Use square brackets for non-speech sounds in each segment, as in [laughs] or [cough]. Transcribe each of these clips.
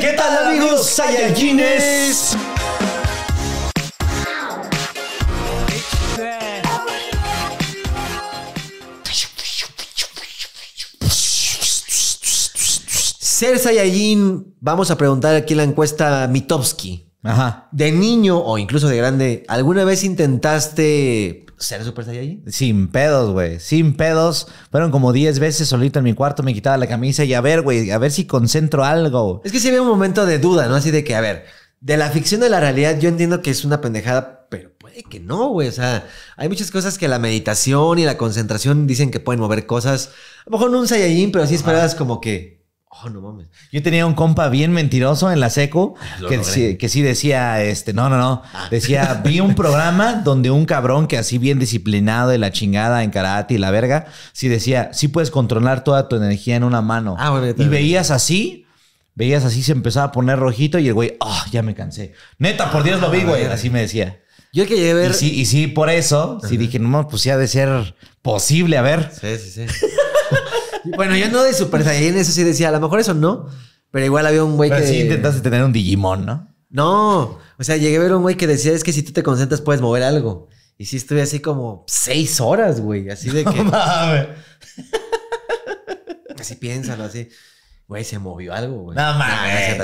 ¿Qué, tal amigos Saiyajines? Ser Saiyajin, vamos a preguntar aquí en la encuesta Mitovsky. Ajá. De niño o incluso de grande, ¿alguna vez intentaste ser Super Saiyajin? Sin pedos, güey. Sin pedos. Fueron como 10 veces solito en mi cuarto, me quitaba la camisa y a ver, güey, a ver si concentro algo. Es que sí había un momento de duda, ¿no? Así de que, a ver, de la ficción a la realidad, yo entiendo que es una pendejada, pero puede que no, güey. O sea, hay muchas cosas que la meditación y la concentración dicen que pueden mover cosas. A lo mejor no un Saiyajin, pero sí esperadas como que Oh, no mames. Yo tenía un compa bien mentiroso en la seco ah, que, sí, decía, este, no, no, no. Ah. Decía, vi un programa donde un cabrón que así bien disciplinado de la chingada en karate y la verga, sí decía, sí puedes controlar toda tu energía en una mano. Ah, y veías así, veías así, se empezaba a poner rojito y el güey, oh, ya me cansé. Neta, por Dios lo vi, güey. Así me decía. Yo que lleve ver. Y sí, y sí por eso, sí dije, no, pues sí ha de ser posible, a ver. Sí, sí, sí bueno, yo no de Super Saiyan, eso sí decía, a lo mejor eso no, pero igual había un güey que... sí intentaste tener un Digimon, ¿no? No, o sea, llegué a ver un güey que decía, es que si tú te concentras puedes mover algo. Y sí estuve así como seis horas, güey, así de que... No mames. [laughs] Así piénsalo, así. Güey, se movió algo, güey. No mames.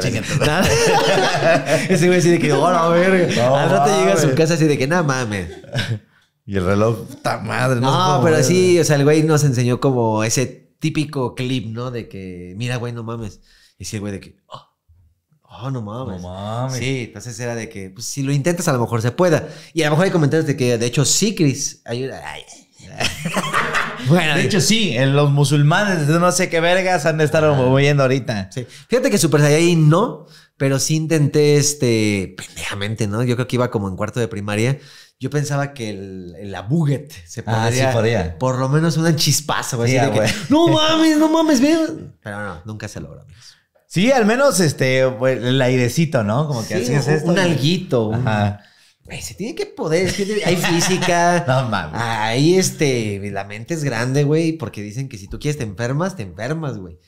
[laughs] Ese güey así de que, hola, oh, verga. No, Al rato llega a su casa así de que, nada mames. [laughs] Y el reloj, puta madre. No, no pero sí, o sea, el güey nos enseñó como ese típico clip, ¿no? De que, mira, güey, no mames. Y el güey, de que, oh, no mames. No mames. Sí, entonces era de que, pues si lo intentas, a lo mejor se pueda. Y a lo mejor hay comentarios de que, de hecho, sí, Cris, ayuda. [laughs] bueno, de hecho, sí, en los musulmanes no sé qué vergas han de estar moviendo ah. ahorita. Sí. Fíjate que Super Saiyan no, pero sí intenté, este, pendejamente, ¿no? Yo creo que iba como en cuarto de primaria. Yo pensaba que el, la buget se ah, podría, podía. Por lo menos una chispaza, güey. [laughs] no mames, no mames, bien. Pero no, nunca se logra, Sí, al menos este, el airecito, ¿no? Como que así es Un, un alguito. se tiene que poder. hay física. [laughs] no mames. Ahí, este, la mente es grande, güey, porque dicen que si tú quieres te enfermas, te enfermas, güey.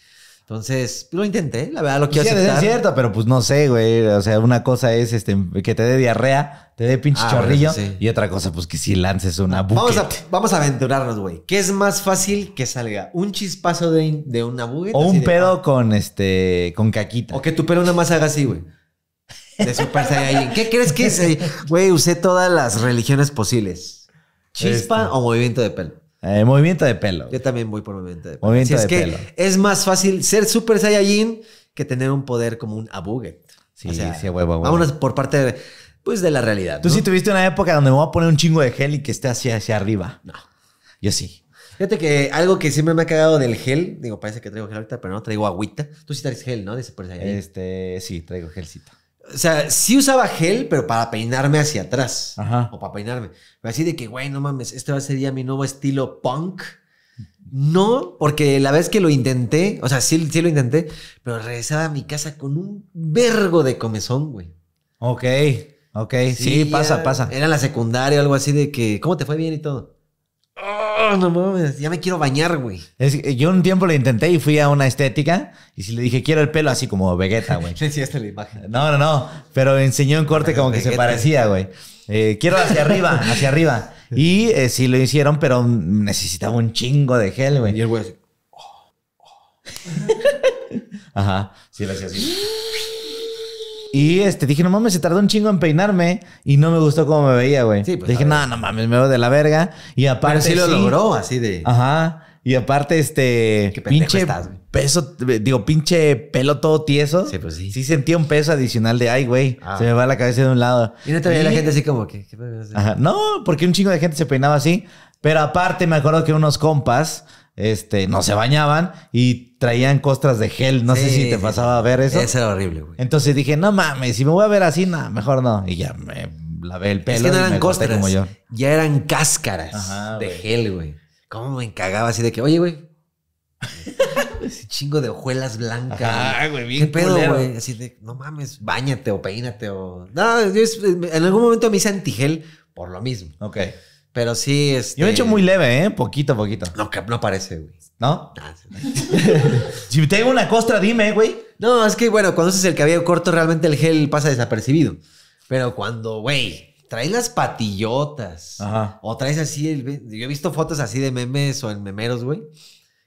Entonces, lo intenté, la verdad lo quiero sí, es cierto, pero pues no sé, güey. O sea, una cosa es este, que te dé diarrea, te dé pinche ah, chorrillo. Y otra cosa, pues que si lances una buque. Vamos a, aventurarnos, güey. ¿Qué es más fácil que salga? ¿Un chispazo de, una bugue? O un pedo ah, con este, con caquita. O que tu pelo nada más haga así, güey. De Super ¿Qué crees que es? Güey, usé todas las religiones posibles. ¿Chispa este. o movimiento de pelo? Eh, movimiento de pelo. Yo también voy por movimiento de pelo. si es que Es más fácil ser Super Saiyajin que tener un poder como un abugue. Sí, sí, huevo, por parte de, pues, de la realidad. Tú si sí tuviste una época donde me voy a poner un chingo de gel y que esté hacia, hacia arriba. No. Yo sí. Fíjate que algo que siempre me ha cagado del gel, digo, parece que traigo gel ahorita, pero no traigo agüita. Tú sí traes gel, ¿no? De Super Saiyajin. Este, sí, traigo gelcito. O sea, sí usaba gel, pero para peinarme hacia atrás. O para peinarme. Pero así de que, güey, no mames, este va a ser mi nuevo estilo punk. No, porque la vez que lo intenté, o sea, sí, lo intenté, pero regresaba a mi casa con un vergo de comezón, güey. Ok, ok, sí, pasa, pasa. Era la secundaria, o algo así de que, ¿cómo te fue bien y todo? Oh, no mames, ya me quiero bañar, güey. Eh, yo un tiempo lo intenté y fui a una estética y si le dije, quiero el pelo así como Vegeta, güey. [laughs] sí, sí, esta es la imagen. No, no, no, pero enseñó un corte como que se parecía, güey. Eh, quiero hacia arriba, hacia arriba. [laughs] Y eh, sí lo hicieron, pero necesitaba un chingo de gel, güey. Y el güey así, [laughs] Ajá, sí lo hacía así. Y este, dije, no mames, se tardó un chingo en peinarme y no me gustó cómo me veía, güey. Sí, pues, dije, no, no mames, me veo de la verga. Y aparte. Pero sí lo logró, así de. Ajá. Y aparte, este. Qué pinche peso, digo, pinche pelo todo tieso. Sí, pues sí. Sí sentía un peso adicional de, ay, güey, ah. se me va la cabeza de un lado. Y no te veía la gente así como que. Ajá. No, porque un chingo de gente se peinaba así. Pero aparte, me acuerdo que unos compas este, no se bañaban y traían costras de gel. No sé si te pasaba a ver eso. Eso era horrible, güey. Entonces dije, no mames, si me voy a ver así, no, mejor no. Y ya me lavé el pelo. Es que no eran costras, como yo. ya eran cáscaras de gel, güey. ¿Cómo me encagaba así de que, oye, güey? [laughs] Ese chingo de hojuelas blancas. Ah, güey, bien ¿Qué pedo, güey? Así de, no mames, bañate o peínate o. No, en algún momento me hice antigel por lo mismo. Ok. Pero sí, este... Yo he hecho muy leve, ¿eh? Poquito a poquito. No, no parece, güey. ¿No? Ah, [laughs] si tengo una costra, dime, güey. No, es que, bueno, cuando haces el cabello corto, realmente el gel pasa desapercibido. Pero cuando, güey, traes las patillotas. Ajá. O traes así el... Yo he visto fotos así de memes o en memeros, güey.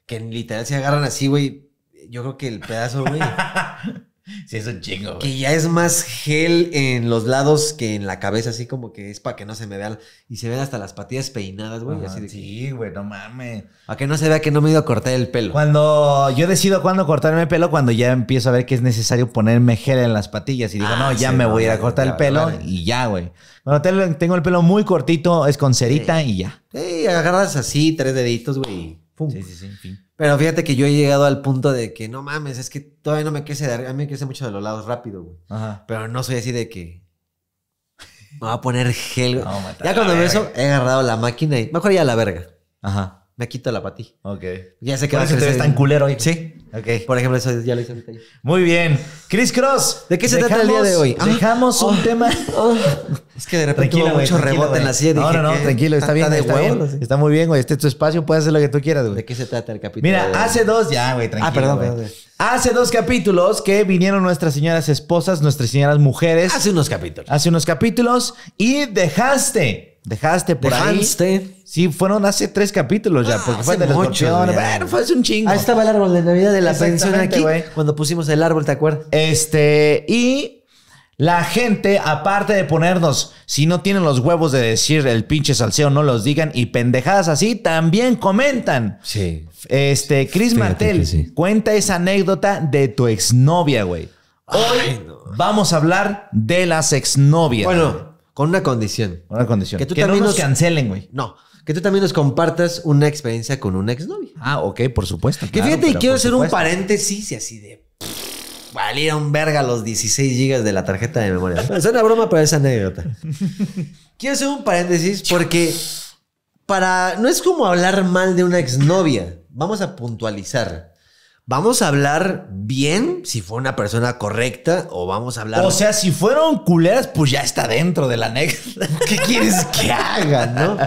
Que en literal se agarran así, güey. Yo creo que el pedazo, güey. [laughs] Sí, es un chingo, Que ya es más gel en los lados que en la cabeza, así como que es para que no se me vea. Y se ven hasta las patillas peinadas, güey. sí, güey, no mames. Para que no se vea que no me he ido a cortar el pelo. Cuando yo decido cuándo cortarme el pelo, cuando ya empiezo a ver que es necesario ponerme gel en las patillas. Y digo, no, ah, ya me voy a ir a cortar el pelo y ya, güey. Bueno, tengo el pelo muy cortito, es con cerita y ya. Sí, agarras así tres deditos, güey. Sí, sí, sí, en fin. Pero fíjate que yo he llegado al punto de que no mames, es que todavía no me crece de A mí me crece mucho de los lados rápido, güey. Ajá. Pero no soy así de que. Me va a poner gel. ya cuando me eso, he agarrado la máquina y mejor ya la verga. Ajá me quito la para ti. Ok. Ya sé que a ser tan culero hoy. Sí. Ok. Por ejemplo, eso ya lo hice ahorita Muy bien. Chris Cross. ¿De qué se trata el día de hoy? Ah, dejamos un oh, tema. Oh. Es que de repente hubo mucho rebote en la silla. No, no, no, tranquilo. Está, bien, está, bien. está muy bien, güey. Este es tu espacio. Puedes hacer lo que tú quieras, güey. ¿De qué se trata el capítulo? Mira, hace dos. Ya, güey, tranquilo. Ah, perdón, perdón. Hace dos capítulos que vinieron nuestras señoras esposas, nuestras señoras mujeres. Hace unos capítulos. Hace unos capítulos. Y dejaste Dejaste por Dejaste. ahí. Sí, fueron hace tres capítulos ya, porque ah, fue de Bueno, fue hace un chingo. Ahí estaba el árbol de Navidad de la pensión aquí, cuando pusimos el árbol, ¿te acuerdas? Este, y la gente, aparte de ponernos, si no tienen los huevos de decir el pinche salseo, no los digan, y pendejadas así, también comentan. Sí. Este, Chris Martel, cuenta esa anécdota de tu exnovia, güey. Hoy vamos a hablar de las exnovias. Bueno, con una condición. Una condición. Que, tú también nos, cancelen, güey. No. Que tú también nos compartas una experiencia con una exnovia. Ah, ok, por supuesto. Que fíjate, y quiero hacer un paréntesis y así de. valía un verga los 16 gigas de la tarjeta de memoria. es [laughs] una broma, pero es anécdota. [laughs] quiero hacer un paréntesis porque. Para. No es como hablar mal de una exnovia. Vamos a puntualizar. ¿Vamos a hablar bien si fue una persona correcta o vamos a hablar... O sea, si fueron culeras, pues ya está dentro de la anécdota. [laughs] ¿Qué quieres que haga, no?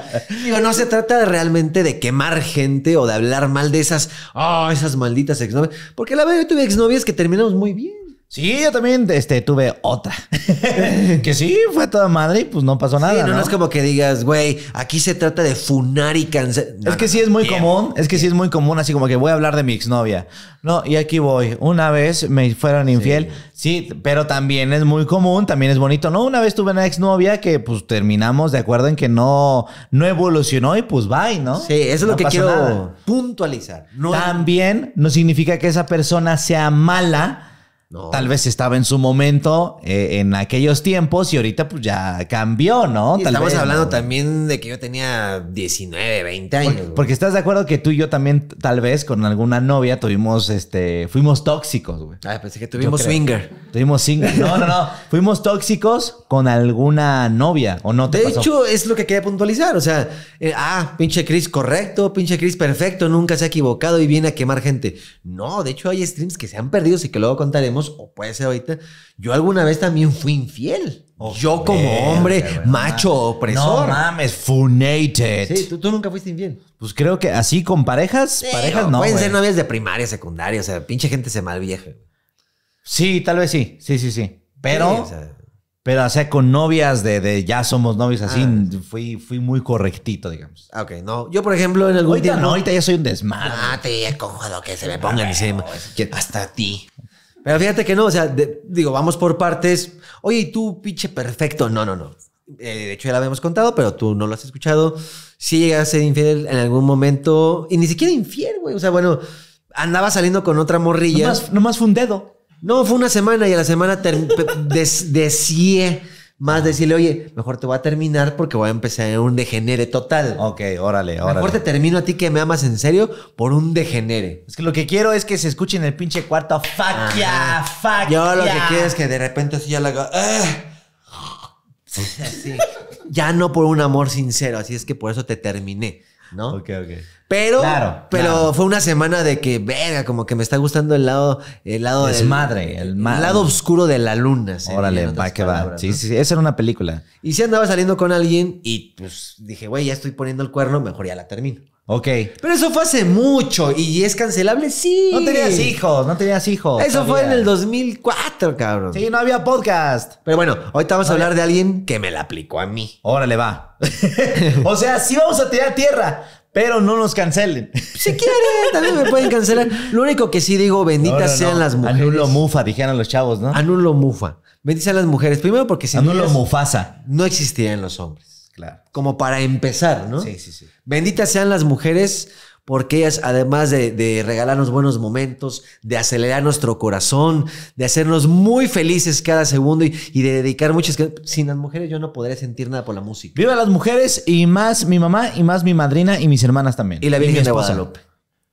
Digo, no se trata realmente de quemar gente o de hablar mal de esas... Oh, esas malditas exnovias. Porque la verdad yo tuve exnovias que terminamos muy bien. Sí, yo también este, tuve otra. [laughs] que sí, fue toda madre y pues no pasó nada. no, es como que digas, güey, aquí se trata de funar y cancelar. es que sí es muy común, es que sí es muy común, así como que voy a hablar de mi exnovia. No, y aquí voy. Una vez me fueron infiel. Sí. pero también es muy común, también es bonito. No, una vez tuve una exnovia que pues terminamos de acuerdo en que no, no evolucionó y pues bye, ¿no? Sí, eso es lo que quiero puntualizar. también no significa que esa persona sea mala Tal vez estaba en su momento, eh, en aquellos tiempos, y ahorita pues ya cambió, ¿no? estamos hablando también de que yo tenía 19, 20 años. Porque, estás de acuerdo que tú y yo también, tal vez, con alguna novia tuvimos, este, fuimos tóxicos, güey. Ah, pensé que tuvimos swinger. Tuvimos No, no, no. [laughs] fuimos tóxicos con alguna novia, ¿o no te De hecho, es lo que quería puntualizar. O sea, eh, ah, pinche Chris correcto, pinche Chris perfecto, nunca se ha equivocado y viene a quemar gente. No, de hecho, hay streams que se han perdido y que luego contaremos o puede ser ahorita, yo alguna vez también fui infiel. yo como hombre, macho, opresor. No mames, funated. Sí, ¿tú, nunca fuiste infiel. Pues creo que así con parejas, parejas no. pueden ser novias de primaria, secundaria, o sea, pinche gente se mal Sí, tal vez sí, sí, sí, sí. Pero, pero o sea, con novias de, de ya somos novios así, ah, fui, fui muy correctito, digamos. Ah, ok, no. Yo, por ejemplo, en algún ahorita No, ahorita ya soy un desmadre. Ah, te que se me ponga Hasta ti. Pero fíjate que no, o sea, digo, vamos por partes. Oye, ¿y tú, pinche perfecto? No, no, no. Eh, de hecho, ya la habíamos contado, pero tú no lo has escuchado. sí llegas a ser infiel en algún momento, y ni siquiera infiel, güey. O sea, bueno, andaba saliendo con otra morrilla. Nomás, más fue un dedo. No, fue una semana y a la semana [laughs] des, descié más decirle, oye, mejor te voy a terminar porque voy a empezar un degenere total. Ok, órale, órale. Mejor te termino a ti que me amas en serio por un degenere. Es que lo que quiero es que se escuche en el pinche cuarto, fuck ya, Yo lo que quiero es que de repente así ya la haga ah". [laughs] Ya no por un amor sincero, así es que por eso te terminé. ¿no? Ok, ok. Pero, claro, pero fue una semana de que, venga como que me está gustando el lado, el lado es madre, el, lado oscuro de la luna. Órale, va que va. sí, sí, esa era una película. Y si andaba saliendo con alguien y pues dije, güey, ya estoy poniendo el cuerno, mejor ya la termino. Ok. Pero eso fue hace mucho y es cancelable, sí. No tenías hijos, no tenías hijos. Eso fue en el 2004, cabrón. Sí, no había podcast. Pero bueno, ahorita vamos a hablar de alguien que me la aplicó a mí. Órale, va. [laughs] o sea, sí vamos a tirar tierra, pero no nos cancelen. Si quieren, también me pueden cancelar. Lo único que sí digo, benditas sean las mujeres. Anulo mufa, dijeron los chavos, ¿no? Anulo mufa. Benditas sean las mujeres. Primero porque si Anulo mufasa. No existirían los hombres. Como para empezar, ¿no? Sí, sí, sí. Benditas sean las mujeres porque ellas, además de, regalarnos buenos momentos, de acelerar nuestro corazón, de hacernos muy felices cada segundo y, de dedicar muchas... Sin las mujeres yo no podré sentir nada por la música. Viva las mujeres y más mi mamá y más mi madrina y mis hermanas también. Y la Virgen de Guadalupe.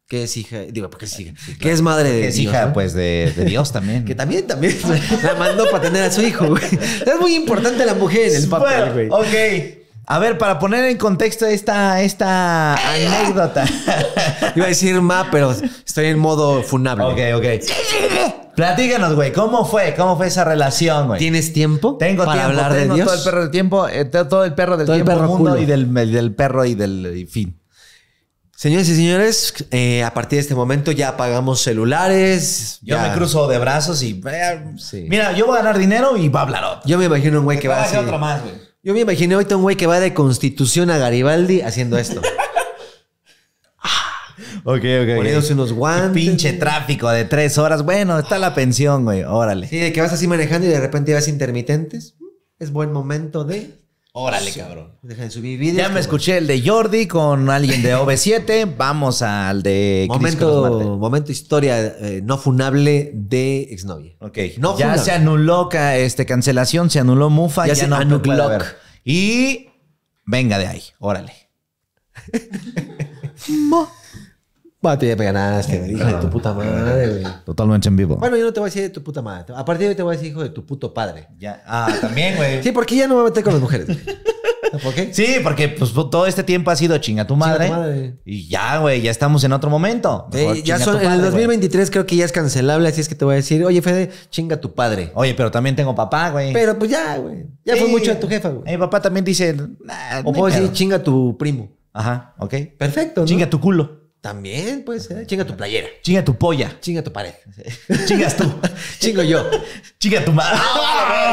Que es hija, digo, porque es que es madre de hija, pues, de, Dios también. [laughs] que también, también [laughs] la mandó para tener a su hijo, Es muy importante la mujer en el papel, Ok. A ver, para poner en contexto esta, esta anécdota. [laughs] Iba a decir ma, pero estoy en modo funable. Ok, ok. Platícanos, güey, ¿cómo fue? ¿Cómo fue esa relación, güey? ¿Tienes tiempo? Tengo para hablar de Dios? Eh, todo el perro del tiempo, todo el perro del mundo y del, perro y del en fin. Señores y señores, eh, a partir de este momento ya apagamos celulares. Yo me cruzo de brazos y. Eh, mira, yo voy a ganar dinero y va a hablar Yo me imagino un güey que va a hacer. otro más, güey. Yo me imaginé ahorita un güey que va de Constitución a Garibaldi haciendo esto. [laughs] Ok, ok. Poniéndose unos guantes. Pinche tráfico de tres horas. Bueno, está la pensión, güey. Órale. Sí, de que vas así manejando y de repente vas intermitentes. Es buen momento de Órale, cabrón. Deja de subir videos. Ya me escuché el de Jordi con alguien de OV7. Vamos al de Momento, momento historia eh, no funable de exnovia. Ok. No ya se anuló este, cancelación, se anuló Mufa, ya, se anuló anuló. Y venga de ahí. Órale. [laughs] [laughs] Bueno, a ganaste, me hijo de tu puta madre, güey. Totalmente en vivo. Bueno, yo no te voy a decir de tu puta madre. A partir de hoy te voy a decir hijo de tu puto padre. Ya. Ah, también, güey. Sí, porque ya no me voy a meter con las mujeres. ¿Por qué? Sí, porque pues, todo este tiempo ha sido chinga tu madre. Y ya, güey, ya estamos en otro momento. ya en el 2023 creo que ya es cancelable, así es que te voy a decir, oye, Fede, chinga tu padre. Oye, pero también tengo papá, güey. Pero pues ya, güey. Ya fue mucho a tu jefa, güey. Mi papá también dice. o puedo decir, chinga tu primo. Ajá, ok. Perfecto. ¿no? Chinga tu culo. También puede ser. Chinga tu playera. Chinga tu polla. Chinga tu pared. Chingas tú. [laughs] Chingo yo. Chinga tu madre. [laughs]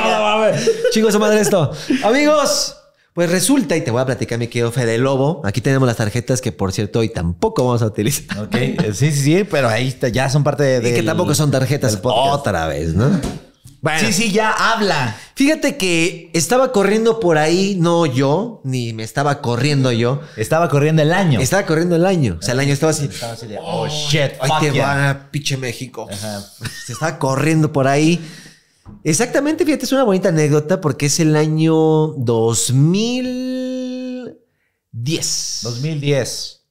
Ah, Chingo su madre esto. Amigos, pues resulta, y te voy a platicar, mi querido de Lobo. Aquí tenemos las tarjetas que, por cierto, hoy tampoco vamos a utilizar. Ok, eh, sí, sí, sí, pero ahí está, ya son parte de. Y que tampoco son tarjetas otra vez, ¿no? Sí, sí, ya habla. Fíjate que estaba corriendo por ahí, no yo, ni me estaba corriendo yo. Estaba corriendo el año. Estaba corriendo el año. O sea, el año estaba así. Estaba así oh, shit. Ahí te va, pinche México. [laughs] Se estaba corriendo por ahí. Exactamente, fíjate, es una bonita anécdota porque es el año 2010. 2010.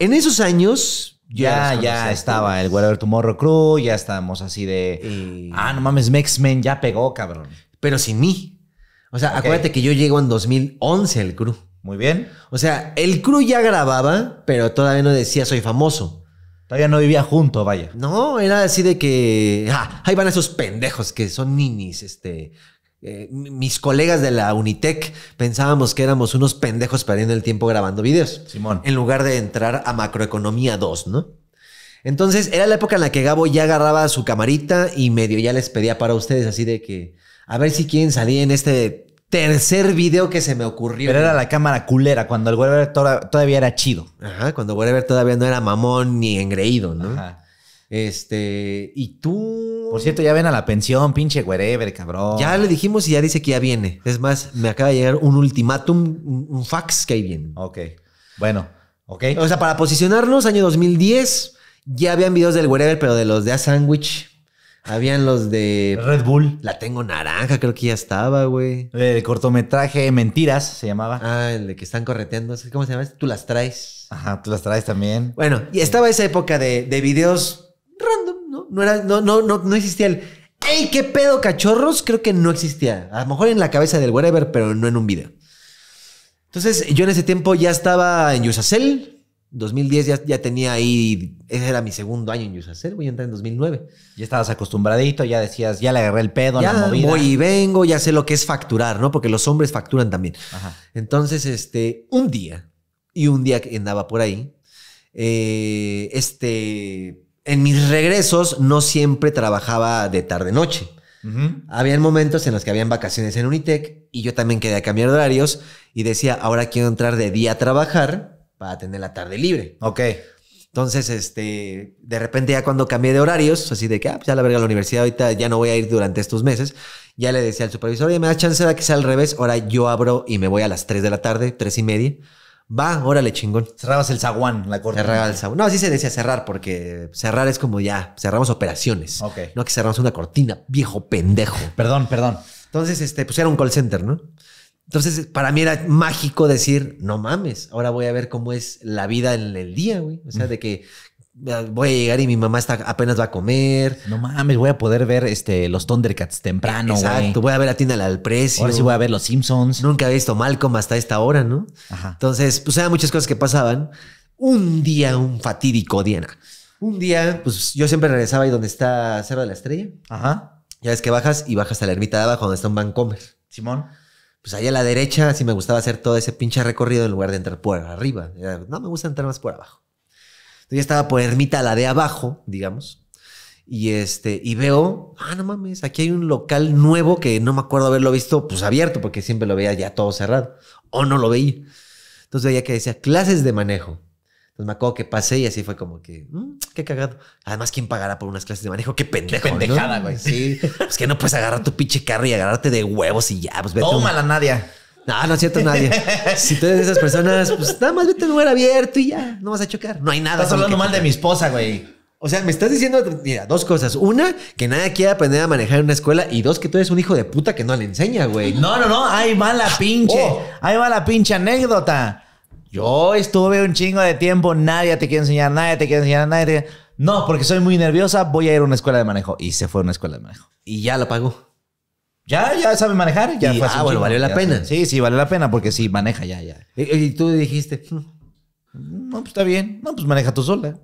En esos años, ya, ya estaba el Whatever Tomorrow Crew, ya estábamos así de. Ah, no mames, Mex ya pegó, cabrón. Pero sin mí. O sea, acuérdate que yo llego en 2011 el crew. Muy bien. O sea, el crew ya grababa, pero todavía no decía soy famoso. Todavía no vivía junto, vaya. No, era así de que. Ah, ahí van esos pendejos que son ninis, este. Eh, mis colegas de la Unitec pensábamos que éramos unos pendejos perdiendo el tiempo grabando videos. Simón. En lugar de entrar a macroeconomía 2, ¿no? Entonces era la época en la que Gabo ya agarraba su camarita y medio ya les pedía para ustedes así de que a ver si quieren salir en este tercer video que se me ocurrió. Pero era la cámara culera, cuando el Wherever todavía era chido. Ajá, cuando Weber todavía no era mamón ni engreído, ¿no? Ajá. Este, y tú por cierto, ya ven a la pensión, pinche wherever, cabrón. Ya le dijimos y ya dice que ya viene. Es más, me acaba de llegar un ultimátum, un, fax que ahí viene. Ok. Bueno, ok. O sea, para posicionarnos, año 2010, ya habían videos del wherever, pero de los de A Sandwich. Habían los de. Red Bull. La tengo naranja, creo que ya estaba, güey. El cortometraje Mentiras se llamaba. Ah, el de que están correteando. ¿Cómo se llama? Tú las traes. Ajá, tú las traes también. Bueno, y estaba esa época de videos no era, no, no, no, no existía el ¡Ey, qué pedo, cachorros! Creo que no existía. A lo mejor en la cabeza del wherever, pero no en un video. Entonces, yo en ese tiempo ya estaba en Yusacel. 2010 ya, tenía ahí, ese era mi segundo año en Yusacel, voy a entrar en 2009. Ya estabas acostumbradito, ya decías, ya le agarré el pedo, ya la movida. voy y vengo, ya sé lo que es facturar, ¿no? Porque los hombres facturan también. Entonces, este, un día, y un día que andaba por ahí, eh, este en mis regresos no siempre trabajaba de tarde-noche. Había Habían momentos en los que habían vacaciones en Unitec y yo también quería cambiar horarios y decía, ahora quiero entrar de día a trabajar para tener la tarde libre. Ok. Entonces, este, de repente ya cuando cambié de horarios, así de que, ah, pues ya la verga, la universidad ahorita ya no voy a ir durante estos meses, ya le decía al supervisor, oye, me da chance de que sea al revés, ahora yo abro y me voy a las 3 de la tarde, tres y media. Va, órale, chingón. Cerrabas el zaguán, la cortina. Cerraba el zaguán. No, así se decía cerrar, porque cerrar es como ya, cerramos operaciones. Ok. No que cerramos una cortina, viejo pendejo. Perdón, perdón. Entonces, este, pues era un call center, ¿no? Entonces, para mí era mágico decir, no mames, ahora voy a ver cómo es la vida en el día, güey. O sea, mm. de que voy a llegar y mi mamá está, apenas va a comer. No mames, voy a poder ver este, los Thundercats temprano, Exacto, voy a ver a Tina al precio. Ahora sí voy a ver los Simpsons. Nunca había visto Malcolm hasta esta hora, ¿no? Ajá. Entonces, pues eran muchas cosas que pasaban. Un día, un fatídico Diana. Un día, pues yo siempre regresaba ahí donde está Cerro de la Estrella. Ajá. Ya ves que bajas y bajas a la ermita de abajo donde está un Vancomer. Simón pues ahí a la derecha sí me gustaba hacer todo ese pinche recorrido en lugar de entrar por arriba. No me gusta entrar más por abajo. Yo estaba por Ermita, la de abajo, digamos. Y este, y veo, ah, no mames, aquí hay un local nuevo que no me acuerdo haberlo visto, pues abierto, porque siempre lo veía ya todo cerrado. O no lo veía. Entonces veía que decía clases de manejo. Entonces me acuerdo que pasé y así fue como que, mm, qué cagado. Además, ¿quién pagará por unas clases de manejo? Qué pendejo. pendejada, güey. Sí. pues que no puedes agarrar tu pinche carro y agarrarte de huevos y ya, pues vete. la Nadia. No, no es cierto nadie. si tú eres de esas personas, pues nada más vete a un lugar abierto y ya, no vas a chocar. No hay nada. Estás hablando mal de mi esposa, güey. O sea, me estás diciendo, mira, dos cosas. Una, que nadie quiere aprender a manejar en una escuela. Y dos, que tú eres un hijo de puta que no le enseña, güey. No, no, no. Ahí mala la [laughs] pinche. Oh. Ahí va pinche anécdota. Yo estuve un chingo de tiempo. Nadie te quiere enseñar, nadie te quiere enseñar, nadie te... No, porque soy muy nerviosa. Voy a ir a una escuela de manejo. Y se fue a una escuela de manejo. Y ya la pagó. Ya, ya sabe manejar. Ya fue ah, bueno, valió la pena. Sí, sí, vale la pena porque sí, maneja ya, ya. Y, tú dijiste, mm, no, pues está bien. No, pues maneja tú sola.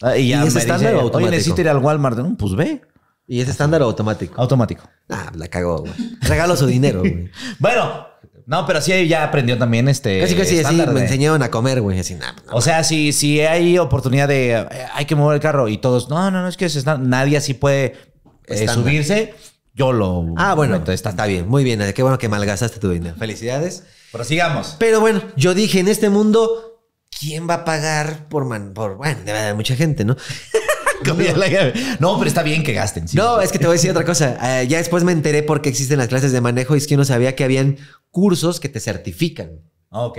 Ah, y ya ¿Y es estándar automático. Oye, necesito ir al Walmart. No, mm, pues ve. ¿Y es estándar o automático? Automático. Ah, la cagó, güey. Regalo su dinero, güey. [laughs] bueno, no, pero sí ya aprendió también este. Casi, casi sí, me enseñaron a comer, güey. Así, pues, o sea, si, si hay oportunidad de eh, hay que mover el carro y todos, no, no, no, es que es Nadie así puede eh, subirse. Yo lo. Ah, bueno, está, bien. Muy bien. Qué bueno que malgastaste tu dinero. Felicidades. Prosigamos. Pero bueno, yo dije, en este mundo, ¿quién va a pagar por. Man por bueno, debe haber mucha gente, ¿no? [laughs] No, pero está bien que gasten. No, es que te voy a decir otra cosa. Eh, ya después me enteré por qué existen las clases de manejo y es que no sabía que habían cursos que te certifican. Ah, ok.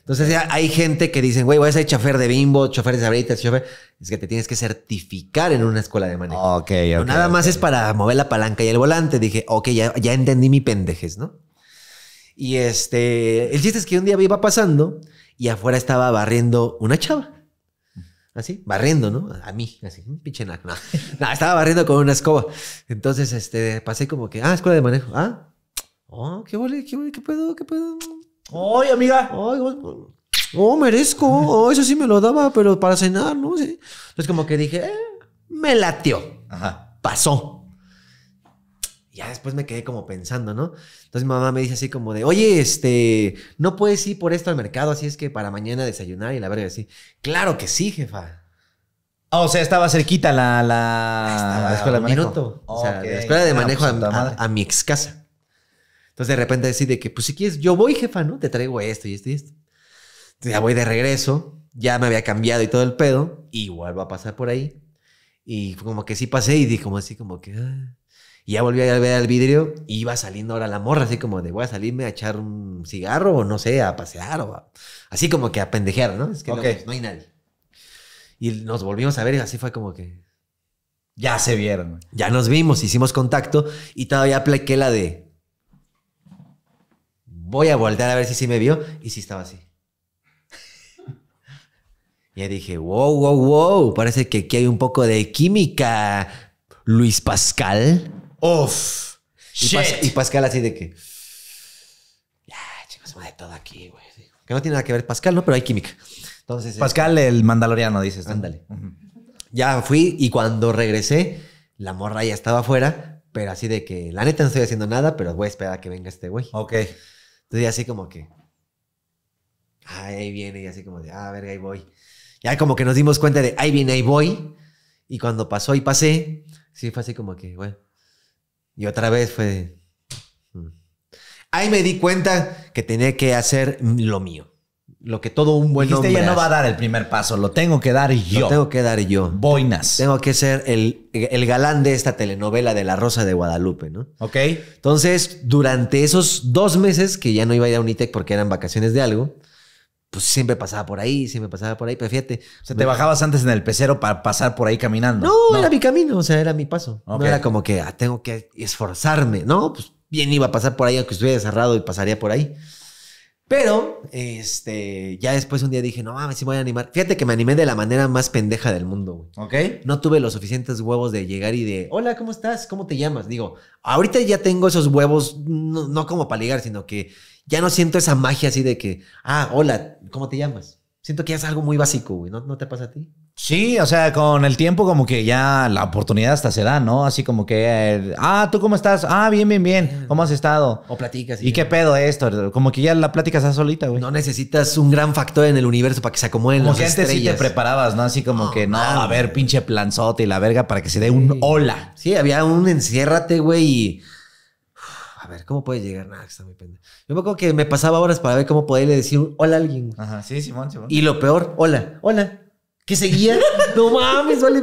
Entonces ya hay gente que dicen, güey, voy a ser chofer de bimbo, chofer de sabritas, chofer. Es que te tienes que certificar en una escuela de manejo. Ok, okay Nada más es para mover la palanca y el volante. Dije, ok, ya, entendí mi pendejes, ¿no? Y este, el chiste es que un día me iba pasando y afuera estaba barriendo una chava. Así, barriendo, ¿no? A mí, así, pinche naco. No. estaba barriendo con una escoba. Entonces, este, pasé como que, ah, escuela de manejo. Ah, oh, qué boli, qué boli, qué puedo, qué puedo ¡Ay, amiga! oh, merezco! eso sí me lo daba, pero para cenar, ¿no? Entonces, como que dije, eh, me latió. Ajá. Pasó. Ya después me quedé como pensando, ¿no? Entonces mi mamá me dice así como de, oye, este, no puedes ir por esto al mercado, así es que para mañana desayunar y la verga así. Claro que sí, jefa. Ah, o sea, estaba cerquita la, la, escuela de manejo. Minuto. o sea, de ah, pues manejo a, a mi ex casa. Entonces de repente decide que, pues si quieres, yo voy, jefa, ¿no? Te traigo esto y esto y esto. ya voy de regreso, ya me había cambiado y todo el pedo, y va a pasar por ahí. Y como que sí pasé y dije como así como que... Ah". Y ya volví a ver al vidrio y iba saliendo ahora la morra, así como de voy a salirme a echar un cigarro o no sé, a pasear o así como que a pendejear, ¿no? Es que pues, no, hay nadie. Y nos volvimos a ver y así fue como que... Ya se vieron. Ya nos vimos, hicimos contacto y todavía apliqué la de voy a voltear a ver si sí me vio y si estaba así. [laughs] y dije, wow, wow, wow, parece que aquí hay un poco de química, Luis Pascal. Uf. Y, Pascal así de que... Ya, chicos, de todo aquí, güey. Que no tiene nada que ver Pascal, ¿no? Pero hay química. Entonces, este, Pascal, el mandaloriano, dices. Ándale. Ya fui y cuando regresé, la morra ya estaba afuera, pero así de que la neta no estoy haciendo nada, pero voy a esperar a que venga este güey. Ok. Entonces, así como que. ahí viene, y así como de, ah, verga, ahí voy. Ya como que nos dimos cuenta de, ahí viene, ahí voy. Y cuando pasó y pasé, sí fue así como que, bueno. Y otra vez fue. Mm". Ahí me di cuenta que tenía que hacer lo mío lo que todo un buen hombre ya no va a dar el primer paso, lo tengo que dar yo. Lo tengo que dar yo. Boinas. Tengo que ser el, el, galán de esta telenovela de La Rosa de Guadalupe, ¿no? Ok. Entonces, durante esos dos meses que ya no iba a ir a Unitec porque eran vacaciones de algo, pues siempre pasaba por ahí, siempre pasaba por ahí, pero fíjate. O sea, te bajabas antes en el pecero para pasar por ahí caminando. No, era mi camino, o sea, era mi paso. No era como que ah, tengo que esforzarme, ¿no? Pues bien iba a pasar por ahí aunque estuviera cerrado y pasaría por ahí. Pero, este, ya después un día dije, no mames, sí voy a animar. Fíjate que me animé de la manera más pendeja del mundo, güey. Ok. No tuve los suficientes huevos de llegar y de, hola, ¿cómo estás? ¿Cómo te llamas? Digo, ahorita ya tengo esos huevos, no, como para ligar, sino que ya no siento esa magia así de que, ah, hola, ¿cómo te llamas? Siento que ya es algo muy básico, güey. no te pasa a ti? Sí, o sea, con el tiempo como que ya la oportunidad hasta se da, ¿no? Así como que, eh, ah, ¿tú cómo estás? Ah, bien, bien, bien. ¿Cómo has estado? O platicas. ¿Y, qué pedo esto? Como que ya la plática está solita, güey. No necesitas un gran factor en el universo para que se acomoden como que antes sí te preparabas, ¿no? Así como que, no, a ver, pinche planzote y la verga para que se dé un hola. Sí, había un enciérrate, güey, y... a ver, ¿cómo puede llegar? Nada, está muy pendejo. Yo me que me pasaba horas para ver cómo poderle decir hola a alguien. Ajá, sí, Simón, Simón. Y lo peor, hola, hola que seguía. [laughs] No mames, vale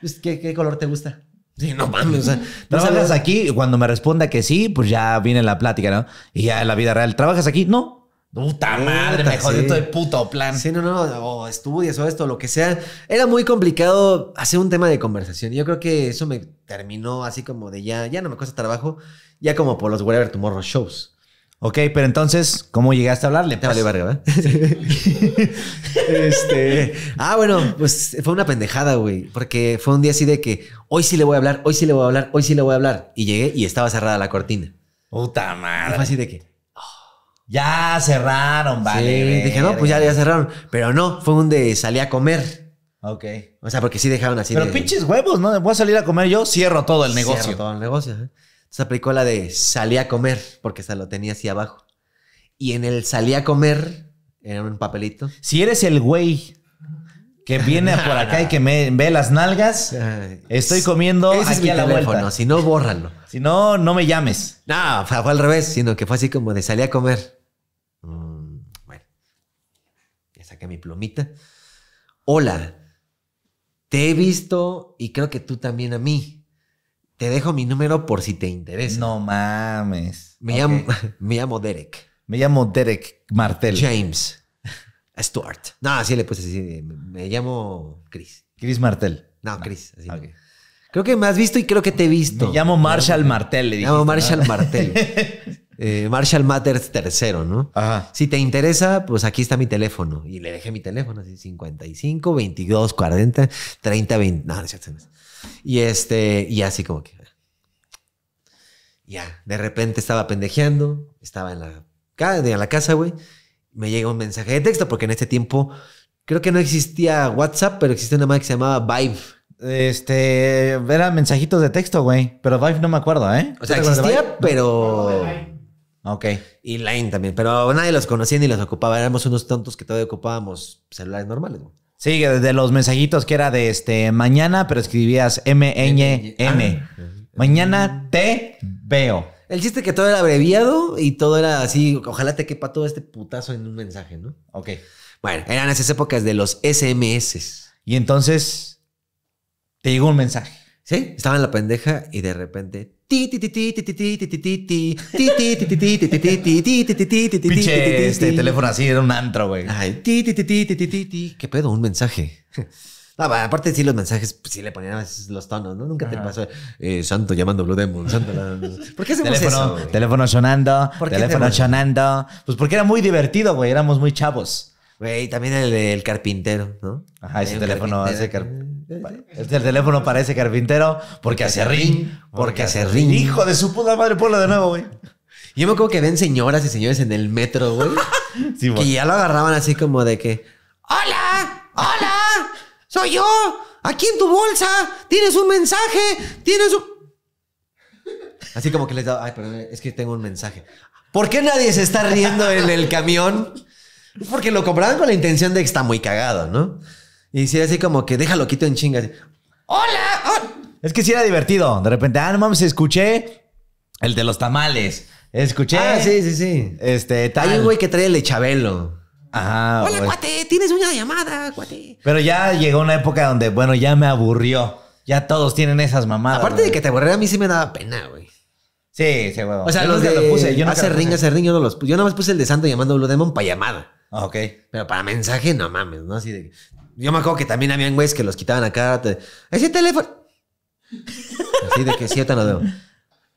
pues, ¿qué, color te gusta? Sí, no mames. trabajas aquí, cuando me responda que sí, pues ya viene la plática, ¿no? Y ya en la vida real. ¿Trabajas aquí? No. Puta madre, me jodió todo el puto plan. Sí, no, no, o estudias o esto, lo que sea. Era muy complicado hacer un tema de conversación. Yo creo que eso me terminó así como de ya, ya no me cuesta trabajo, ya como por los Whatever Tomorrow shows. Ok, pero entonces, ¿cómo llegaste a hablarle? Te vale pues- ¿verdad? [laughs] este. Ah, bueno, pues fue una pendejada, güey. Porque fue un día así de que hoy sí le voy a hablar, hoy sí le voy a hablar, hoy sí le voy a hablar. Y llegué y estaba cerrada la cortina. Puta madre. fue así de que. [gasps] ya cerraron, vale. dije, no, pues ya, cerraron. Pero no, fue un de salí a comer. Ok. O sea, porque sí dejaron así. Pero pinches huevos, ¿no? Voy a salir a comer yo, cierro todo el negocio. Cierro todo el negocio. ¿eh? Se aplicó la de salí a comer, porque se lo tenía así abajo. Y en el salí a comer, era un papelito. Si eres el güey que viene por acá y que me ve las nalgas, estoy comiendo Ese aquí es mi teléfono, si no, bórralo. Si no, no me llames. No, fue, al revés, sino que fue así como de salí a comer. Mm, bueno, ya saqué mi plumita. Hola, te he visto y creo que tú también a mí te dejo mi número por si te interesa. No mames. Me, llamo, [laughs] Derek. Me llamo Derek Martel. James. Stuart. No, así le puse así. Eh, me llamo Chris. Chris Martel. No, Chris. Creo que me has visto y creo que te he visto. Me llamo Marshall Martel, le dije. Me llamo Marshall Martel. [laughs] Eh, Marshall Matters tercero, ¿no? Ajá. Si te interesa, pues aquí está mi teléfono. Y le dejé mi teléfono, así 55, 22, 40, 30, 20. No, no, no, no y este, y así como que. Ya, de repente estaba pendejeando, estaba en la, en la casa, güey. Me llega un mensaje de texto, porque en este tiempo creo que no existía WhatsApp, pero existía una madre que se llamaba Vibe. Este, eran mensajitos de texto, güey. Pero Vibe no me acuerdo, ¿eh? O sea, existía, pero. Ok. Y Line también, pero nadie los conocía ni los ocupaba. Éramos unos tontos que todavía ocupábamos celulares normales, güey. Sí, de los mensajitos que era de este mañana, pero escribías M-N-N. Mañana te veo. El chiste que todo era abreviado y todo era así, ojalá te quepa todo este putazo en un mensaje, ¿no? Ok. Bueno, eran esas épocas de los SMS. Y entonces te llegó un mensaje. Sí, estaba en la pendeja y de repente Pinche este teléfono así era un antro, güey. Ay, qué pedo, un mensaje. aparte sí los mensajes sí le ponían los tonos, ¿no? Nunca te pasó eh, Santo llamando Blue Demon, Santo. La... ¿Por qué hacemos teléfono, eso? Teléfono sonando, teléfono sonando. Pues porque era muy divertido, güey, éramos muy chavos. Güey, también el, el carpintero, ¿no? Ajá, ese teléfono hace carpintero. Este el teléfono parece carpintero porque hace ring, porque hace ring. Hijo de su puta madre, la de nuevo, güey. Yo me acuerdo que ven señoras y señores en el metro, güey. [laughs] Sí, ya lo agarraban así como de que, hola, hola, soy yo, aquí en tu bolsa, tienes un mensaje, tienes un... Así como que les daba, ay, perdón, es que tengo un mensaje. ¿Por qué nadie se está riendo en el camión? Porque lo compraban con la intención de que está muy cagado, ¿no? Y si era así como que déjalo quito en chingas. ¡Hola! Oh". Es que sí era divertido. De repente, ah, no mames, escuché el de los tamales. Escuché. Ah, sí, sí, sí. Este, tal. Hay un güey que trae el echabelo Ajá. Hola, cuate, tienes una llamada, cuate. Pero ya llegó una época donde, bueno, ya me aburrió. Ya todos tienen esas mamadas. Aparte de que te aburré, a mí sí me daba pena, güey. Sí, sí, güey. O sea, los de lo puse, yo hace ring, hace ring, yo no los puse. Yo nada más puse el de Santo llamando a Blue Demon para llamada. Ah, ok. Pero para mensaje, no mames, ¿no? Así de, yo me acuerdo que también habían güeyes que los quitaban acá. ese teléfono. Así de que sí, no debo.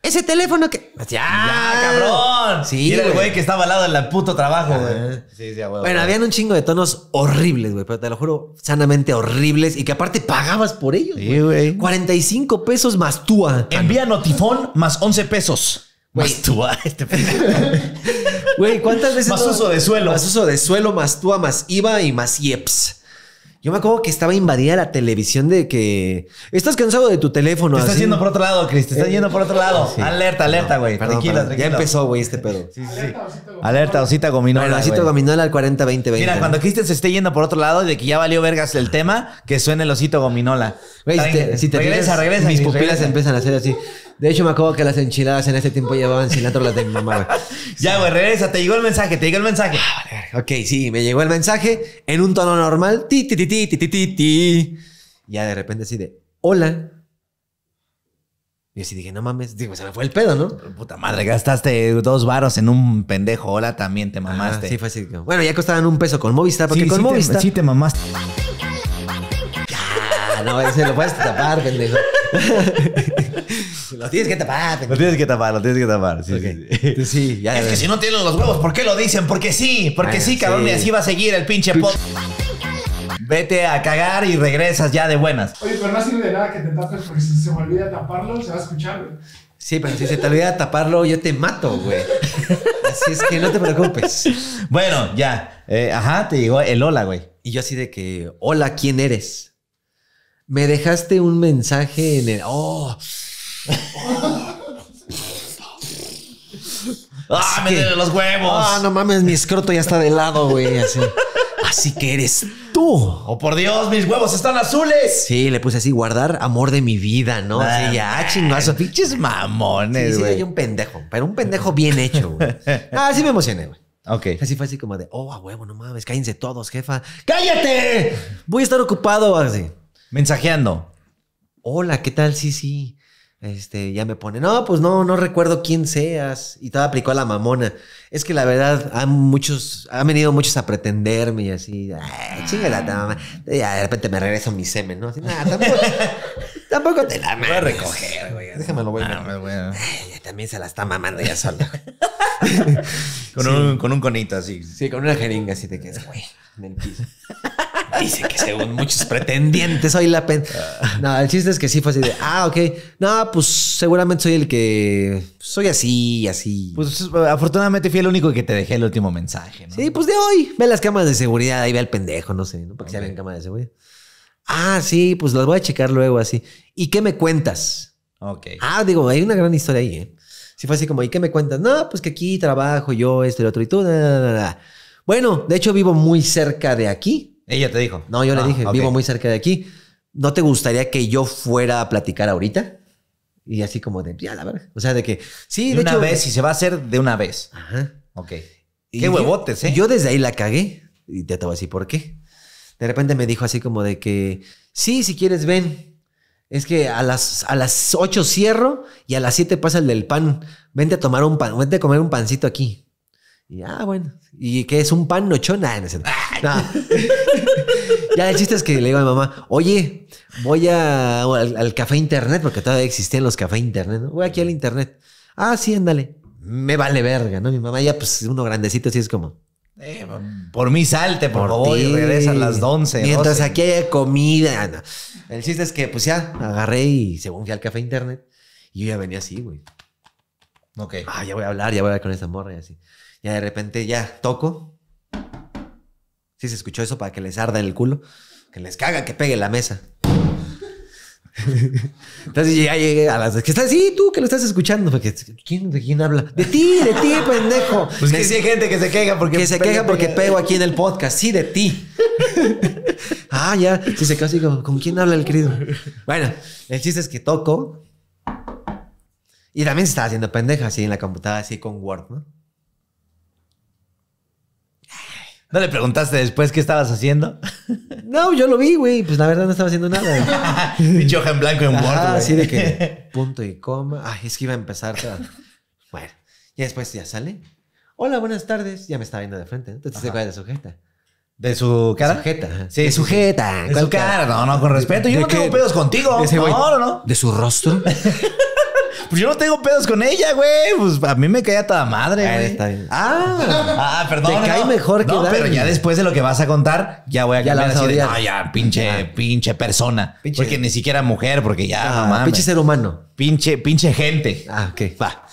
Ese teléfono que. ¡ah! ¡Ya, cabrón! Sí. era el güey que estaba al lado del puto trabajo, güey. Sí, sí, güey. Bueno, habían un chingo de tonos horribles, güey. Pero te lo juro, sanamente horribles. Y que aparte pagabas por ellos. Sí, güey. 45 pesos más túa. Envía notifón más 11 pesos. Más túa, [laughs] este Güey, ¿cuántas veces? Más uso de suelo. Más uso de suelo, más túa, más IVA y más IEPS. Yo me acuerdo que estaba invadida la televisión de que. Estás cansado de tu teléfono. Te estás yendo por otro lado, Chris. Te estás eh, yendo por otro lado. Alerta, alerta, güey. tranquilo, Ya empezó, güey, este pedo. Sí, sí, alerta, osito gominola. Alerta, osita gominola. Bueno, osito gominola al 40 20 20 Mira, cuando Cristian se esté yendo por otro lado de que ya valió vergas el tema, que suene el osito gominola. Güey, si te, si regresa, regresa. Mis pupilas empiezan a hacer así. De hecho, me acuerdo que las enchiladas en ese tiempo llevaban cilantro las de mi mamá. [laughs] ya, güey, regresa, te llegó el mensaje, te llegó el mensaje. Ah, Ok, sí, me llegó el mensaje en un tono normal. Ti, ti, ti, ti, ti, ti, ti. Ya de repente así de, hola. Y así dije, no mames, digo, se me fue el pedo, ¿no? Puta madre, gastaste dos varos en un pendejo, hola, también te ah, mamaste. sí, fue así. Bueno, ya costaban un peso con Movistar, porque sí, con Movistar. Te, sí, te mamaste. no, se lo puedes tapar, pendejo. [laughs] Lo tienes que tapar. Lo tienes que tapar, lo tienes que tapar. Sí, sí, sí. ya es que si no tienen los huevos, ¿por qué lo dicen? Porque sí, porque sí, cabrón, y así va a seguir el pinche pop. Vete a cagar y regresas ya de buenas. Oye, pero no sirve de nada que te tapes porque si se me olvida taparlo, se va a escuchar, güey. Sí, pero si se te olvida taparlo, yo te mato, güey. Así es que no te preocupes. Bueno, ya. Eh, ajá, te llegó el hola, güey. Y yo así de que, hola, ¿quién eres? Me dejaste un mensaje en el... Oh, ¡Ah, me duele los huevos! ¡Ah, no mames, mi escroto ya está de lado, güey! Así. que eres tú. ¡Oh, por Dios, mis huevos están azules! Sí, le puse así, guardar amor de mi vida, ¿no? Así, ah, ya, ah, chingazo. Pinches mamones, güey. Sí, sí, un pendejo, pero un pendejo bien hecho, güey. [laughs] Ah, sí me emocioné, güey. Ok. Así fue así como de, oh, a huevo, no mames, cállense todos, jefa. ¡Cállate! Voy a estar ocupado, así. Mensajeando. Hola, ¿qué tal? Sí, sí. Este, ya me pone, no, pues no, no recuerdo quién seas. Y todo aplicó a la mamona. Es que la verdad, han muchos, han venido muchos a pretenderme y así, chingada, ah. mamá. Y de repente me regreso mi semen, ¿no? Así, [laughs] tampoco, te la me voy a recoger, güey. Déjame lo voy a ver, ah, También se la está mamando ya sola. [laughs] con, un, con un conito así. Sí, con una jeringa así te quedas, güey, en [laughs] Dice que según muchos pretendientes soy la pena. Ah. No, el chiste es que sí fue así de, ah, ok. No, pues seguramente soy el que soy así, así. Pues afortunadamente fui el único que te dejé el último mensaje, ¿no? Sí, pues de hoy. Ve las cámaras de seguridad, ahí ve al pendejo, no sé, ¿no? Para que cámaras de seguridad. Ah, sí, pues las voy a checar luego así. ¿Y qué me cuentas? Ok. Ah, digo, hay una gran historia ahí, ¿eh? Si fue así como, ¿y qué me cuentas? No, pues que aquí trabajo yo, esto y lo otro y tú. Bueno, de hecho vivo muy cerca de aquí. Ella te dijo. No, yo le ah, dije, vivo muy cerca de aquí. ¿No te gustaría que yo fuera a platicar ahorita? Y así como de, ya, la verdad. O sea, de que, sí, de, una vez, si se va a hacer de una vez. Ajá. Ok. qué huevotes, yo, ¿eh? Yo desde ahí la cagué. Y te estaba así, por qué. De repente me dijo así como de que, sí, si quieres, ven. Es que a las, a las 8 cierro y a las siete pasa el del pan. Vente a tomar un pan, vente a comer un pancito aquí. Y ah, bueno. ¿Y que es un pan nochona Nah, no, [laughs] ya el chiste es que le digo a mi mamá, oye, voy a, al, café internet, porque todavía existían los cafés internet. ¿no? Voy aquí al internet. Ah, sí, ándale. Me vale verga, ¿no? Mi mamá ya, pues, uno grandecito, así es como. Eh, por mí salte, por, ti regresa a las 11. Mientras aquí haya comida. Ah, el chiste es que, pues ya, agarré y según fui al café internet, y yo ya venía así, güey. Ok. Ah, ya voy a hablar, ya voy a hablar con esa morra y así. Ya de repente ya toco. Sí se escuchó eso para que les arda el culo. Que les caga que pegue la mesa. [laughs] Entonces ya llegué a las que sí, tú que lo estás escuchando, porque ¿quién, ¿de quién habla? De ti, de ti, [laughs] pendejo. Pues que sí hay gente que se queja porque que se queja porque pego aquí en el podcast, sí, de ti. [laughs] ah, ya, sí se casi ¿con quién habla el querido? Bueno, el chiste es que toco y también se estaba haciendo pendeja así en la computadora, así con Word, ¿no? ¿No le preguntaste después qué estabas haciendo? [laughs] No, yo lo vi, güey. Pues la verdad no estaba haciendo nada. Dicho [laughs] en blanco en Word. así de que [laughs] punto y coma. Ay, es que iba a empezar. Bueno, y después ya sale. Hola, buenas tardes. Ya me estaba viendo de frente. ¿no? Entonces cuál de sujeta. ¿De su cara? Sujeta. Sí, de sujeta. ¿Cuál cara? No, no, con respeto. Yo no tengo pedos contigo. ¿De su rostro? Pues yo no tengo pedos con ella, güey. Pues a mí me cae a toda madre, güey. Está bien. Ah, ah, perdón. Te no, cae mejor no, Pero ya después de lo que vas a contar, ya voy a cambiar así de, no, ya, pinche, pinche persona. Pinche. Porque ni siquiera mujer, porque ya, Pinche ser humano. Pinche, pinche gente. Ah, ok. Va.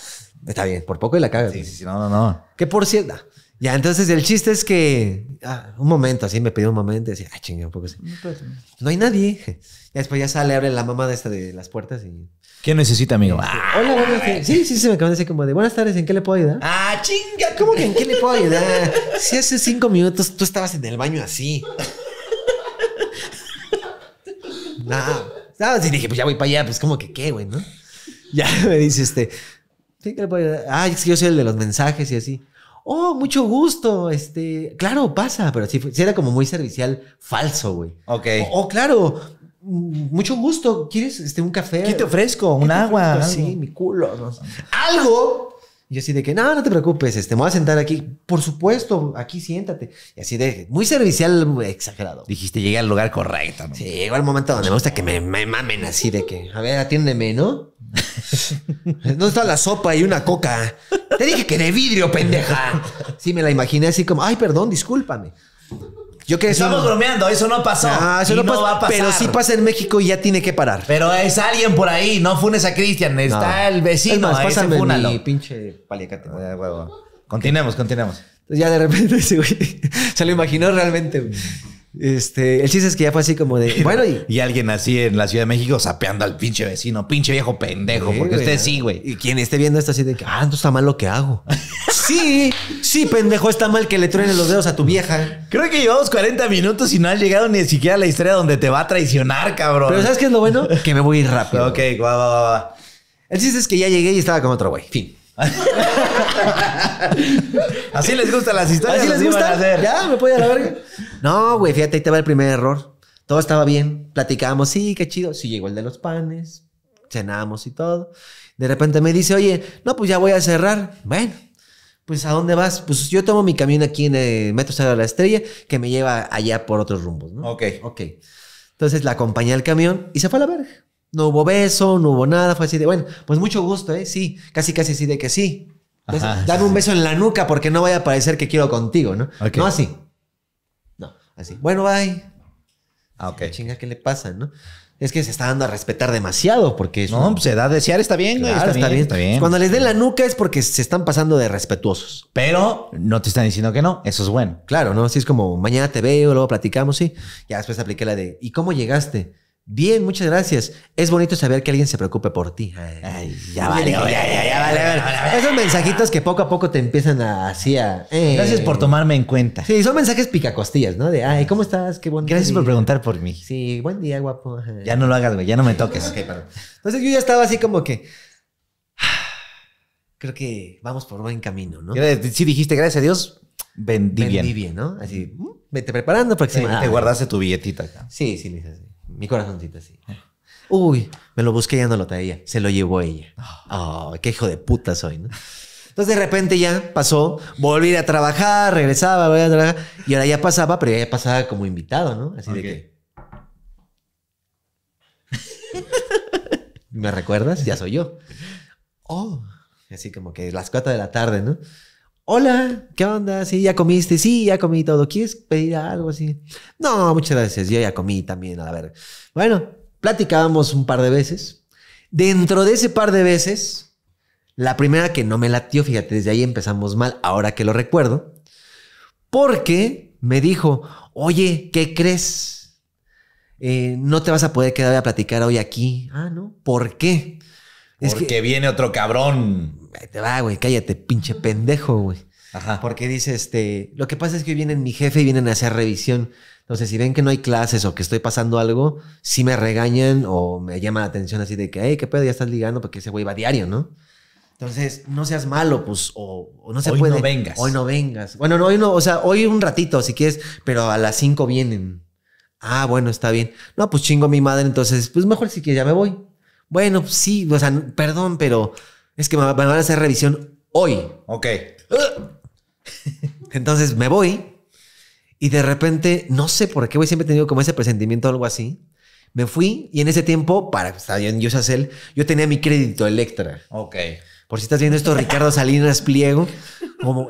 Está bien, por poco y la cagas. Sí, sí, sí, no, no, no. ¿Qué por cierto. Ya, entonces el chiste es que ah, un momento, así me pidió un momento y decía, ah, chingue, un poco así. Pues, no hay nadie. Y después ya sale, abre la mamá de esta de las puertas y ¿Qué necesita, amigo? Ah. Hola, Sí, sí, se me acabó de decir como de buenas tardes, ¿en qué le puedo ayudar? Ah, chinga, ¿cómo que en qué le puedo ayudar? Si hace cinco minutos tú estabas en el baño así. No, sí dije, pues ya voy para allá, pues como que qué, güey, ¿no? Ya [laughs] me dice este, ¿qué le puedo ayudar? Ah, es que yo soy el de los mensajes y así. Oh, mucho gusto. Este, claro, pasa, pero sí, era como muy servicial falso, güey. Ok. Oh, oh, claro, mucho gusto. ¿Quieres este, un café? ¿Qué te ofrezco? ¿Un agua? Sí, mi culo. Algo. Y así de que, no, no te preocupes, este, me voy a sentar aquí. Por supuesto, aquí siéntate. Y así de, muy servicial, exagerado. Dijiste, llegué al lugar correcto. Sí, llegó el momento donde me gusta que me, me mamen así de que, a ver, atiéndeme, ¿no? [laughs] ¿Dónde está la sopa y una coca? Te dije que de vidrio, pendeja. Sí, me la imaginé así como, ay, perdón, discúlpame. Yo que Estamos bromeando, eso no pasó. Ah, eso no, pasa, va a pasar. Pero sí pasa en México y ya tiene que parar. Pero es alguien por ahí, no funes a Cristian, está el vecino. Es más, a pinche paliacate. Continuemos, continuemos. Entonces ya de repente [laughs] se lo imaginó realmente. Este, el chiste es que ya fue así como de. [laughs] Bueno, y. alguien así en la Ciudad de México sapeando al pinche vecino, pinche viejo pendejo, porque usted sí, güey. Y quien esté viendo esto así de ah, no está mal lo que hago. [laughs] sí, sí, pendejo, está mal que le truenen los dedos a tu vieja. Creo que llevamos 40 minutos y no has llegado ni siquiera a la historia donde te va a traicionar, cabrón. Pero ¿sabes qué es lo bueno? que me voy rápido. ok, guau, va, va, va. El chiste es que ya llegué y estaba con otro güey. Fin. [laughs] Así les gustan las historias. Así les gusta. Ya, me voy a la verga. No, güey, fíjate, ahí te va el primer error. Todo estaba bien. Platicábamos, sí, qué chido. Sí, llegó el de los panes. Cenamos y todo. De repente me dice, oye, no, pues ya voy a cerrar. Bueno, pues ¿a dónde vas? Pues yo tomo mi camión aquí en el eh, Metro Cerro de la Estrella, que me lleva allá por otros rumbos, ¿no? Ok. Ok. Entonces la acompañé al camión y se fue a la verga. No hubo beso, no hubo nada, fue así de, bueno, pues mucho gusto, ¿eh? Sí, casi casi así de que sí. Dame un beso en la nuca porque no vaya a parecer que quiero contigo, ¿no? No así. No, así. Bueno, bye. Ah, ok. ¿Qué chinga, ¿qué le pasa, no? Es que se está dando a respetar demasiado porque... no, pues se da a desear, está bien, está, está, bien, está, bien, Cuando les den la nuca es porque se están pasando de respetuosos. Pero no te están diciendo que no, eso es bueno. Claro, ¿no? Así es como, mañana te veo, luego platicamos, sí. Ya después apliqué la de, ¿y cómo llegaste? Bien, muchas gracias. Es bonito saber que alguien se preocupe por ti. Ay, ya, vale, ya, ya, ya vale, Esos mensajitos que poco a poco te empiezan a así eh. Gracias por tomarme en cuenta. Sí, son mensajes picacostillas, ¿no? De, "Ay, ¿cómo estás? Qué buen día. Gracias por preguntar por mí. Sí, buen día, guapo. Ya no lo hagas, güey, ya no me toques. ok, perdón. Entonces yo ya estaba así como que [sighs] creo que vamos por buen camino, ¿no? Sí dijiste, gracias a Dios, vendí, vendí bien. ¿no? Así, mm, vete preparando para te guardaste tu billetita. Acá. Sí, sí, le mi corazoncito así. Uy, me lo busqué y ya no lo traía. Se lo llevó ella. Oh, qué hijo de puta soy, ¿no? Entonces de repente ya pasó, volví a trabajar, regresaba, voy a trabajar. Y ahora ya pasaba, pero ya pasaba como invitado, ¿no? Así de que. [laughs] ¿Me recuerdas? Ya soy yo. Oh, así como que las cuatro de la tarde, ¿no? Hola, ¿qué onda? Sí, ya comiste, sí, ya comí todo. ¿Quieres pedir algo así? No, muchas gracias, yo ya comí también, a ver. Bueno, platicábamos un par de veces. Dentro de ese par de veces, la primera que no me latió, fíjate, desde ahí empezamos mal, ahora que lo recuerdo, porque me dijo, oye, ¿qué crees? Eh, no te vas a poder quedar a platicar hoy aquí. Ah, no, ¿por qué? Porque es que, viene otro cabrón te va, güey, cállate, pinche pendejo, güey. Ajá. Porque dice, este, lo que pasa es que hoy vienen mi jefe y vienen a hacer revisión. Entonces, si ven que no hay clases o que estoy pasando algo, sí me regañan o me llama la atención así de que, hey, qué pedo, ya estás ligando porque ese güey va diario, ¿no? Entonces, no seas malo, pues, o, no se puede. Hoy no vengas. Hoy no vengas. Bueno, no, hoy no, o sea, hoy un ratito si quieres, pero a las cinco vienen. Ah, bueno, está bien. No, pues chingo a mi madre, entonces, pues mejor si quieres, ya me voy. Bueno, pues sí, o sea, perdón, pero es que me van a hacer revisión hoy. Ok. [laughs] Entonces me voy y de repente, no sé por qué, voy siempre he tenido como ese presentimiento o algo así. Me fui y en ese tiempo, para estar en bien, yo tenía mi crédito Electra. Ok. Por si estás viendo esto, Ricardo Salinas Pliego,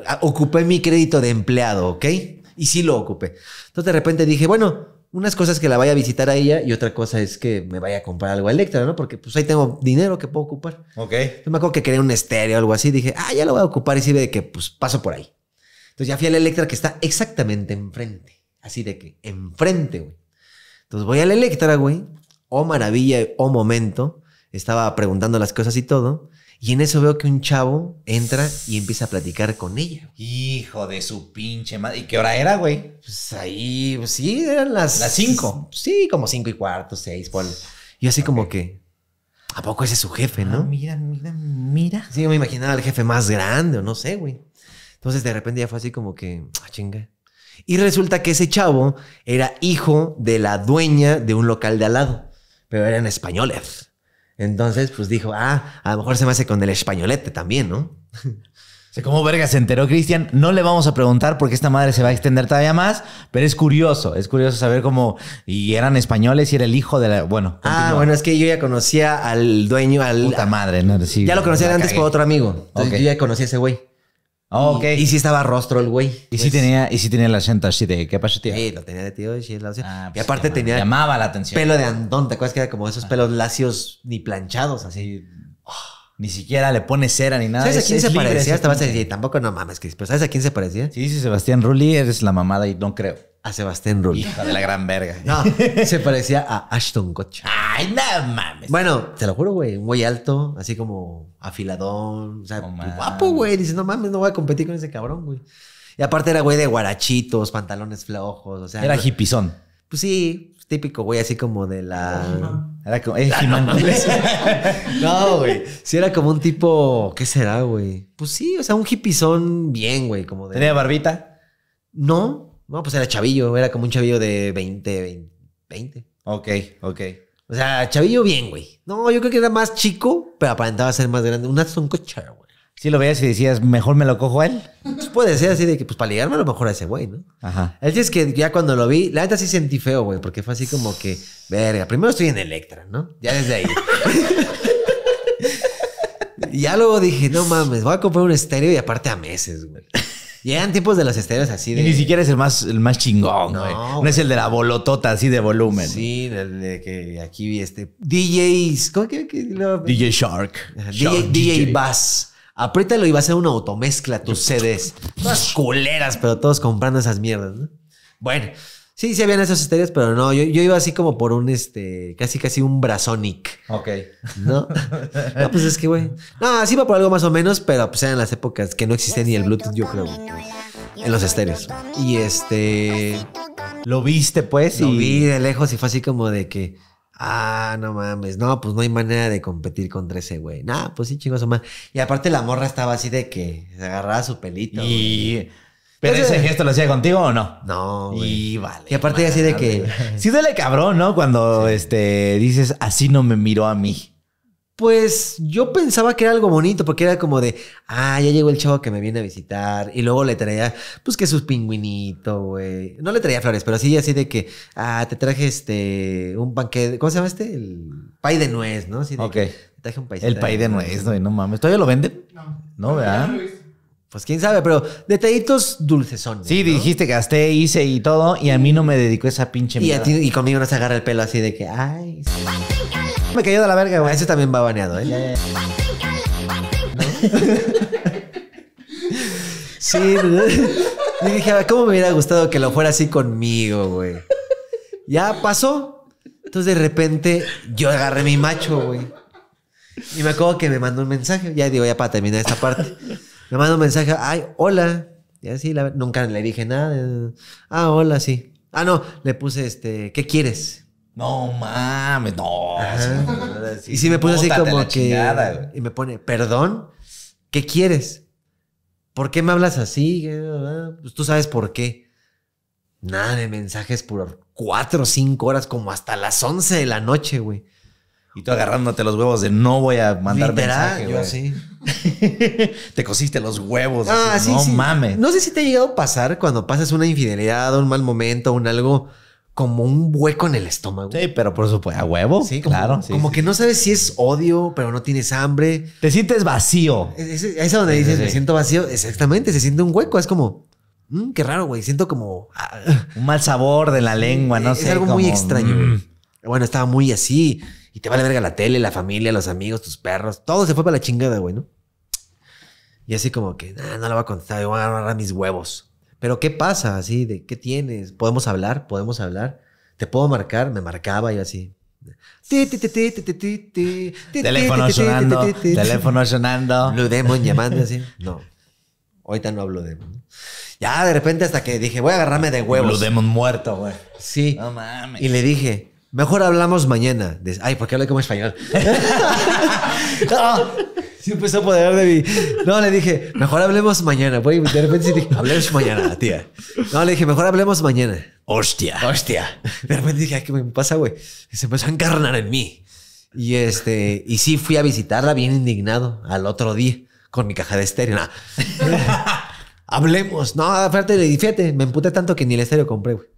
ah, ocupé mi crédito de empleado, ¿ok? Y sí lo ocupé. Entonces de repente dije, bueno, unas cosas que la vaya a visitar a ella y otra cosa es que me vaya a comprar algo a Electra, ¿no? Porque pues ahí tengo dinero que puedo ocupar. Ok. Yo me acuerdo que quería un estéreo o algo así. Dije, ah, ya lo voy a ocupar y sirve de que pues paso por ahí. Entonces ya fui a la Electra que está exactamente enfrente. Así de que enfrente, güey. Entonces voy a la Electra, güey. Oh maravilla, oh momento. Estaba preguntando las cosas y todo. Y en eso veo que un chavo entra y empieza a platicar con ella. Hijo de su pinche madre. ¿Y qué hora era, güey? Pues ahí, pues sí, eran las. Las cinco. Sí, como cinco y cuarto, seis, cual Y así como que. ¿A poco ese es su jefe, ah, no? mira, mira, mira. Sí, yo me imaginaba el jefe más grande, o no sé, güey. Entonces de repente ya fue así como que. Ah, chinga. Y resulta que ese chavo era hijo de la dueña de un local de al lado, pero eran españoles. Entonces, pues dijo, ah, a lo mejor se me hace con el españolete también, ¿no? O [laughs] sea, ¿Cómo verga se enteró Cristian? No le vamos a preguntar porque esta madre se va a extender todavía más, pero es curioso, es curioso saber cómo. Y eran españoles y era el hijo de la. Bueno. Ah, bueno, es que yo ya conocía al dueño, al. Puta madre, no, Ya lo conocía antes por otro amigo. yo ya conocía a ese güey. Oh, Y sí estaba rostro el güey. Y si sí pues. tenía, y sí tenía el acento así de ¿qué pasa, tío? Sí, lo tenía de tío, sí, la ah, y pues, aparte tenía. Llamaba la atención. Pelo de andón, ¿te acuerdas que era como esos ah. pelos lacios ni planchados, así? ni siquiera le pone cera ni nada. ¿Sabes a quién se parecía? Estaba tampoco no mames, Chris. ¿sabes a quién se parecía? Sí, sí, Sebastián Rulli, eres la mamada y no creo a Sebastián Rulli. Hijo de la gran verga. No, se parecía a Ashton Kutcher. Ay, no mames. Bueno, te lo juro, güey. Muy alto, así como afiladón. O sea, guapo, güey. Dice, no mames, no voy a competir con ese cabrón, güey. Y aparte era güey de guarachitos, pantalones flojos. O sea, era hipizón. Pues sí, típico, güey, así como de la. era Era como. Eh, [laughs] no, güey. Sí, era como un tipo. ¿Qué será, güey? Pues sí, o sea, un hippizón bien, güey. ¿Tenía barbita? No, no, pues era chavillo, era como un chavillo de 20, 20. Ok, ok. O sea, chavillo bien, güey. No, yo creo que era más chico, pero aparentaba ser más grande. Una soncochara, güey. Si lo veías y decías, mejor me lo cojo a él. Pues puede ser así de que, pues para ligarme a lo mejor a ese güey, ¿no? Ajá. El es que ya cuando lo vi, la neta sí sentí feo, güey, porque fue así como que, verga, primero estoy en Electra, ¿no? Ya desde ahí. [laughs] ya luego dije, no mames, voy a comprar un estéreo y aparte a meses, güey. Llegan tipos de las estrellas así de. ni siquiera es el más, el más chingón, No, no, es el de la bolotota así de volumen. Sí, el de que aquí vi este. DJs. ¿Cómo que, DJ Shark. DJ, Bass. Apriétalo y va a ser una automezcla tus CDs. Todas culeras, pero todos comprando esas mierdas, ¿no? Bueno, Sí, sí habían esos estéreos, pero no, yo, iba así como por un, este, casi casi un brazonic. Ok. ¿No? [laughs] no, pues es que, güey. No, así iba por algo más o menos, pero pues eran las épocas que no existía ni el Bluetooth, yo creo. En los estéreos. Y este... Lo viste, pues. Lo vi de lejos y fue así como de que... Ah, no mames. No, pues no hay manera de competir contra ese güey. No, pues sí, chingoso, más. Y aparte la morra estaba así de que se agarraba su pelito. Y... ¿Pero ese gesto lo hacía contigo o no? No, güey. Y vale. Y aparte así de que... Sí duele cabrón, ¿no? Cuando este, dices, así no me miró a mí. Pues yo pensaba que era algo bonito, porque era como de, ah, ya llegó el chavo que me viene a visitar. Y luego le traía, pues que sus pingüinito, güey. No le traía flores, pero así, así de que, ah, te traje este, un banquete. ¿cómo se llama este? El pay de nuez, ¿no? de ok. te traje un nuez. El pay de nuez, güey, no mames. ¿Todavía lo venden? No. No, ¿verdad? Pues quién sabe, pero detallitos dulcesones. Sí, dijiste dijiste, gasté, hice y todo, y a mí no me dedicó esa pinche y, y conmigo no se agarra el pelo así de que, ay. Me cayó de la verga, güey. Ah, ese también va baneado, ¿eh? sí, [laughs] y dije, ¿cómo me hubiera gustado que lo fuera así conmigo, güey? Ya pasó. Entonces de repente yo agarré mi macho, güey. Y me acuerdo que me mandó un mensaje. Ya digo, ya para terminar esta parte. Le mando mensaje, ay, hola. Y así, nunca le dije nada. Ah, hola, sí. Ah, no, le puse este, ¿qué quieres? No mames, no. y sí me puse así como que. y me pone, perdón, ¿qué quieres? ¿Por qué me hablas así? Ah, pues tú sabes por qué. Nada de mensajes por cuatro o cinco horas, como hasta las once de la noche, güey. Y tú agarrándote los huevos de no voy a mandar yo [laughs] te cosiste los huevos. no mames. No sé si te ha llegado a pasar cuando pasas una infidelidad, un mal momento, un algo como un hueco en el estómago. Sí, pero por supuesto, a huevo. Sí, claro. como que no sabes si es odio, pero no tienes hambre. Te sientes vacío. Es, es, donde dices, me siento vacío. Exactamente, se siente un hueco. Es como, mm, qué raro, güey. Siento como. Ah". un mal sabor de la lengua, no es sé. Es algo muy extraño. Mm. Bueno, estaba muy así. Y te vale verga la tele, la familia, los amigos, tus perros. Todo se fue para la chingada, güey, ¿no? Y así como que, no lo va a contestar. yo voy a agarrar mis huevos. Pero ¿qué pasa? Así, ¿de qué tienes? ¿Podemos hablar? ¿Podemos hablar? ¿Te puedo marcar? Me marcaba y así. Teléfono sonando, teléfono sonando. Blue Demon llamando así. No. Ahorita no hablo de. Ya de repente hasta que dije, voy a agarrarme de huevos. Blue Demon muerto, güey. Sí. No mames. Y le dije, Mejor hablamos mañana. Ay, ¿por qué hablo como español? no, [laughs] ah, empezó a poder de mí. No, le dije, mejor hablemos mañana. Voy, de repente sí dije, hablemos mañana, tía. No, le dije, mejor hablemos mañana. Hostia. Hostia. De repente dije, ¿qué me pasa, güey? se empezó a encarnar en mí. Y este, y sí, fui a visitarla bien indignado al otro día con mi caja de estéreo. [laughs] Hablemos. No, aparte, fíjate, me emputé tanto que ni el estéreo compré, güey.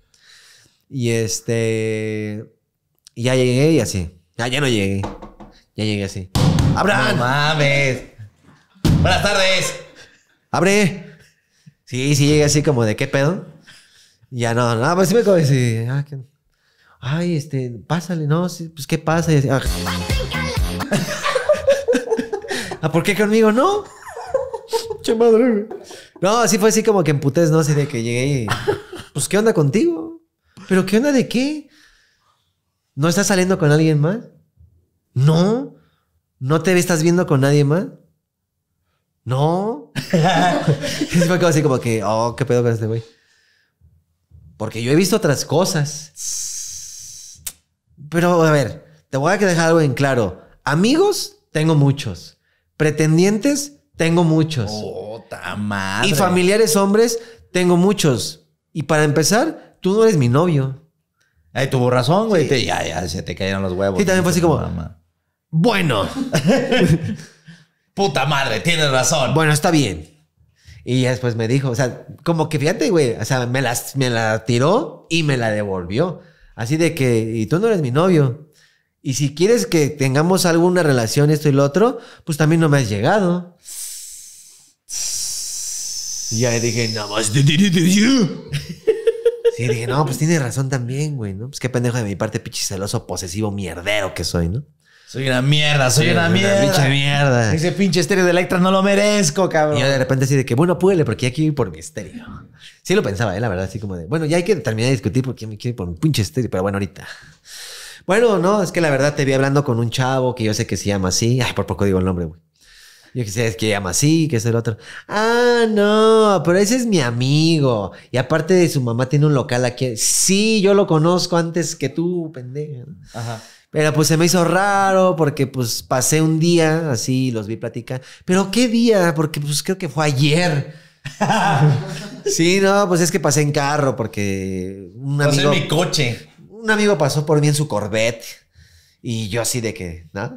Y este. Y ya llegué y así. Ya, ya no llegué. Ya llegué así. ¡Abran! ¡No mames! ¡Buenas tardes! ¡Abre! Sí, sí llegué así como de qué pedo. Ya no, no, pues sí me como así. Ah, ay, este, pásale, no, pues qué pasa. Y así, ah. [laughs] ¿Ah ¿por qué conmigo? No. No, así fue así como que emputés, ¿no? Así de que llegué y. Pues, ¿qué onda contigo? ¿Pero qué onda de qué? ¿No estás saliendo con alguien más? No. ¿No te estás viendo con nadie más? No. [laughs] Es así como que, oh, qué pedo con este güey. Porque yo he visto otras cosas. Pero a ver, te voy a dejar algo en claro. Amigos, tengo muchos. Pretendientes, tengo muchos. Oh, Y familiares hombres, tengo muchos. Y para empezar, tú no eres mi novio. Ahí tuvo razón, güey. Ya, ya, se te cayeron los huevos. Sí, también fue así como, bueno. [laughs] Puta madre, tienes razón. Bueno, está bien. Y ya después me dijo, o sea, como que fíjate, güey, o sea, me, me la tiró y me la devolvió. Así de que, y tú no eres mi novio. Y si quieres que tengamos alguna relación, esto y lo otro, pues también no me has llegado. Y ya dije, nada más. Sí, dije, no, pues tiene razón también, güey, ¿no? Pues qué pendejo de mi parte, pinche celoso, posesivo, mierdero que soy, ¿no? Soy una mierda, soy una, mierda. pinche mierda. Ese pinche estéreo de Electra no lo merezco, cabrón. Y yo de repente así de que, bueno, puede, porque ya quiero ir por mi estéreo. Sí lo pensaba, ¿eh? la verdad, así como de, bueno, ya hay que terminar de discutir porque me quiero ir por mi pinche estéreo, pero bueno, ahorita. Bueno, no, es que la verdad te vi hablando con un chavo que yo sé que se llama así. Ay, por poco digo el nombre, güey. Yo que sé, es que llama así, que es el otro. Ah, no, pero ese es mi amigo. Y aparte de su mamá tiene un local aquí. Sí, yo lo conozco antes que tú, pendeja. Ajá. Pero pues se me hizo raro porque pues pasé un día así, los vi platicar. Pero qué día, porque pues creo que fue ayer. [laughs] sí, no, pues es que pasé en carro porque un amigo... Pasé en mi coche. Un amigo pasó por mí en su Corvette. Y yo así de que, ¿no?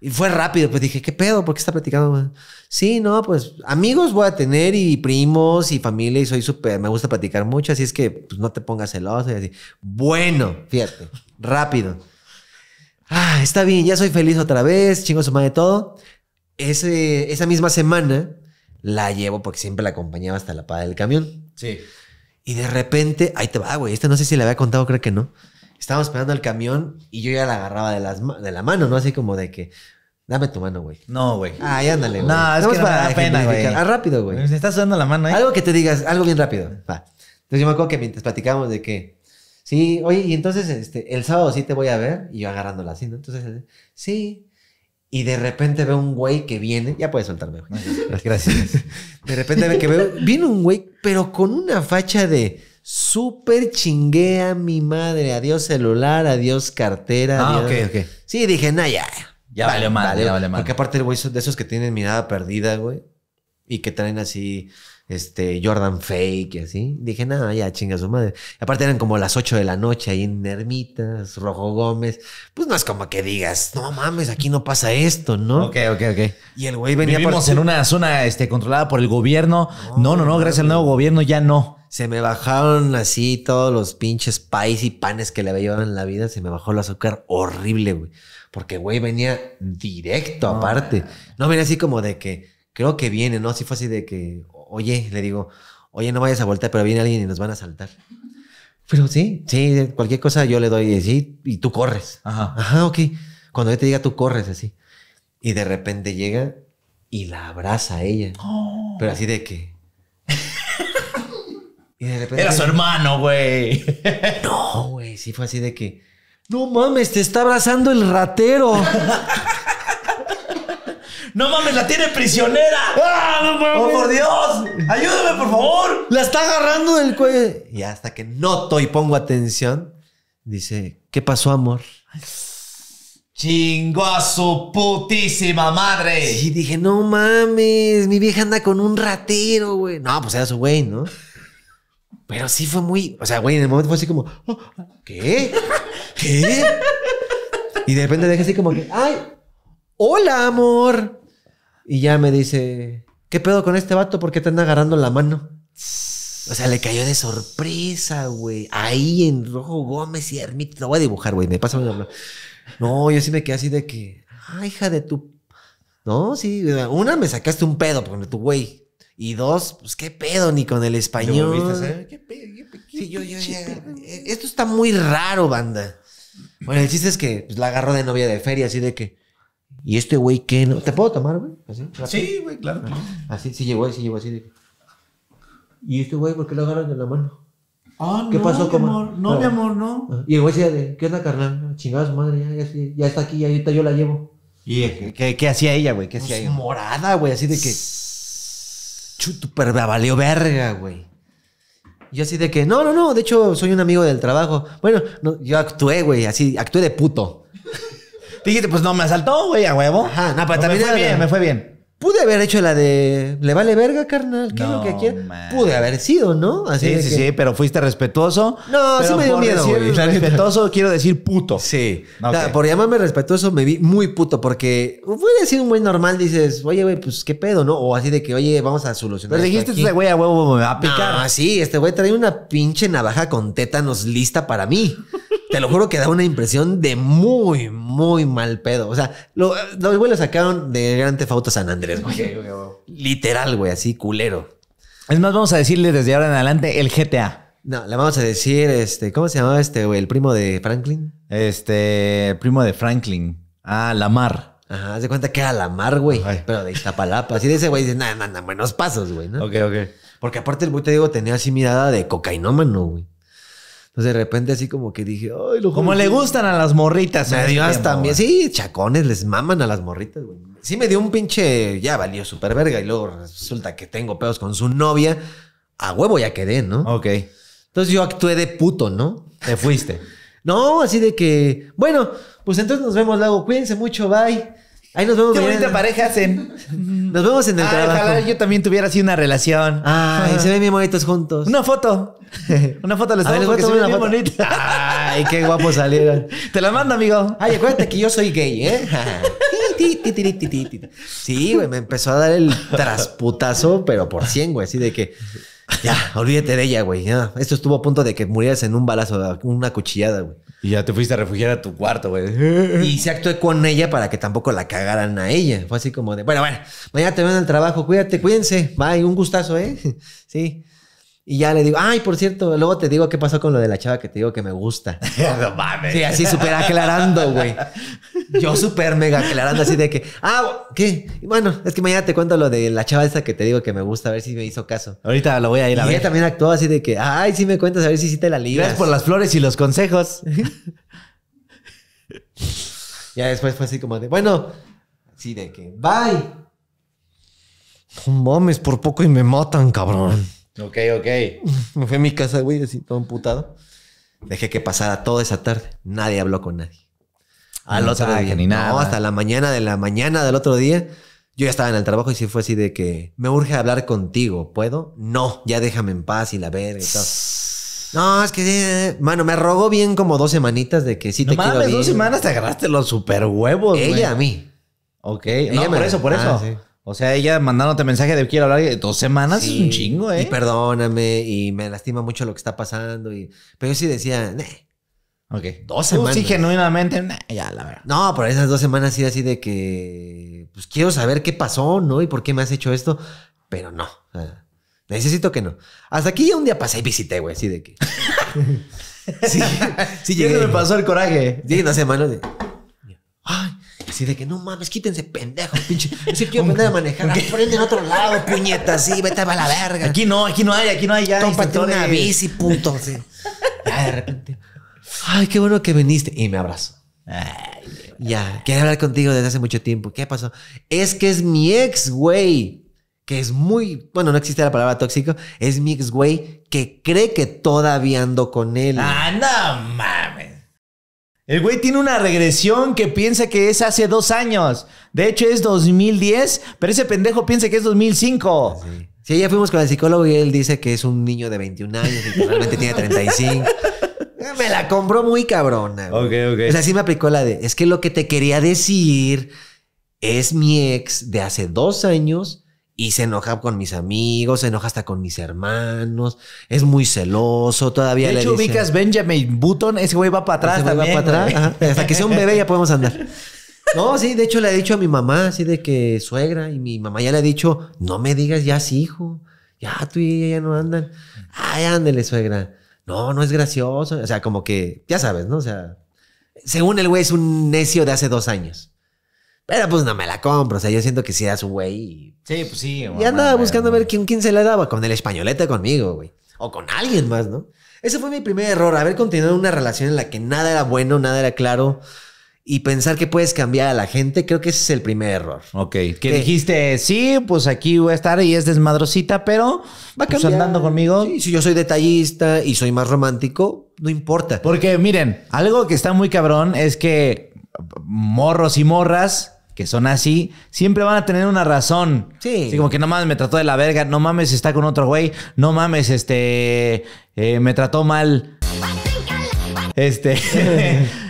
Y fue rápido, pues dije, ¿qué pedo? ¿Por qué está platicando? Sí, no, pues amigos voy a tener y primos y familia y soy súper, me gusta platicar mucho, así es que pues, no te pongas celoso y así. Bueno, fíjate, rápido. Ah, está bien, ya soy feliz otra vez, chingo su madre todo. Ese, esa misma semana la llevo porque siempre la acompañaba hasta la parada del camión. Sí. Y de repente, ahí te va, güey, esta no sé si le había contado, creo que no estábamos esperando el camión y yo ya la agarraba de, las, de la mano, ¿no? Así como de que, dame tu mano, güey. No, güey. Ay, ah, ándale, güey. No, es que no pena, güey. Ah, rápido, güey. Me estás dando la mano Algo que te digas, algo bien rápido. Entonces yo me acuerdo que mientras platicábamos de que, sí, oye, y entonces este, el sábado sí te voy a ver, y yo agarrándola así, ¿no? Entonces, sí. Y de repente veo un güey que viene, ya puedes soltarme, güey. Gracias. [laughs] de repente veo que veo, viene un güey, pero con una facha de Súper chinguea, mi madre. Adiós celular, adiós cartera. Ah, ok, ok. Sí, dije, no, ya. Ya vale, ya vale madre. Porque aparte güey de esos que tienen mirada perdida, güey. Y que traen así este, Jordan Fake y así. Dije, nada, ya chinga su madre. aparte eran como las 8 de la noche ahí en Ermitas, Rojo Gómez. Pues no es como que digas, no mames, aquí no pasa esto, ¿no? Ok, ok, ok. Y el güey venía en una zona este, controlada por el gobierno. No, no, no, gracias al nuevo gobierno ya no. Se me bajaron así todos los pinches pais y panes que le había en la vida. Se me bajó el azúcar horrible, güey. Porque, güey, venía directo aparte. No venía así como de que creo que viene, ¿no? Así fue así de que oye, le digo, oye, no vayas a voltear, pero viene alguien y nos van a saltar. Pero sí, sí, cualquier cosa yo le doy, sí, y tú corres. Ajá. Ajá, ok. Cuando él te diga, tú corres así. Y de repente llega y la abraza a ella. Oh. Pero así de que. [laughs] y de repente. Era su hermano, güey. no, güey, sí fue así de que. No mames, te está abrazando el ratero. [laughs] ¡No mames, la tiene prisionera! [laughs] ¡Ah, no mames! ¡Oh, por Dios! ¡Ayúdame, por favor! La está agarrando del cuello. Y hasta que noto y pongo atención, dice: ¿Qué pasó, amor? Chingo a su putísima madre. Y dije, no mames, mi vieja anda con un ratero, güey. No, pues era su güey, ¿no? Pero sí fue muy. O sea, güey, en el momento fue así como, oh, ¿qué? ¿Qué? Y de repente deja así como que, ¡ay! ¡Hola, amor! Y ya me dice, ¿qué pedo con este vato? ¿Por qué te anda agarrando la mano? O sea, le cayó de sorpresa, güey. Ahí en Rojo Gómez y Ermita. Lo voy a dibujar, güey. Me pasa No, yo sí me quedé así de que, ay, ah, hija de tu... No, sí. Una, me sacaste un pedo con tu güey. Y dos, pues qué pedo, ni con el español. ¿Qué pedo? Sí, yo, yo, eh, esto está muy raro, banda. Bueno, el chiste es que pues, la agarró de novia de feria, así de que, ¿Y este güey qué? No? ¿Te puedo tomar, güey? Sí, güey, claro. Así, ah, sí llegó, sí llegó así. ¿Y este güey por qué lo agarran de la mano? Ah, ¿Qué no, pasó, mi amor? No, mi amor, no. Y el güey decía, de, ¿qué onda, carnal? Chingada su madre, ya, ya, ya, está aquí, ya ahorita yo la llevo. ¿Y qué, qué, hacía ella, güey? ¿Qué hacía pues ella? morada, güey, así de que... me valió verga, güey. Y así de que, no, no, no, de hecho soy un amigo del trabajo. Bueno, yo actué, güey, así, actué de puto. Dijiste, pues no me asaltó, güey, a huevo. Ajá, no, pero también. Me fue bien, me fue bien. Pude haber hecho la de le vale verga, carnal, ¿qué es lo que quiera? Pude haber sido, ¿no? Así sí, sí, sí, pero fuiste respetuoso. No, sí me dio miedo. respetuoso quiero decir puto. Sí. por llamarme respetuoso me vi muy puto, porque fue sido un güey normal, dices, oye, güey, pues qué pedo, ¿no? O así de que, oye, vamos a solucionar. Pero dijiste, este güey a huevo me va a picar. Ah, no, sí, este güey trae una pinche navaja con tétanos lista para mí. Te lo juro que da una impresión de muy, muy mal pedo. O sea, los güeyes lo sacaron de Gran Tefauto San Andrés, güey. Literal, güey, así culero. Es más, vamos a decirle desde ahora en adelante el GTA. No, le vamos a decir, este, ¿cómo se llamaba este, güey? ¿El primo de Franklin? Este, el primo de Franklin. Ah, Lamar. Ajá, de cuenta que era Lamar, güey. Pero de Iztapalapa. Así de ese güey dice, nada, nada, buenos pasos, güey, ¿no? Ok, ok. Porque aparte el güey, te digo, tenía así mirada de cocainómano, güey de repente así como que dije, ay, Como le gustan a las morritas. Me dio hasta también. Sí, chacones, les maman a las morritas, güey. Sí me dio un pinche, ya valió súper verga. Y luego resulta que tengo pedos con su novia. A huevo ya quedé, ¿no? Ok. Entonces yo actué de puto, ¿no? Te fuiste. [laughs] no, así de que, bueno, pues entonces nos vemos luego. Cuídense mucho, bye. Ahí nos vemos. Qué bonita pareja hacen. [laughs] Nos vemos en el Ay, Ah, Ojalá yo también tuviera así una relación. Ay, se ven bien bonitos juntos. Una foto. [laughs] Una foto les salió porque se ven bonita. Ay, qué guapo salieron. [laughs] Te la mando, amigo. Ay, acuérdate que yo soy gay, ¿eh? Sí, güey, me empezó a dar el trasputazo, pero por 100, güey, así de que ya, olvídate de ella, güey. Esto estuvo a punto de que murieras en un balazo, una cuchillada, güey. Y ya te fuiste a refugiar a tu cuarto, güey. Y se actué con ella para que tampoco la cagaran a ella. Fue así como de, bueno, bueno, mañana te veo en el trabajo, cuídate, cuídense. Bye, un gustazo, ¿eh? [laughs] Sí. Y ya le digo, ay, por cierto, luego te digo qué pasó con lo de la chava que te digo que me gusta. [laughs] Sí, así súper aclarando, güey. Yo súper mega aclarando, así de que, ah, ¿qué? Bueno, es que mañana te cuento lo de la chava esa que te digo que me gusta, a ver si me hizo caso. Ahorita lo voy a ir a ver. ella también actuó así de que, ay, sí me cuentas, a ver si sí te la libras. Gracias por las flores y los consejos. [laughs] ya después fue así como de, bueno, sí, de que, bye. mames, por poco y me matan, cabrón. Ok, ok. [laughs] Me fui a mi casa, güey, así todo emputado. Dejé que pasara toda esa tarde. Nadie habló con nadie. Al otro día. Ni nada. No, hasta la mañana de la mañana del otro día. Yo ya estaba en el trabajo y sí fue así de que me urge hablar contigo, ¿puedo? No, ya déjame en paz y la verga y todo. [sighs] No, es que, eh, mano, me rogó bien como dos semanitas de que sí te mames, quiero bien. dos semanas te agarraste los super huevos, Ella a mí. Ok. no, por eso, por eso. Ah, o sea, ella mandándote mensaje de quiero hablar de dos semanas es un chingo, ¿eh? Y perdóname, y me lastima mucho lo que está pasando. Y... Pero yo sí decía, eh. Ok. Dos semanas. sí, genuinamente, ya, la verdad. No, pero esas dos semanas sí, así de que. Pues quiero saber qué pasó, ¿no? Y por qué me has hecho esto. Pero no. necesito que no. Hasta aquí ya un día pasé y visité, güey, así de que. [laughs] sí, sí llegué. me pasó el coraje. Sí, dos semanas de. ¡Ay! Así de que no mames, quítense pendejos, pinche. Ese quiero aprender a manejar. Que en otro lado, puñeta, sí, vete a la verga. Aquí no, aquí no hay, aquí no hay ya. Tómpate una de... bici, puto. Sí. Ya de repente. Ay, qué bueno que viniste. Y me abrazo. ya, quería hablar contigo desde hace mucho tiempo. ¿Qué pasó? Es que es mi ex, güey. Que es muy, bueno, no existe la palabra tóxico. Es mi ex, güey, que cree que todavía ando con él. Ah, no mames. El güey tiene una regresión que piensa que es hace dos años. De hecho, es 2010, pero ese pendejo piensa que es 2005. Sí, ya fuimos con el psicólogo y él dice que es un niño de 21 años y que realmente tiene 35. [laughs] Me la compró muy cabrona. Ok, ok. O sea, sí me aplicó la de, es que lo que te quería decir es mi ex de hace dos años y se enoja con mis amigos, se enoja hasta con mis hermanos, es muy celoso, todavía de hecho, ubicas Benjamin Button, ese güey va para atrás ese Va para atrás, hasta que sea un bebé ya podemos andar. No, sí, de hecho le he dicho a mi mamá, así de que suegra, y mi mamá ya le ha dicho, no me digas ya sí, hijo, ya tú y ella ya no andan. Ay, ándele, suegra. No, no es gracioso. O sea, como que, ya sabes, ¿no? O sea, según el güey es un necio de hace dos años. Pero pues no me la compro. O sea, yo siento que si era su güey. Sí, pues sí. Y andaba buscando a ver quién, quién se la daba. Con el españoleta conmigo, güey. O con alguien más, ¿no? Ese fue mi primer error. Haber continuado una relación en la que nada era bueno, nada era claro. Y pensar que puedes cambiar a la gente, creo que ese es el primer error. Ok. Que dijiste, sí, pues aquí voy a estar y es desmadrosita, pero va cambiando. pues, andando conmigo. Sí, si yo soy detallista y soy más romántico, no importa. Porque miren, algo que está muy cabrón es que morros y morras que son así, siempre van a tener una razón. Sí. como que no mames, me trató de la verga, no mames, está con otro güey, no mames, este, eh, me trató mal. Este. [laughs]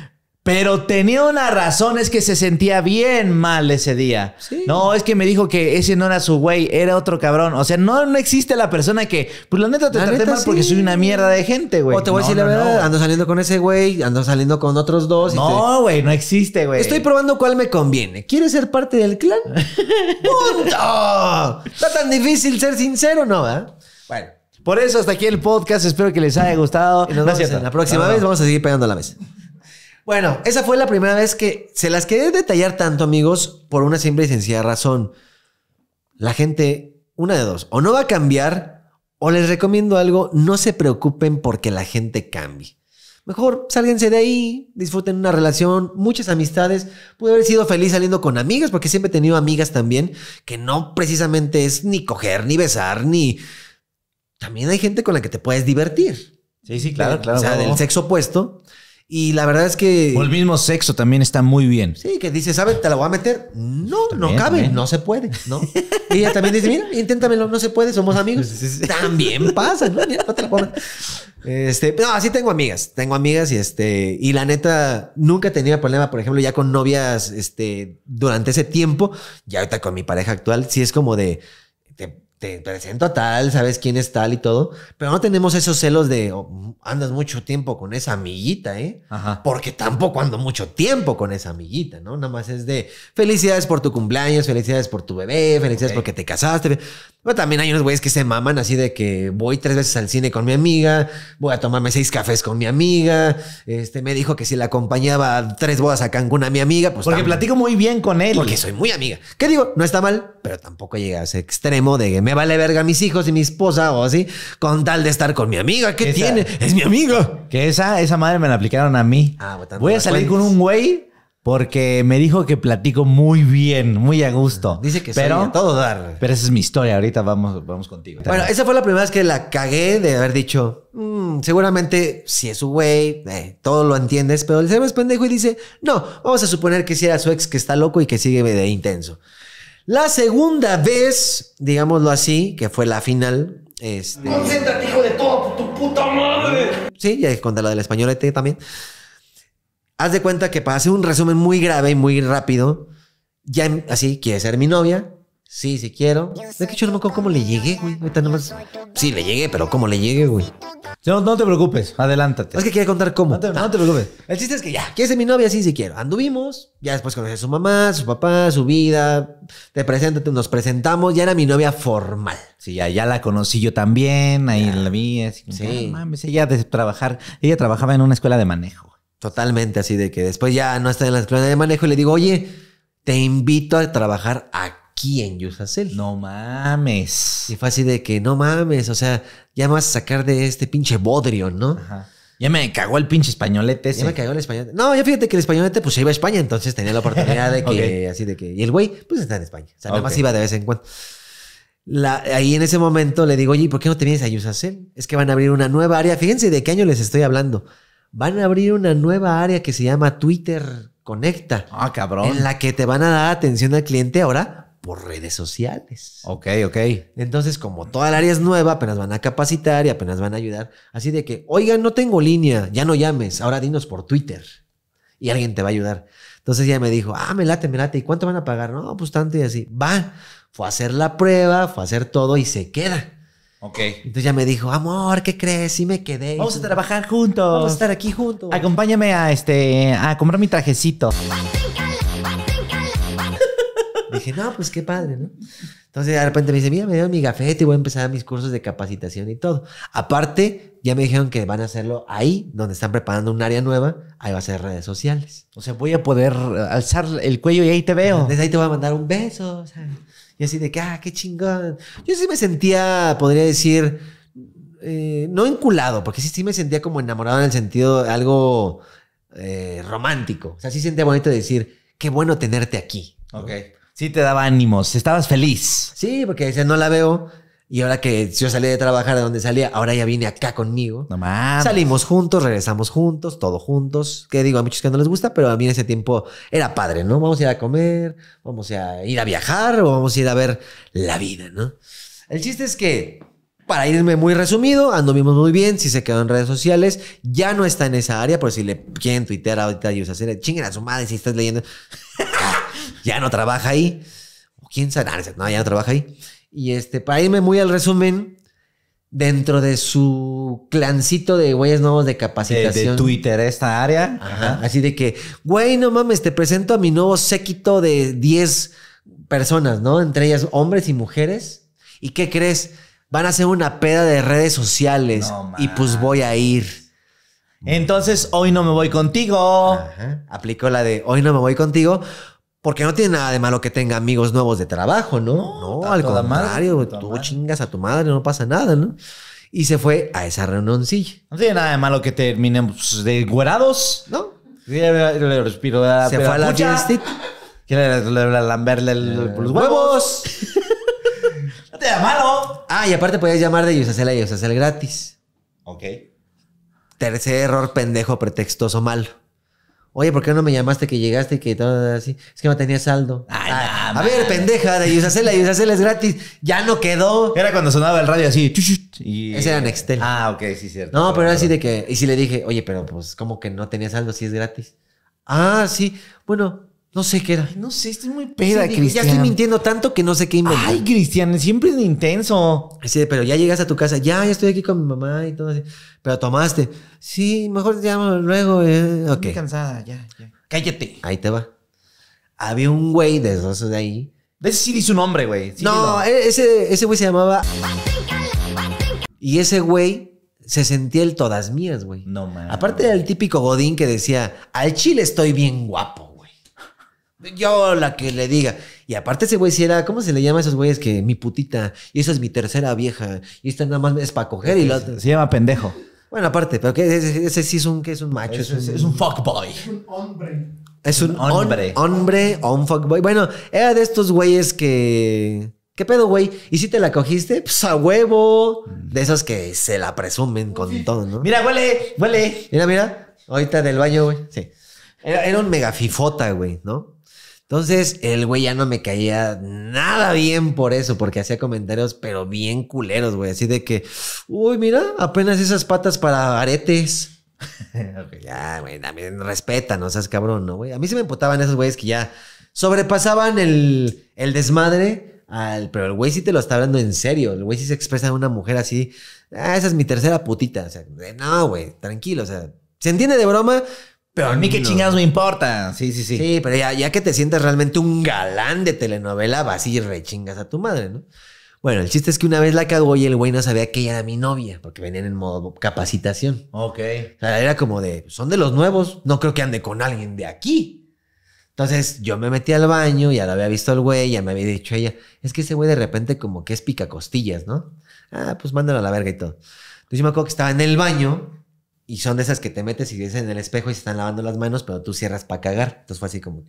Pero tenía una razón, es que se sentía bien mal ese día. No, es que me dijo que ese no era su güey, era otro cabrón. O sea, no, no existe la persona que, pues la neta te traté mal porque soy una mierda de gente, güey. O te voy a decir la verdad, ando saliendo con ese güey, ando saliendo con otros dos. No, güey, no existe, güey. Estoy probando cuál me conviene. ¿Quieres ser parte del clan? [laughs] ¡Punto! Está tan difícil ser sincero, ¿no? Bueno. Por eso hasta aquí el podcast. Espero que les haya gustado. Y nos vemos la próxima vez. Vamos a seguir pegando la mesa. Bueno, esa fue la primera vez que se las quería detallar tanto, amigos, por una simple y sencilla razón. La gente, una de dos, o no va a cambiar, o les recomiendo algo, no se preocupen porque la gente cambie. Mejor sálguense de ahí, disfruten una relación, muchas amistades. Pude haber sido feliz saliendo con amigas, porque siempre he tenido amigas también, que no precisamente es ni coger, ni besar, ni... También hay gente con la que te puedes divertir. Sí, sí, claro, eh, claro. O sea, del sexo opuesto. Y la verdad es que. O el mismo sexo también está muy bien. Sí, que dice, ¿sabes? Te la voy a meter. No, no cabe, no se puede, ¿no? [laughs] y ella también dice, mira, inténtamelo, no se puede, somos amigos. También pasa, ¿no? no te la Este, no, así tengo amigas, tengo amigas y este, y la neta, nunca tenía problema, por ejemplo, ya con novias, este, durante ese tiempo, ya ahorita con mi pareja actual, sí es como de te presento a tal, sabes quién es tal y todo, pero no tenemos esos celos de oh, andas mucho tiempo con esa amiguita, ¿eh? Porque tampoco ando mucho tiempo con esa amiguita, ¿no? Nada más es de felicidades por tu cumpleaños, felicidades por tu bebé, felicidades porque te casaste. Pero también hay unos güeyes que se maman así de que voy tres veces al cine con mi amiga, voy a tomarme seis cafés con mi amiga, este me dijo que si la acompañaba a tres bodas a Cancún a mi amiga, pues... Porque platico muy bien con él. Porque soy muy amiga. ¿Qué digo? No está mal, pero tampoco llega a ese extremo de me vale verga mis hijos y mi esposa o así, con tal de estar con mi amiga. ¿Qué tiene? Es mi amigo. Que esa, esa madre me la aplicaron a mí. Ah, Voy a salir con un güey porque me dijo que platico muy bien, muy a gusto. Mm, dice que pero, todo darle. Pero esa es mi historia. Ahorita vamos, vamos contigo. Bueno, esa fue la primera vez que la cagué de haber dicho, mm, seguramente si es su güey, eh, todo lo entiendes, pero el se es pendejo y dice, no, vamos a suponer que si era su ex que está loco y que sigue de intenso. La segunda vez, digámoslo así, que fue la final. Este... Concéntrate, hijo de todo, tu puta madre. Sí, ya conté la del españolete también. Haz de cuenta que para hacer un resumen muy grave y muy rápido, ya em, así quiere ser mi novia, Sí, sí quiero. De que yo no me acuerdo cómo le llegué, güey. Ahorita nomás. Sí, le llegué, pero cómo le llegué, güey. No, no te preocupes, adelántate. Es que quería contar cómo. No te, preocupes. El chiste es que ya, ¿Quién es mi novia? Sí, sí quiero. Anduvimos, ya después conocí a su mamá, su papá, su vida. Te preséntate, nos presentamos. Ya era mi novia formal. Sí, ya, ya la conocí yo también, ahí la vi. sí. Ah, mames, ella de trabajar, ella trabajaba en una escuela de manejo. Totalmente así de que después ya no está en la escuela de manejo y le digo, oye, te invito a trabajar aquí aquí en No mames. Y fue así de que no mames, o sea, ya me vas a sacar de este pinche bodrio, ¿no? Ya me cagó el pinche españolete ese. Ya me cagó el españolete. No, ya fíjate que el españolete pues se iba a España, entonces tenía la oportunidad de [laughs] que, así de que. Y el güey, pues está en España. O sea, nada más iba de vez en cuando. ahí en ese momento le digo, oye, ¿por qué no te vienes a Yusacel? Es que van a abrir una nueva área. Fíjense de qué año les estoy hablando. Van a abrir una nueva área que se llama Twitter Conecta. Ah, cabrón. En la que te van a dar atención al cliente ahora redes sociales. Ok, ok. Entonces, como toda el área es nueva, apenas van a capacitar y apenas van a ayudar. Así de que, oiga, no tengo línea, ya no llames, ahora dinos por Twitter y alguien te va a ayudar. Entonces ella me dijo, ah, me late, me late, ¿y cuánto van a pagar? No, pues tanto y así. Va, fue a hacer la prueba, fue a hacer todo y se queda. Ok. Entonces ya me dijo, amor, ¿qué crees? Y me quedé. Vamos a trabajar juntos. Vamos a estar aquí juntos. Acompáñame a este, a comprar mi trajecito. Dije, no, pues qué padre, ¿no? Entonces de repente me dice, mira, me dio mi gafete y voy a empezar mis cursos de capacitación y todo. Aparte, ya me dijeron que van a hacerlo ahí, donde están preparando un área nueva, ahí va a ser redes sociales. O sea, voy a poder alzar el cuello y ahí te veo. Desde ahí te voy a mandar un beso, y así de que, ah, qué chingón. Yo sí me sentía, podría decir, eh, no enculado, porque sí, sí me sentía como enamorado en el sentido de algo eh, romántico. O sea, sí sentía bonito decir, qué bueno tenerte aquí. Ok. Sí te daba ánimos, estabas feliz. Sí, porque decía, no la veo. Y ahora que yo salí de trabajar de donde salía, ahora ya vine acá conmigo. No Salimos juntos, regresamos juntos, todo juntos. Que digo, a muchos que no les gusta, pero a mí en ese tiempo era padre, ¿no? Vamos a ir a comer, vamos a ir a viajar o vamos a ir a ver la vida, ¿no? El chiste es que, para irme muy resumido, anduvimos muy bien, si se quedó en redes sociales, ya no está en esa área, por si le quieren tuitear ahorita y usas, chinguen a su madre si estás leyendo. [laughs] ya no trabaja ahí. quién sabe, ah, no, ya no trabaja ahí. Y este, para irme muy al resumen, dentro de su clancito de güeyes nuevos de capacitación. De, Twitter, esta área. Así de que, güey, no mames, te presento a mi nuevo séquito de 10 personas, ¿no? Entre ellas hombres y mujeres. ¿Y qué crees? Van a hacer una peda de redes sociales. y pues voy a ir. Entonces, hoy no me voy contigo. Aplicó la de hoy no me voy contigo porque no tiene nada de malo que tenga amigos nuevos de trabajo, ¿no? No, al contrario, tú chingas a tu madre, no pasa nada, ¿no? Y se fue a esa Sí, No tiene nada de malo que terminemos pues, de güerados, ¿no? Le respiro la Se fue a la fiesta. Quiere lamberle eh, los huevos. [laughs] no te da malo. Ah, y aparte podías llamar de Yusacel a Yusacel gratis. Ok. Tercer error pendejo, pretextoso, malo. Oye, ¿por qué no me llamaste que llegaste y que todo así? Es que no tenía saldo. Ah, a ver, pendeja, de Yusacela, Yusacela es gratis. Ya no quedó. Era cuando sonaba el radio así. Ese era Nextel. Ah, ok, sí, cierto. No, pero, así de que. Y si le dije, oye, pero pues, como que no tenía saldo si es gratis? Ah, sí. Bueno, no sé qué era. no sé, estoy muy peda, Cristian. Ya estoy mintiendo tanto que no sé qué inventar. Ay, Cristian, siempre es intenso. Sí, pero ya llegas a tu casa, ya, ya estoy aquí con mi mamá y todo así. Pero tomaste. Sí, mejor te llamo luego. Eh, okay. Estoy cansada, ya, ya. Cállate. Ahí te va. Había un güey de esos de ahí. De ese sí di su nombre, güey. no, e-, ese, güey se llamaba... Y ese güey se sentía el todas mías, güey. No mames. Aparte del típico Godín que decía, al chile estoy bien guapo. Yo la que le diga. Y aparte ese güey si era, ¿cómo se le llama a esos güeyes que mi putita? Y esa es mi tercera vieja. Y esta nada más es para coger y la otra. Se llama pendejo. Bueno, aparte, pero que ese, sí es un, que es un macho. Es, un, fuckboy. Es un hombre. Es un, hombre. hombre o un fuckboy. Bueno, era de estos güeyes que... ¿Qué pedo, güey? ¿Y si te la cogiste? Pues a huevo. De esos que se la presumen con todo, ¿no? Mira, huele, huele. Mira, mira. Ahorita del baño, güey. Sí. Era, era un megafifota, güey, ¿no? Entonces, el güey ya no me caía nada bien por eso, porque hacía comentarios, pero bien culeros, güey. Así de que, uy, mira, apenas esas patas para aretes. [laughs] ya, güey, también respeta, no es cabrón, ¿no, güey? A mí se me putaban esos güeyes que ya sobrepasaban el, desmadre, al, pero el güey sí te lo está hablando en serio. El güey sí se expresa a una mujer así, ah, esa es mi tercera putita. O sea, no, güey, tranquilo, o sea, se entiende de broma, pero a mí qué chingados me importa. Sí, sí, sí. Sí, pero ya, que te sientas realmente un galán de telenovela, vas y rechingas a tu madre, ¿no? Bueno, el chiste es que una vez la cagó y el güey no sabía que ella era mi novia, porque venían en modo capacitación. Ok. O sea, era como de, pues, son de los nuevos, no creo que ande con alguien de aquí. Entonces yo me metí al baño, ya lo había visto el güey, ya me había dicho ella, es que ese güey de repente como que es pica costillas, ¿no? Ah, pues mándalo a la verga y todo. Entonces yo me acuerdo que estaba en el baño y son de esas que te metes y ves en el espejo y se están lavando las manos, pero tú cierras para cagar. Entonces fue así como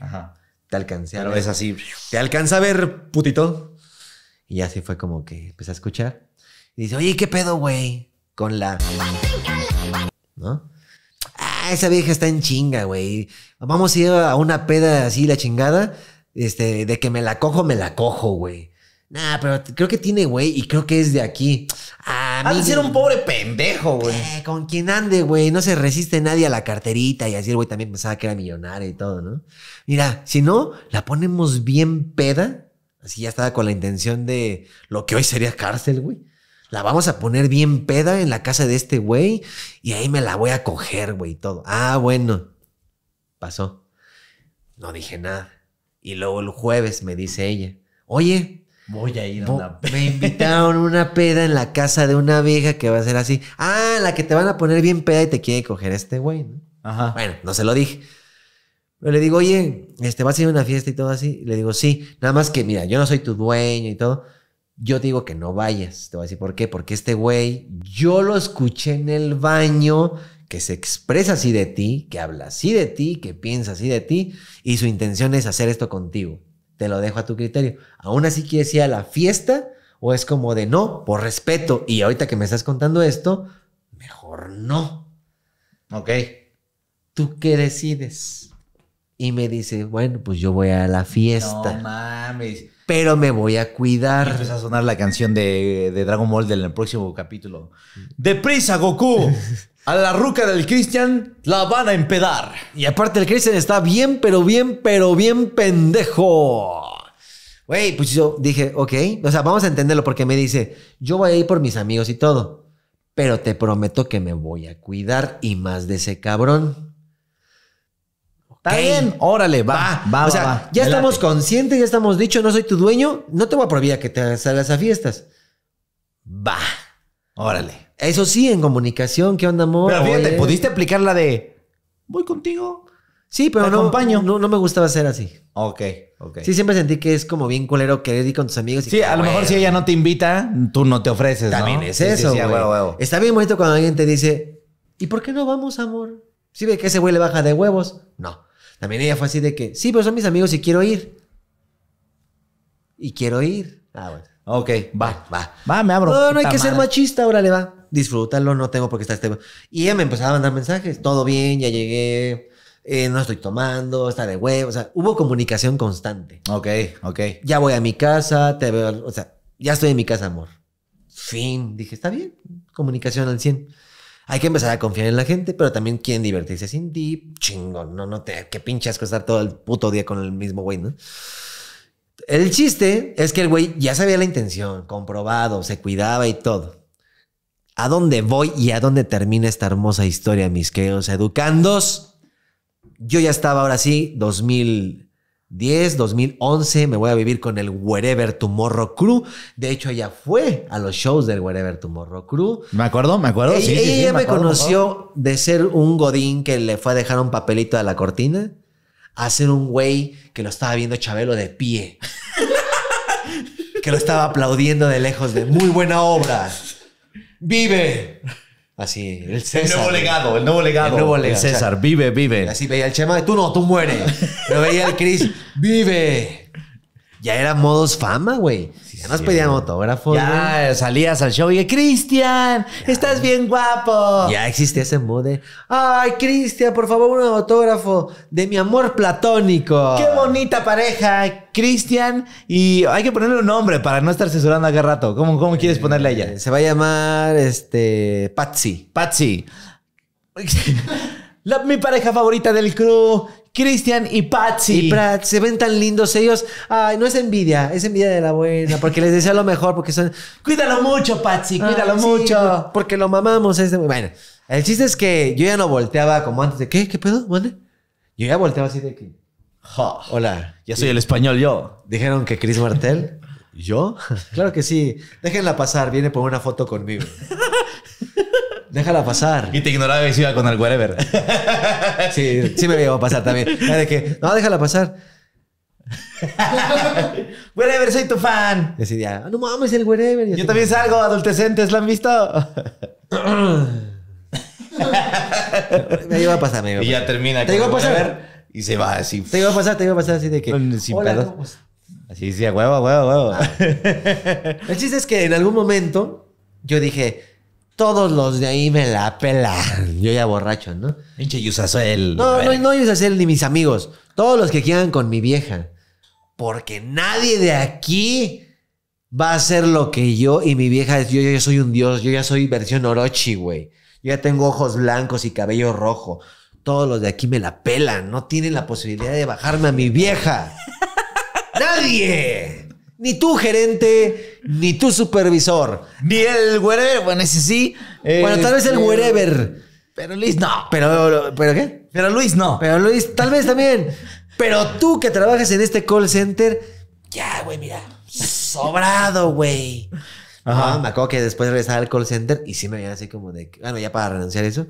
te alcancé a es así. Te alcanza a ver, putito. Y así fue como que empecé a escuchar. Y dice, oye, ¿qué pedo, güey? Con la... ¿No? Ah, esa vieja está en chinga, güey. Vamos a ir a una peda así, la chingada. Este, de que me la cojo, me la cojo, güey. Nah, pero creo que tiene, güey, y creo que es de aquí. Ah, ha de ser un pobre pendejo, güey. Eh, con quien ande, güey. No se resiste nadie a la carterita. Y así el güey también pensaba que era millonario y todo, ¿no? Mira, si no, la ponemos bien peda. Así ya estaba con la intención de lo que hoy sería cárcel, güey. La vamos a poner bien peda en la casa de este güey. Y ahí me la voy a coger, güey, y todo. Ah, bueno. Pasó. No dije nada. Y luego el jueves me dice ella, oye, Voy a ir a una peda. Me invitaron una peda en la casa de una vieja que va a ser así. Ah, la que te van a poner bien peda y te quiere coger este güey, ¿no? Bueno, no se lo dije. Pero le digo, oye, este, ¿vas a ir a una fiesta y todo así? le digo, sí. Nada más que, mira, yo no soy tu dueño y todo. Yo digo que no vayas. Te voy a decir por qué. Porque este güey, yo lo escuché en el baño que se expresa así de ti, que habla así de ti, que piensa así de ti, y su intención es hacer esto contigo te lo dejo a tu criterio. Aún así quieres ir a la fiesta o es como de no, por respeto. Y ahorita que me estás contando esto, mejor no. Ok. ¿Tú qué decides? Y me dice, bueno, pues yo voy a la fiesta. No mames. Pero me voy a cuidar. Empieza a sonar la canción de, de Dragon Ball del próximo capítulo. Mm. ¡Deprisa, Goku! [laughs] A la ruca del Cristian la van a empedar. Y aparte el Cristian está bien, pero bien, pero bien pendejo. Güey, pues yo dije, ok, o sea, vamos a entenderlo porque me dice, yo voy a ir por mis amigos y todo, pero te prometo que me voy a cuidar y más de ese cabrón. Está bien, órale, va, va, O sea, ya estamos conscientes, ya estamos dicho, no soy tu dueño, no te voy a prohibir a que te salgas a fiestas. Va. Órale. Eso sí, en comunicación, ¿qué onda, amor? Pero fíjate, ¿pudiste aplicar la de voy contigo? Sí, pero no, no no me gustaba ser así. Ok, ok. Sí, siempre sentí que es como bien culero querer ir con tus amigos. Y Sí, a lo mejor si ella no te invita, tú no te ofreces. También es eso, Está bien bonito cuando alguien te dice, ¿y por qué no vamos, amor? Si ve que ese güey le baja de huevos. No. También ella fue así de que, sí, pero son mis amigos y quiero ir. Y quiero ir. Ah, bueno. Ok, va, va. Va, me abro. No, no hay que ser machista, órale, va. Disfrútalo, no tengo por qué estar este. Y ella me empezaba a mandar mensajes. Todo bien, ya llegué. Eh, no estoy tomando, está de huevo. O sea, hubo comunicación constante. Ok, ok. Ya voy a mi casa, te veo. O sea, ya estoy en mi casa, amor. Fin. Dije, está bien. Comunicación al 100. Hay que empezar a confiar en la gente, pero también quieren divertirse sin ti. Chingón, no, no te. Qué pinche asco estar todo el puto día con el mismo güey, ¿no? El chiste es que el güey ya sabía la intención, comprobado, se cuidaba y todo. ¿A dónde voy y a dónde termina esta hermosa historia, mis queridos educandos? Yo ya estaba ahora sí, 2010, 2011, me voy a vivir con el Wherever Tomorrow Crew. De hecho, ella fue a los shows del Wherever Tomorrow Crew. Me acuerdo, me acuerdo. Ella, sí, me, conoció de ser un godín que le fue a dejar un papelito a la cortina Hacer un güey que lo estaba viendo Chabelo de pie. que lo estaba aplaudiendo de lejos de muy buena obra. ¡Vive! Así, el César. El nuevo legado, el nuevo legado. El nuevo legado. César, vive, vive. Así veía el Chema, tú no, tú mueres. Lo veía el Cris, vive. Ya era modos fama, güey. ¿No has pedido pedían autógrafos. Ya salías al show y Cristian, estás bien guapo. Ya existía ese mode Ay, Cristian, por favor, un autógrafo de mi amor platónico. Qué bonita pareja, Cristian. Y hay que ponerle un nombre para no estar censurando acá rato. ¿Cómo, cómo eh, quieres ponerle a ella? Se va a llamar este Patsy. Patsy. [laughs] mi pareja favorita del crew, Cristian y Patsy. Y se ven tan lindos ellos. Ay, no es envidia, es envidia de la buena, porque les deseo lo mejor, porque son. Cuídalo mucho, Patsy, ah, cuídalo mucho. porque lo mamamos. Bueno, el chiste es que yo ya no volteaba como antes de, ¿qué? ¿Qué pedo? Yo ya volteaba así de que. Hola. Ya soy el español yo. Dijeron que Chris Martel. ¿Yo? [laughs] Claro que sí. Déjenla pasar, viene por una foto conmigo. [laughs] Déjala pasar. Y te ignoraba y iba con el whatever. [laughs] Sí, sí me iba a pasar también. que, no, déjala pasar. [laughs] wherever, soy tu fan. Decidía, ah, no mames, el wherever. Yo, también salgo, Adolescentes ¿la han visto? [laughs] me iba a pasar, me iba a pasar. Y ya termina. Te iba a pasar. Y se va así. Te iba a pasar, te iba a pasar así de que. Sin Hola, Así, decía, huevo, huevo, huevo. Ah. El chiste es que en algún momento yo dije, todos los de ahí me la pelan. [laughs] Yo ya borracho, ¿no? Pinche Yusasel. No, no, no ni mis amigos. Todos los que quieran con mi vieja. Porque nadie de aquí va a hacer lo que yo y mi vieja. Yo, yo, soy un dios. Yo ya soy versión Orochi, güey. Yo ya tengo ojos blancos y cabello rojo. Todos los de aquí me la pelan. No tienen la posibilidad de bajarme a mi vieja. [laughs] ¡Nadie! Ni tu gerente, ni tu supervisor. Ni el wherever. Bueno, ese sí. Eh, bueno, tal vez el eh, wherever. Pero Luis no. Pero, ¿Pero qué? Pero Luis no. Pero Luis tal vez también. Pero tú que trabajas en este call center, ya, güey, mira. Sobrado, güey. Ajá. Ah, me acuerdo que después regresaba al call center y sí me veía así como de, bueno, ya para renunciar a eso.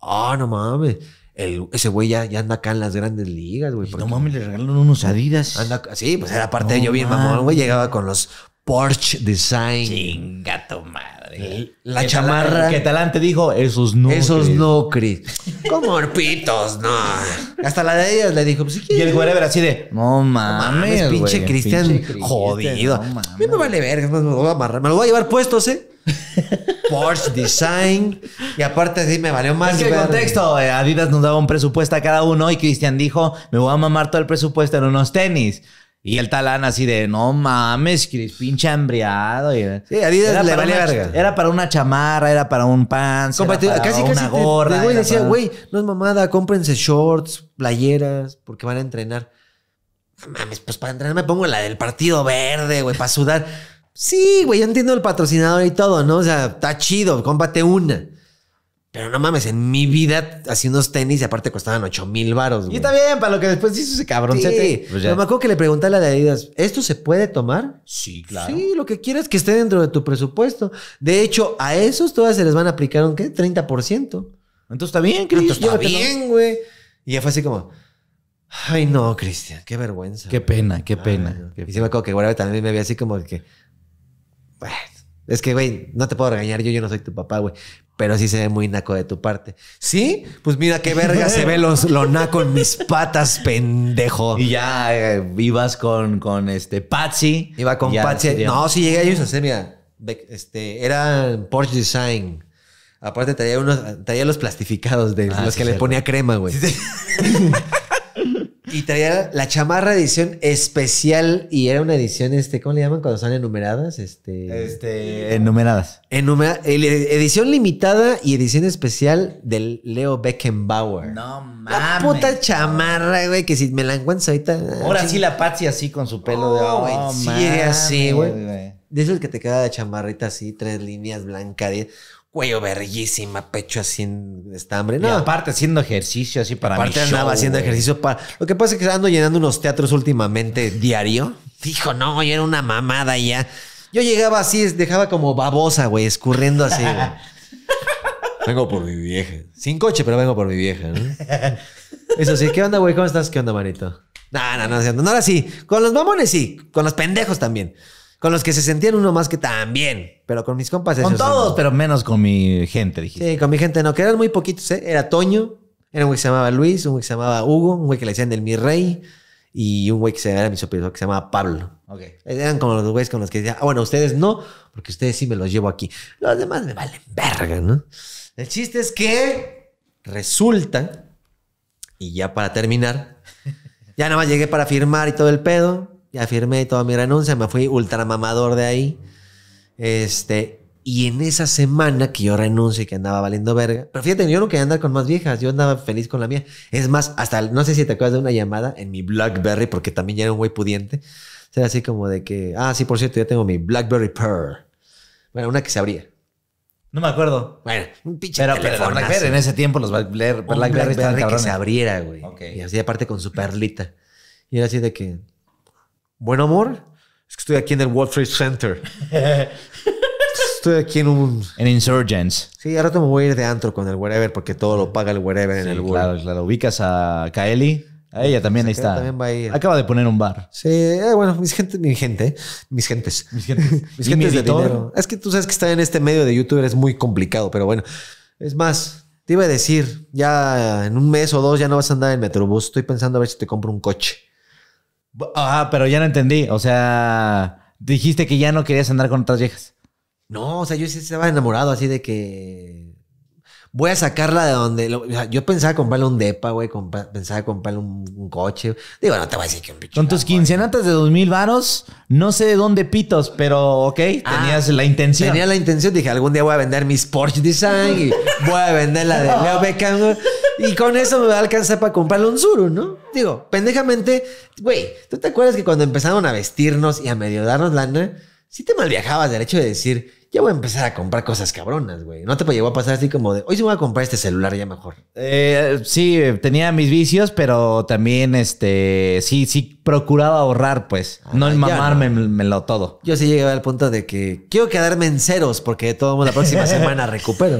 Ah, oh, no mames ese güey ya, anda acá en las grandes ligas, güey. No mames, le regalaron unos Adidas. sí, pues era parte de ello bien mamón, güey. Llegaba con los Porsche Design. Chinga tu madre. La chamarra. que Talante dijo, esos no. Esos no, Chris. [laughs] Como orpitos, no. Hasta la de ellas le dijo, pues, ¿sí Y el era así de, no mames. pinche Cristian jodido. me vale verga, me lo voy a Me lo voy a llevar puestos, ¿eh? [laughs] Porsche Design. Y aparte sí me valió más. Es que el contexto, eh, Adidas nos daba un presupuesto a cada uno y Cristian dijo, me voy a mamar todo el presupuesto en unos tenis. Y el talán así de, no mames, pinche hambriado. sí, Adidas era le valía verga. Era para una chamarra, era para un pants, casi, una gorra. decía, güey, no es mamada, cómprense shorts, playeras, porque van a entrenar. mames, pues para entrenar me pongo la del partido verde, güey, para sudar. Sí, güey, yo entiendo el patrocinador y todo, ¿no? O sea, está chido, cómpate una. Pero no mames, en mi vida hacía unos tenis y aparte costaban 8 mil baros. Y está bien, para lo que después hizo ese cabrón. Sí. Pues me acuerdo que le pregunté a la de Adidas, ¿esto se puede tomar? Sí, claro. Sí, lo que quieras que esté dentro de tu presupuesto. De hecho, a esos todas se les van a aplicar un ¿qué? 30%. Entonces está bien, Cristian. está bien, güey. Y ya fue así como, ay no, Cristian, qué vergüenza. Qué pena, qué pena. Y sí me acuerdo que también me había así como que... Pues, es que, güey, no te puedo regañar, yo, yo no soy tu papá, güey. Pero sí se ve muy naco de tu parte. ¿Sí? Pues mira qué verga se ve los, lo naco en mis patas, pendejo. Y ya vivas eh, ibas con, con este Patsy. Iba con Patsy. No, sí llegué a ellos a hacer, mira. Este, era Porsche Design. Aparte traía unos, traía los plastificados de ah, los que le ponía crema, güey. [laughs] Y traía la chamarra edición especial y era una edición, este, ¿cómo le llaman cuando son enumeradas? Este, este enumeradas. E-, edición limitada y edición especial del Leo Beckenbauer. No mames. La puta chamarra, güey, que si me la encuentras ahorita. Ah, Ahora sí, la Patsy así con su pelo de. Oh, güey, sí, mames, así, güey. De esos que te queda la chamarrita así, tres líneas blancas cuello verguísima, pecho así estambre. No. Y aparte haciendo ejercicio así para Aparte mi andaba haciendo ejercicio para... Lo que pasa es que ando llenando unos teatros últimamente diario. Dijo, no, yo era una mamada ya. Yo llegaba así, dejaba como babosa, güey, escurriendo así, [laughs] vengo por mi vieja. Sin coche, pero vengo por mi vieja, ¿no? Eso sí, ¿qué onda, güey? ¿Cómo estás? ¿Qué onda, manito? No, no, no, no, ahora sí. Con los mamones sí, con los pendejos también. Con los que se sentían uno más que también. Pero con mis compas. Con todos, pero menos con mi gente, dije Sí, con mi gente no, que eran muy poquitos, ¿eh? Era Toño, era un güey que se llamaba Luis, un güey que se llamaba Hugo, un güey que le decían del mi rey y un güey que se era mi que se llamaba Pablo. Eran como los güeyes con los que decía, ah, bueno, ustedes no, porque ustedes sí me los llevo aquí. Los demás me valen verga, ¿no? El chiste es que resulta, y ya para terminar, ya nada más llegué para firmar y todo el pedo ya firmé toda mi renuncia, me fui ultramamador de ahí. Este, y en esa semana que yo renuncié y que andaba valiendo verga, pero fíjate, yo no quería andar con más viejas, yo andaba feliz con la mía. Es más, hasta no sé si te acuerdas de una llamada en mi Blackberry, porque también ya era un güey pudiente. O sea, así como de que, ah, sí, por cierto, ya tengo mi Blackberry Pearl. Bueno, una que se abría. No me acuerdo. Bueno, un pinche Pero, pero en ese tiempo los Blackberry, Blackberry, Blackberry que se abriera, güey. Y así aparte con su perlita. Y era así de que, bueno, amor, es que estoy aquí en el World Trade Center. estoy aquí en un. En Insurgents. Sí, ahora te me voy a ir de antro con el wherever porque todo lo paga el wherever en el World. Claro, claro. Ubicas a Kaeli. A ella también ahí está. También va a Acaba de poner un bar. Sí, eh, bueno, mis gente, mi gente, mis gentes. Mis gentes. [laughs] de dinero. Es que tú sabes que estar en este medio de YouTube es muy complicado, pero bueno. Es más, te iba a decir, ya en un mes o dos ya no vas a andar en Metrobús. Estoy pensando a ver si te compro un coche. Ah, pero ya no entendí. O sea, dijiste que ya no querías andar con otras viejas. No, o sea, yo sí estaba enamorado así de que voy a sacarla de donde. yo pensaba comprarle un depa, güey. pensaba comprarle un, coche. Digo, no te voy a decir que un bicho. Con tus quincenatas de dos mil varos, no sé de dónde pitos, pero ok, ah, tenías la intención. Tenía la intención, dije, algún día voy a vender mis Porsche Design y voy a vender la de Leo Beckham, Y con eso me va a alcanzar para comprarle un Zuru, ¿no? Digo, pendejamente, güey, ¿tú te acuerdas que cuando empezaron a vestirnos y a medio darnos lana, sí te malviajabas del hecho de decir, ya voy a empezar a comprar cosas cabronas, güey. No te llegó a pasar así como de, hoy se voy a comprar este celular ya mejor. Eh, sí, tenía mis vicios, pero también, este, sí, sí, procuraba ahorrar, pues. Ah, no en mamármelo todo. Yo sí llegué al punto de que quiero quedarme en ceros porque todo la próxima [laughs] semana recupero.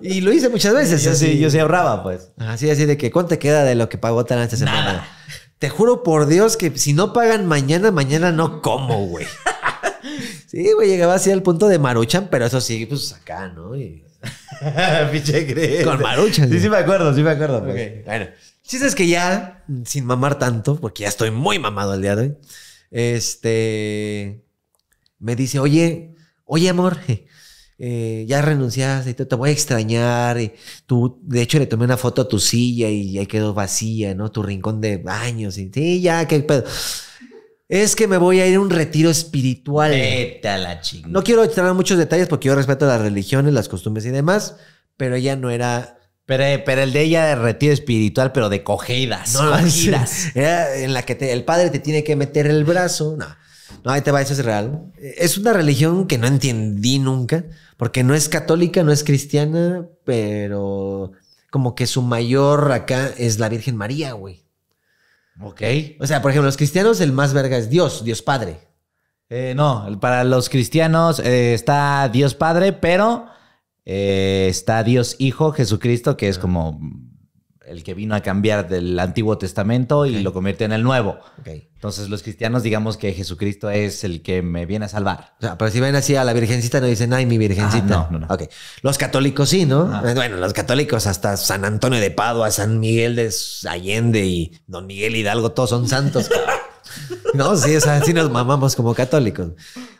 y lo hice muchas veces. Yo así. sí, yo sí ahorraba, pues. Así, así de que, ¿cuánto te queda de lo que pagó tan esta semana? Te juro por Dios que si no pagan mañana, mañana no como, güey. Sí, güey, llegaba así al punto de Maruchan, pero eso sí, pues acá, ¿no? [laughs] Con Maruchan. Sí, sí me acuerdo, sí me acuerdo. Pues. Bueno, chiste es que ya, sin mamar tanto, porque ya estoy muy mamado al día de hoy, este, me dice, oye, oye, amor, [laughs] eh, ya renunciaste, te, te, voy a extrañar. tú, de hecho, le tomé una foto a tu silla y ahí quedó vacía, ¿no? Tu rincón de baños. Y, sí, ya, qué pedo. Es que me voy a ir a un retiro espiritual. la chingada. No quiero entrar en muchos detalles porque yo respeto las religiones, las costumbres y demás, pero ella no era. Pero, el de ella de retiro espiritual, pero de cogidas. No, cogidas. Era en la que el padre te tiene que meter el brazo. No, no, ahí te va, eso es real. Es una religión que no entendí nunca, porque no es católica, no es cristiana, pero como que su mayor acá es la Virgen María, güey. Ok. O sea, por ejemplo, los cristianos el más verga es Dios, Dios Padre. Eh, no, para los cristianos eh, está Dios Padre, pero eh, está Dios Hijo Jesucristo, que es ah. como el que vino a cambiar del Antiguo Testamento y lo convierte en el Nuevo. Entonces los cristianos digamos que Jesucristo es el que me viene a salvar. pero si ven así a la Virgencita no dicen, ay, mi Virgencita. Ah, los católicos sí, ¿no? Bueno, los católicos hasta San Antonio de Padua, San Miguel de Allende y Don Miguel Hidalgo, todos son santos. [laughs] no, sí, o sí nos mamamos como católicos.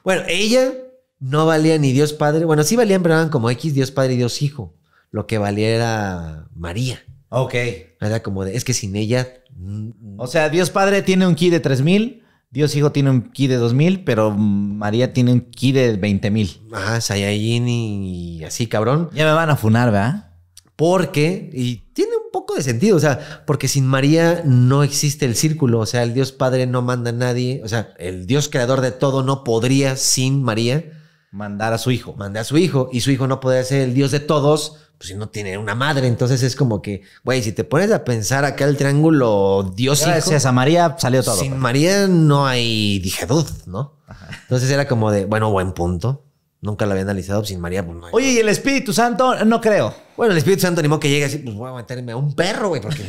Bueno, ella no valía ni Dios Padre. Bueno, sí valían, pero eran como X Dios Padre y Dios Hijo. Lo que valía era María. Ok. sea como de, es que sin ella. Mm, o sea, Dios Padre tiene un ki de 3000, Dios Hijo tiene un ki de 2000, pero María tiene un ki de 20000. Ah, Sayayin y así, cabrón. Ya me van a funar, ¿verdad? Porque, y tiene un poco de sentido, o sea, porque sin María no existe el círculo, o sea, el Dios Padre no manda a nadie, o sea, el Dios creador de todo no podría sin María mandar a su hijo. Mandar a su hijo, y su hijo no podría ser el Dios de todos pues si no tiene una madre, entonces es como que, güey, si te pones a pensar acá el triángulo Dios Gracias a María salió todo. Sin pues. María no hay dijedud, ¿no? Entonces era como de, bueno, buen punto. Nunca la había analizado sin María. Pues no hay Oye, ¿y el Espíritu Santo? No creo. Bueno, el Espíritu Santo animó que llegue así, pues voy a meterme a un perro, güey, porque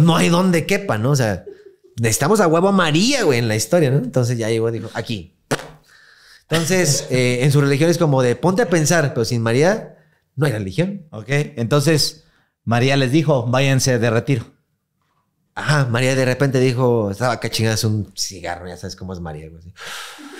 no hay donde quepa, ¿no? O sea, estamos a huevo a María, güey, en la historia, ¿no? Entonces ya llegó, dijo, aquí. Entonces, eh, en su religión es como de, ponte a pensar, pero sin María, no hay religión. Ok. Entonces, María les dijo, váyanse de retiro. Ajá, ah, María de repente dijo, estaba es un cigarro, ya sabes cómo es María.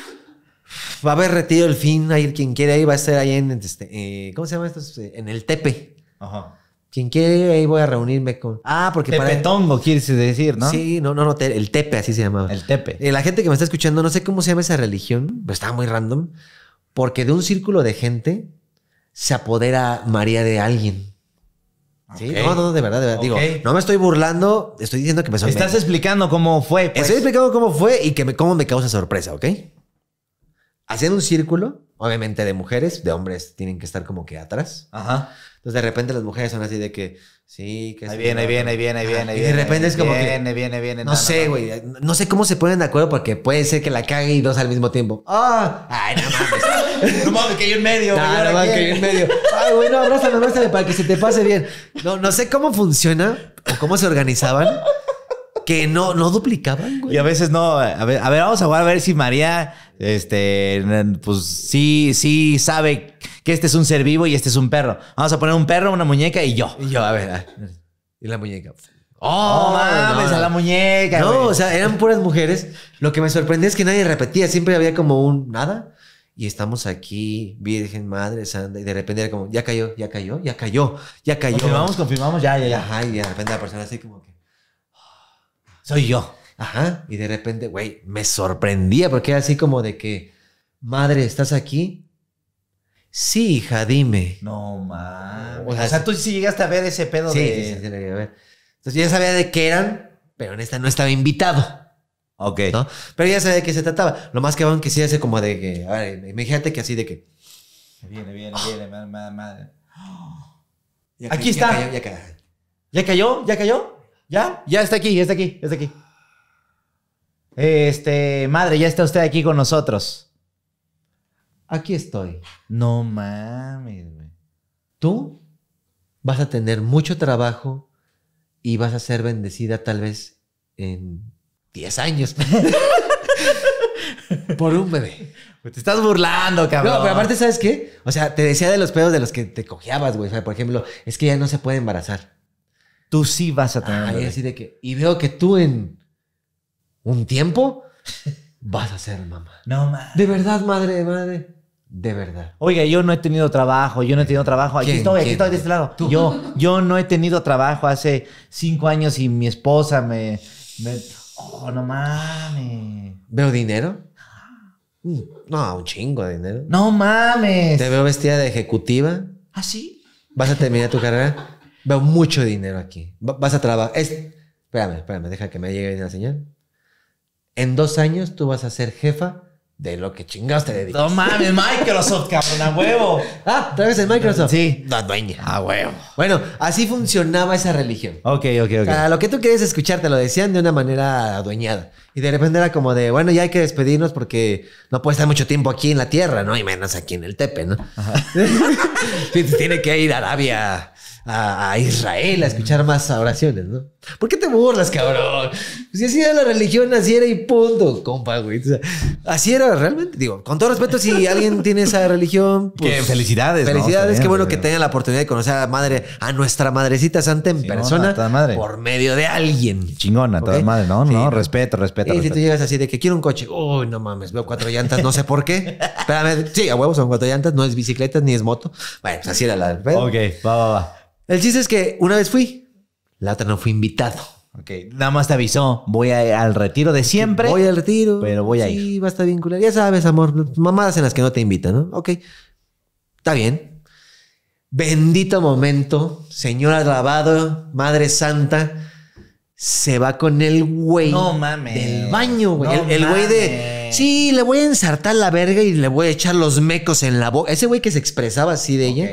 [sighs] Va a haber retiro el fin, ahí quien quiere ahí va a estar ahí en, este, eh, ¿cómo se llama esto? Eh, en el Tepe. Ajá. Quien quiere, ahí voy a reunirme con. Ah, porque Tepe para. Tongo, quieres decir, ¿no? Sí, no, no, no, el Tepe, así se llamaba. El Tepe. Eh, la gente que me está escuchando, no sé cómo se llama esa religión, pero estaba muy random, porque de un círculo de gente se apodera María de alguien. Sí, no, no, de verdad, de verdad. Digo, no me estoy burlando, estoy diciendo que me sorprende. Estás explicando cómo fue. Pues. Estoy explicando cómo fue y que me, cómo me causa sorpresa, ¿ok? Haciendo un círculo, obviamente de mujeres, de hombres tienen que estar como que atrás. Ajá. Entonces de repente las mujeres son así de que, sí, que... Ahí viene, ahí viene, ahí viene, ahí viene, viene. Y de repente es como... Viene, viene, viene. No, sé, güey. No, sé cómo se ponen de acuerdo porque puede ser que la cague y dos al mismo tiempo. ¡Ah! ¡Ay, no mames! [laughs] No mames, que hay en medio. No, mames, que hay en medio. Ay, güey, no, abrázame, abrázame para que se te pase bien. No, no sé cómo funciona o cómo se organizaban. Que no, no duplicaban, güey. Y a veces no. A ver, vamos a ver si María, este, pues sí, sí sabe que este es un ser vivo y este es un perro. Vamos a poner un perro, una muñeca y yo. Y yo, a ver. Y la muñeca. Oh, mames, a la muñeca. No, o sea, eran puras mujeres. Lo que me sorprendió es que nadie repetía. Siempre había como un nada y estamos aquí, Virgen, Madre Santa, y de repente era como, ya cayó, ya cayó, ya cayó, ya cayó. Confirmamos, confirmamos, ya, ya, ya. y de repente la persona así como que, ah, soy yo. Ajá, y de repente, güey, me sorprendía porque era así como de que, madre, ¿estás aquí? Sí, hija, dime. No, mames. O, sea, tú sí llegaste a ver ese pedo de... Sí, Entonces ya sabía de qué eran, pero en esta no estaba invitado. Ok. Pero ya sabía de qué se trataba. Lo más que van que sí hace como de que, a ver, imagínate que así de que... Viene, viene, viene, madre, madre. [gasps] aquí está. ya, cayó. ya cayó, ya Ya, está aquí, ya está aquí, ya está aquí. Este, madre, ya está usted aquí con nosotros. Aquí estoy. No mames, Tú vas a tener mucho trabajo y vas a ser bendecida tal vez en 10 años. [laughs] por un bebé. Te estás burlando, cabrón. No, pero aparte, ¿sabes qué? O sea, te decía de los pedos de los que te cojeabas, güey. por ejemplo, es que ya no se puede embarazar. Tú sí vas a tener. y, veo que tú en un tiempo vas a ser mamá. No, madre. De verdad, madre, madre. De verdad. Oiga, yo no he tenido trabajo, yo no he tenido trabajo. Aquí estoy, aquí estoy de este lado. Yo, yo no he tenido trabajo hace cinco años y mi esposa me Oh, no mames. ¿Veo dinero? Mm, no, un chingo de dinero. No mames. Te veo vestida de ejecutiva. ¿Ah, sí? Vas a terminar tu carrera. Veo mucho dinero aquí. Vas a trabajar. Es... Espérame, espérame, deja que me llegue bien la señal. En dos años tú vas a ser jefa de lo que chingaste te dedicas. No mames, Microsoft, cabrón, a huevo. [laughs] Ah, ¿traes el Microsoft? Sí. La dueña. A huevo. Bueno, así funcionaba esa religión. Ok, ok, ok. lo que tú quieres escuchar te lo decían de una manera adueñada. Y de repente era como de, bueno, ya hay que despedirnos porque no puede estar mucho tiempo aquí en la tierra, ¿no? Y menos aquí en el Tepe, ¿no? [laughs] Tiene que ir a Arabia a, Israel a escuchar más oraciones, ¿no? ¿Por qué te burlas, cabrón? Si así era la religión, así era y punto, compa, güey. así era realmente. Digo, con todo respeto, si alguien tiene esa religión, pues, felicidades. Felicidades, qué bueno que tenga la oportunidad de conocer a madre, a nuestra madrecita santa en persona por medio de alguien. Chingona, toda madre, no, no, respeto, respeto. Y si tú llegas así de que quiero un coche, uy, no mames, veo cuatro llantas, no sé por qué. Espérame, sí, a huevos son cuatro llantas, no es bicicleta ni es moto. Bueno, pues así era la. Ok, va, va, va. El chiste es que una vez fui, la otra no fui invitado. Ok, nada más te avisó, voy al retiro de siempre. Voy al retiro. Pero voy a ir. Sí, va a estar Ya sabes, amor, mamadas en las que no te invitan, ¿no? Ok, está bien. Bendito momento, Señor alabado, Madre Santa, se va con el güey no, mames. del baño, güey. el, güey de, sí, le voy a ensartar la verga y le voy a echar los mecos en la boca. Ese güey que se expresaba así de ella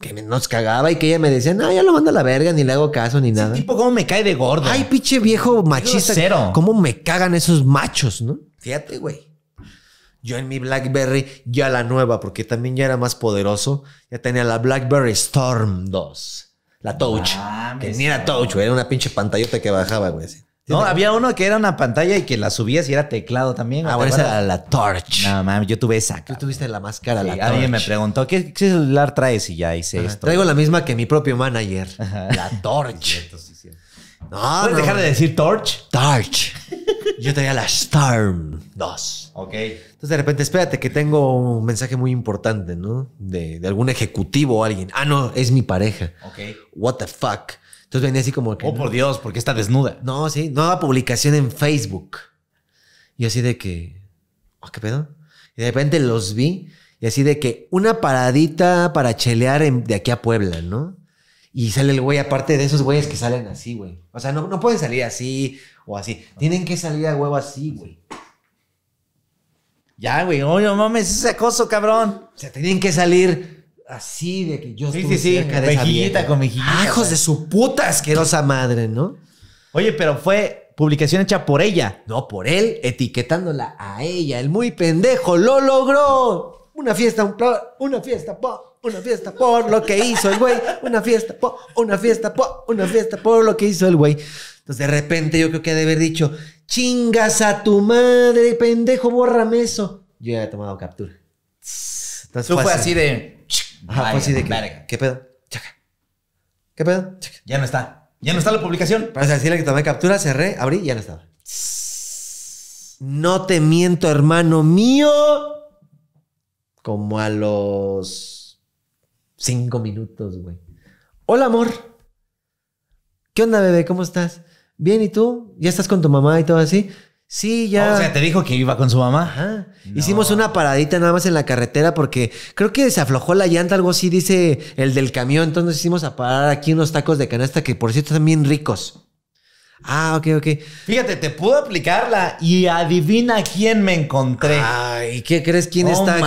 que nos cagaba y que ella me decía, no, ya lo mando a la verga, ni le hago caso ni nada. Ese tipo, ¿cómo me cae de gordo? Ay, pinche viejo machista. Cero. ¿Cómo me cagan esos machos, no? Fíjate, güey. Yo en mi BlackBerry, ya la nueva, porque también ya era más poderoso, ya tenía la BlackBerry Storm 2. La Touch. que ni era Touch, güey. Era una pinche pantallota que bajaba, güey. ¿No? Había uno que era una pantalla y que la subías y era teclado también. Ah, bueno, esa era la Torch. No, mami, yo tuve esa. Tú tuviste la máscara, la Torch. Alguien me preguntó, ¿qué, celular traes? Y ya hice esto. Traigo la misma que mi propio manager. La Torch. No, ¿Puedes dejar de decir Torch? Torch. Yo traía la Storm 2. Ok. Entonces de repente, espérate que tengo un mensaje muy importante, ¿no? De, de algún ejecutivo o alguien. Ah, no, es mi pareja. Ok. What the fuck. Entonces venía así como que. Oh, por Dios, porque está desnuda. No, sí, nueva publicación en Facebook. Y así de que. Oh, ¿Qué pedo? Y de repente los vi. Y así de que una paradita para chelear de aquí a Puebla, ¿no? Y sale el güey, aparte de esos güeyes que salen así, güey. O sea, no, pueden salir así o así. Tienen que salir a huevo así, güey. Ya, güey. Oye, no mames, es acoso, cabrón. O sea, tienen que salir así de que yo estuve sí, con de mejillita, con mejillita. Ah, hijos de su puta asquerosa madre, ¿no? Oye, pero fue publicación hecha por ella, no por él, etiquetándola a ella. El muy pendejo lo logró. Una fiesta, una fiesta, po, una fiesta por lo que hizo el güey. Una fiesta, po, una fiesta, po, una fiesta por lo que hizo el güey. Entonces, de repente, yo creo que ha de haber dicho: chingas a tu madre, pendejo, bórrame eso. Yo ya he tomado captura. Entonces, fue así de de que, ¿qué pedo? Chaca. ¿Qué pedo? Ya no está. Ya no está la publicación. Para decirle que tomé captura, cerré, abrí y ya no estaba. No te miento, hermano mío. Como a los cinco minutos, güey. Hola, amor. ¿Qué onda, bebé? ¿Cómo estás? Bien, ¿y tú? ¿Ya estás con tu mamá y todo así? Sí, ya. O sea, te dijo que iba con su mamá. Hicimos una paradita nada más en la carretera porque creo que se aflojó la llanta, algo así, dice el del camión. Entonces hicimos a parar aquí unos tacos de canasta que por cierto están bien ricos. Ah, ok, ok. Fíjate, te puedo aplicarla y adivina quién me encontré. Ay, ¿qué crees? ¿Quién está mames.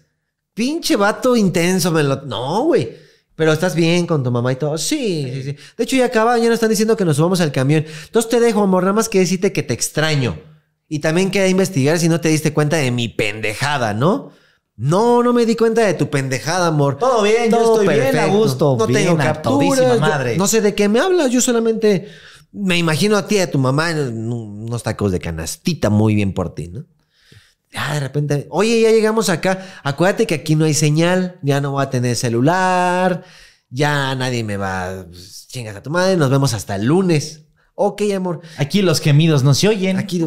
aquí? Pinche vato intenso, me No, güey. Pero estás bien con tu mamá y todo. Sí, sí, sí. De hecho, ya acaba, ya nos están diciendo que nos subamos al camión. Entonces te dejo, amor, nada más que decirte que te extraño. Y también queda investigar si no te diste cuenta de mi pendejada, ¿no? No, no me di cuenta de tu pendejada, amor. Todo bien, yo estoy bien a gusto. No tengo Madre. no sé de qué me hablas, yo solamente me imagino a ti y a tu mamá en unos tacos de canastita muy bien por ti, ¿no? Ya de repente, oye, ya llegamos acá. Acuérdate que aquí no hay señal, ya no voy a tener celular, ya nadie me va, pues, chingas a tu madre, nos vemos hasta el lunes. Ok, amor. Aquí los gemidos no se oyen. Aquí,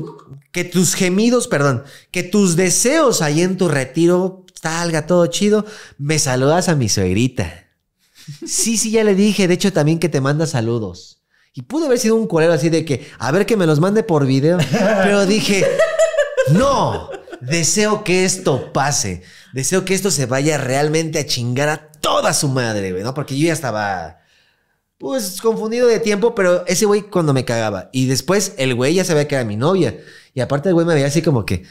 que tus gemidos, perdón, que tus deseos ahí en tu retiro salga todo chido. Me saludas a mi suegrita. sí, sí, ya le dije. De hecho, también que te manda saludos. Y pudo haber sido un colero así de que, a ver que me los mande por video. [laughs] Pero dije, no, Deseo que esto pase. Deseo que esto se vaya realmente a chingar a toda su madre, güey, ¿no? Porque yo ya estaba, pues, confundido de tiempo, pero ese güey cuando me cagaba. Y después el güey ya sabía que era mi novia. Y aparte el güey me veía así como que,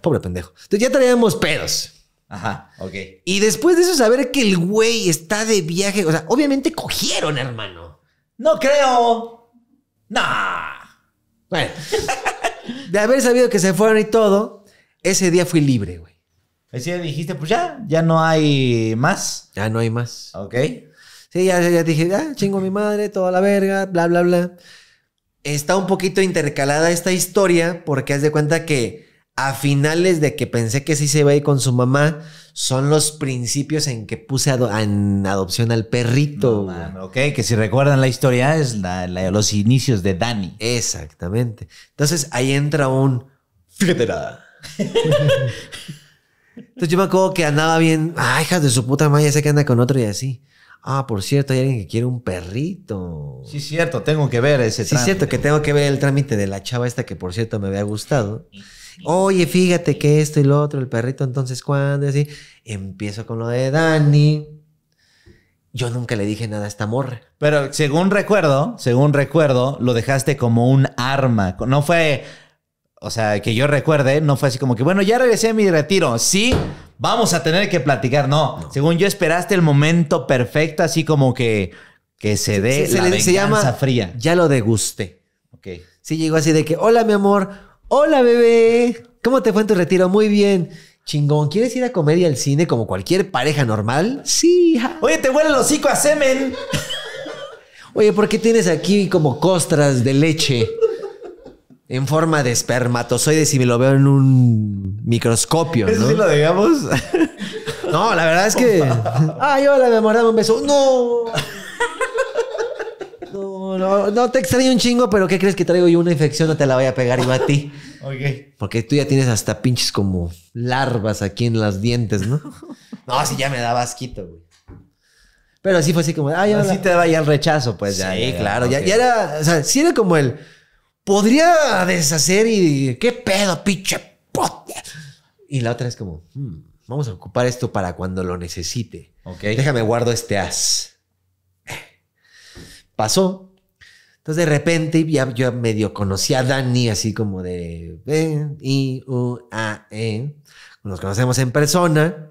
pobre pendejo. Entonces ya traíamos pedos. Ajá, ok. Y después de eso saber que el güey está de viaje, o sea, obviamente cogieron, hermano. No creo. Nah. Bueno, [laughs] de haber sabido que se fueron y todo, ese día fui libre, güey. Ese día dijiste, pues ya, ya no hay más. Ya no hay más. Ok. Sí, ya, ya dije, ya, chingo mi madre, toda la verga, bla, bla, bla. Está un poquito intercalada esta historia porque haz de cuenta que a finales de que pensé que sí se iba a ir con su mamá, son los principios en que puse en adopción al perrito. ok, que si recuerdan la historia es los inicios de Dani. Exactamente. Entonces ahí entra un... Fíjate entonces yo me acuerdo que andaba bien, ay, hija de su puta madre, sé que anda con otro y así. Ah, por cierto, hay alguien que quiere un perrito. Sí, cierto, tengo que ver ese trámite. Sí, cierto, que tengo que ver el trámite de la chava esta que, por cierto, me había gustado. Oye, fíjate que esto y lo otro, el perrito, entonces, ¿cuándo? Así. Empiezo con lo de Dani. Yo nunca le dije nada a esta morra. Pero según recuerdo, según recuerdo, lo dejaste como un arma. No fue, o sea, que yo recuerde, no fue así como que, bueno, ya regresé a mi retiro. Sí, vamos a tener que platicar. No, según yo esperaste el momento perfecto, así como que, que se dé la se venganza se llama, fría. Ya lo degusté. Ok. Sí, llegó así de que, hola, mi amor. Hola, bebé. ¿Cómo te fue en tu retiro? Muy bien. Chingón, ¿quieres ir a comer y al cine como cualquier pareja normal? Sí, Oye, te huele el hocico a semen. [laughs] Oye, ¿por qué tienes aquí como costras de leche? en forma de espermatozoides y me lo veo en un microscopio. ¿Eso sí lo digamos? [laughs] No, la verdad es que. [laughs] Ay, yo mi amor, dame un beso. No. No, no, no te extraño un chingo, pero ¿qué crees que traigo yo una infección? No te la voy a pegar yo a ti. [laughs] Ok. Porque tú ya tienes hasta pinches como larvas aquí en las dientes, ¿no? No, si ya me daba asquito, güey. Pero así fue así como, ay, Así te daba ya el rechazo, pues. Sí, claro. ya era, o sea, sí era como el podría deshacer y qué pedo, pinche puta. Y la otra es como, hmm, vamos a ocupar esto para cuando lo necesite. Okay. Déjame guardo este as. Pasó. Entonces de repente ya yo medio conocí a Dani así como de B, I, U, A, E. Nos conocemos en persona.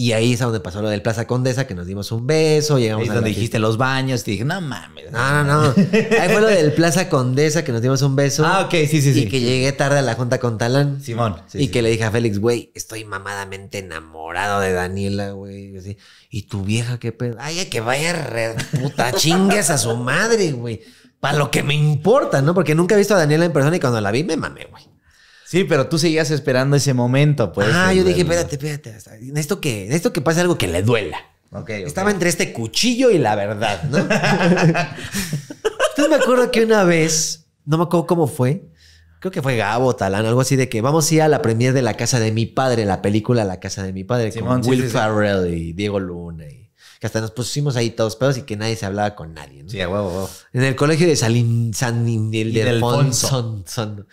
Y ahí es donde pasó lo del Plaza Condesa, que nos dimos un beso, llegamos ahí donde dijiste los baños, te dije, no mames. No, no, no. Ahí fue lo del Plaza Condesa, que nos dimos un beso. Ah, ok, sí, sí, sí. Y que llegué tarde a la junta con Talán. Simón. y que le dije a Félix, güey, estoy mamadamente enamorado de Daniela, güey. Y, tu vieja, qué pedo. Ay, que vaya re puta [laughs] chingues a su madre, güey. Para lo que me importa, ¿no? Porque nunca he visto a Daniela en persona y cuando la vi me mamé, güey. Sí, pero tú seguías esperando ese momento, pues. Ah, yo dije, espérate, espérate. Necesito que, esto que pase algo que le duela. Okay, Estaba entre este cuchillo y la verdad, ¿no? Entonces [laughs] me acuerdo que una vez, no me acuerdo cómo fue, creo que fue Gabo Talán, algo así de que vamos a ir a la premier de La Casa de mi Padre, la película La Casa de mi Padre, con Will Farrell y Diego Luna. Y que hasta nos pusimos ahí todos pedos y que nadie se hablaba con nadie. Sí, a huevo, En el colegio de Salín, San Ildefonso. Son,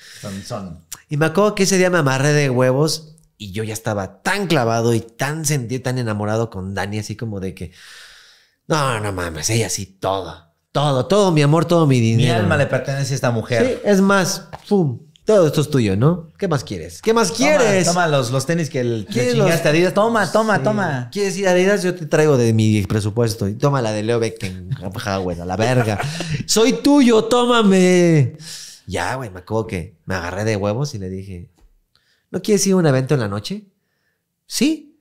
son. Y me acuerdo que ese día me amarré de huevos y yo ya estaba tan clavado y tan sentí tan enamorado con Dani, así como de que, no, no mames, ella sí, todo, todo, todo mi amor, todo mi dinero. Mi alma le pertenece a esta mujer. Sí, es más, pum, todo esto es tuyo, ¿no? ¿Qué más quieres? ¿Qué más quieres? Toma, los, tenis que él chingaste a Adidas. Toma, toma, toma. ¿Quieres ir a Adidas? Yo te traigo de mi presupuesto. Toma la de Leo Beck a la verga. [laughs] Soy tuyo, tómame. Ya, güey, me acuerdo que me agarré de huevos y le dije, ¿no quieres ir a un evento en la noche? Sí.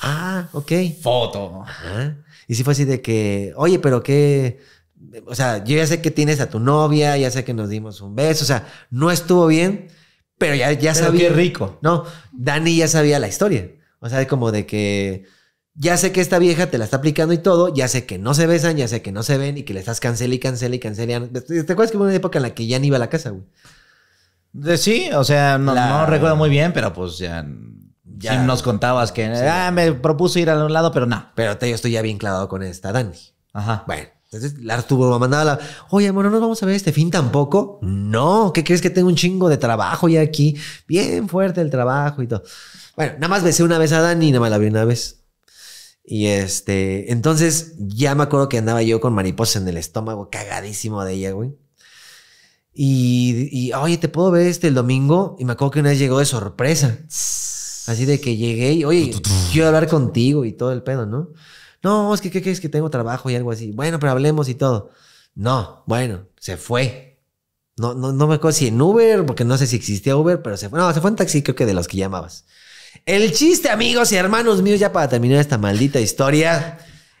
Ah, ok. Foto. Y sí fue así de que, oye, pero qué, o sea, yo ya sé que tienes a tu novia, ya sé que nos dimos un beso, o sea, no estuvo bien, pero ya, ya sabía. Qué rico. No, Dani ya sabía la historia. O sea, como de que ya sé que esta vieja te la está aplicando y todo, ya sé que no se besan, ya sé que no se ven y que le estás cancelando y cancelando y cancelando. ¿Te acuerdas que hubo una época en la que ya ni iba a la casa, güey? De, sí, o sea, no, recuerdo muy bien, pero pues ya, ya nos contabas que ah, me propuso ir a un lado, pero no. Pero yo estoy ya bien clavado con esta Dani. Ajá. Bueno. Entonces, la tuvo mandaba la, oye, amor, no nos vamos a ver este fin tampoco. No, ¿qué crees que tengo un chingo de trabajo ya aquí? Bien fuerte el trabajo y todo. Bueno, nada más besé una vez a Dani y nada más la vi una vez. Y este, entonces ya me acuerdo que andaba yo con mariposas en el estómago, cagadísimo de ella, güey. Y, oye, ¿te puedo ver este el domingo? Y me acuerdo que una vez llegó de sorpresa. Así de que llegué y, oye, quiero hablar contigo y todo el pedo, ¿no? No, es que, ¿qué crees? Que tengo trabajo y algo así. Bueno, pero hablemos y todo. No, bueno, se fue. No, no, no me acuerdo si en Uber, porque no sé si existía Uber, pero se fue. No, se fue en taxi, creo que de los que llamabas. El chiste, amigos y hermanos míos, ya para terminar esta maldita historia,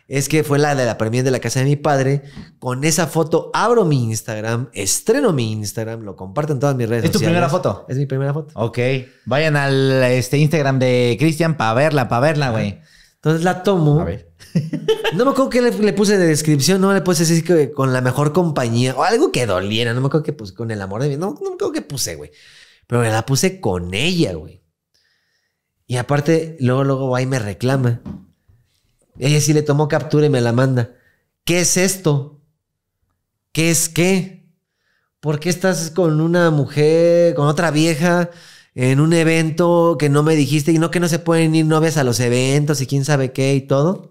es que fue la de la premier de la casa de mi padre. Con esa foto abro mi Instagram, estreno mi Instagram, lo comparto en todas mis redes ¿Es sociales. ¿Es tu primera foto? Es mi primera foto. Ok. Vayan al este, Instagram de Cristian para verla, para verla, güey. Entonces la tomo. A ver. [laughs] No me acuerdo qué le, puse de descripción, no le puse así que con la mejor compañía o algo que doliera, no me acuerdo que puse con el amor de mi no, no me acuerdo qué puse, güey. Pero me la puse con ella, güey. Y aparte, luego, luego ahí me reclama. Ella sí le tomó captura y me la manda. ¿Qué es esto? ¿Qué es qué? ¿Por qué estás con una mujer, con otra vieja, en un evento que no me dijiste y no que no se pueden ir novias a los eventos y quién sabe qué y todo?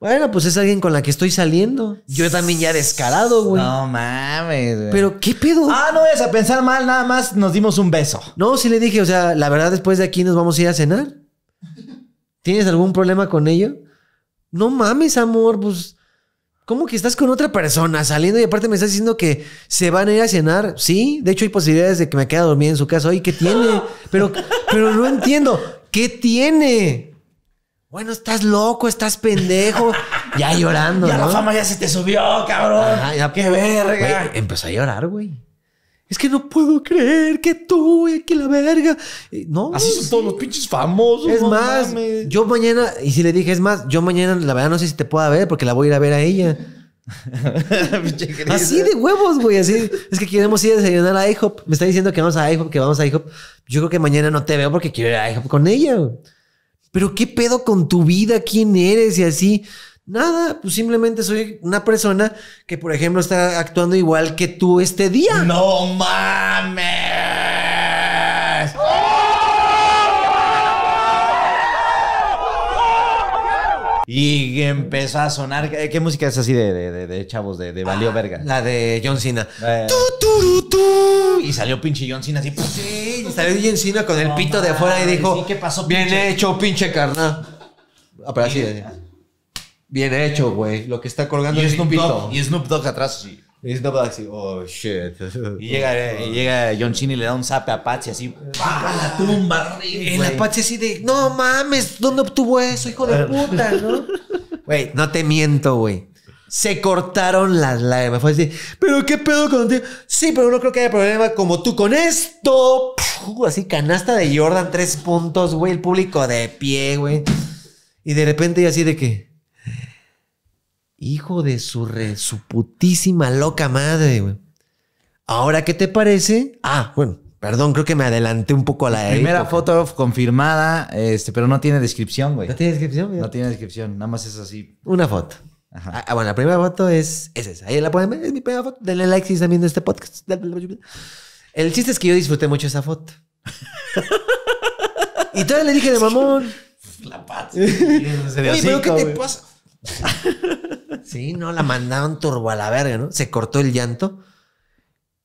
Bueno, pues es alguien con la que estoy saliendo. Yo también ya descarado, güey. No mames, güey. Pero qué pedo. Ah, no es a pensar mal, nada más nos dimos un beso. No, sí le dije, o sea, la verdad, después de aquí nos vamos a ir a cenar. ¿Tienes algún problema con ello? No mames, amor, pues. ¿Cómo que estás con otra persona saliendo y aparte me estás diciendo que se van a ir a cenar? Sí, de hecho hay posibilidades de que me quede dormir en su casa. Oye, ¿qué tiene? [laughs] Pero, pero no entiendo. ¿Qué tiene? Bueno, estás loco, estás pendejo. [laughs] ya llorando. Ya la fama ya se te subió, cabrón. Qué verga. empezó a llorar, güey. Es que no puedo creer que tú y que la verga. Eh, no. Así son todos los pinches famosos. Es más, yo mañana, y si le dije, es más, yo mañana, la verdad, no sé si te pueda ver porque la voy a ir a ver a ella. [laughs] así de huevos, güey. Así es que queremos ir a desayunar a IHOP. Me está diciendo que vamos a IHOP, que vamos a IHOP. Yo creo que mañana no te veo porque quiero ir a IHOP con ella. Güey pero ¿qué pedo con tu vida? ¿Quién eres? Y así. Nada, pues simplemente soy una persona que, por ejemplo, está actuando igual que tú este día. No mames. Y empezó a sonar. ¿Qué, música es así de, chavos, de, de valió ah, verga? La de John Cena. y salió pinche John Cena así. pues Sí, salió John Cena con el pito de afuera y dijo: pasó, Bien hecho, pinche carnal. Ah, eh. Bien hecho, güey. Lo que está colgando es Snoop Dogg. Y Snoop Dogg atrás. Sí. Y dice, no así, oh shit. Y llega, eh, llega John Cena y le da un zape a Patsy así, ¡pah! la tumba, Y la Patsy así de, no mames, ¿dónde obtuvo eso, hijo de puta, no? [laughs] Güey, no te miento, güey. Se cortaron las lágrimas. Fue así, ¿pero qué pedo contigo? Sí, pero no creo que haya problema como tú con esto. así, canasta de Jordan, tres puntos, güey. El público de pie, güey. Y de repente, y así de que. Hijo de su, re, putísima loca madre, güey. Ahora, ¿qué te parece? Ah, bueno, perdón, creo que me adelanté un poco a la Primera foto confirmada, este, pero no tiene descripción, güey. ¿No tiene descripción? Güey? No tiene descripción, nada más es así. Una foto. Ajá. Ah, ah, bueno, la primera foto es, es esa. Ahí la pueden ver, es mi primera foto. Denle like si están viendo este podcast. El chiste es que yo disfruté mucho esa foto. [laughs] y todavía le dije de mamón. La paz. Oye, pero ¿qué te pasa? [laughs] sí, no, la mandaron turbo a la verga, ¿no? Se cortó el llanto.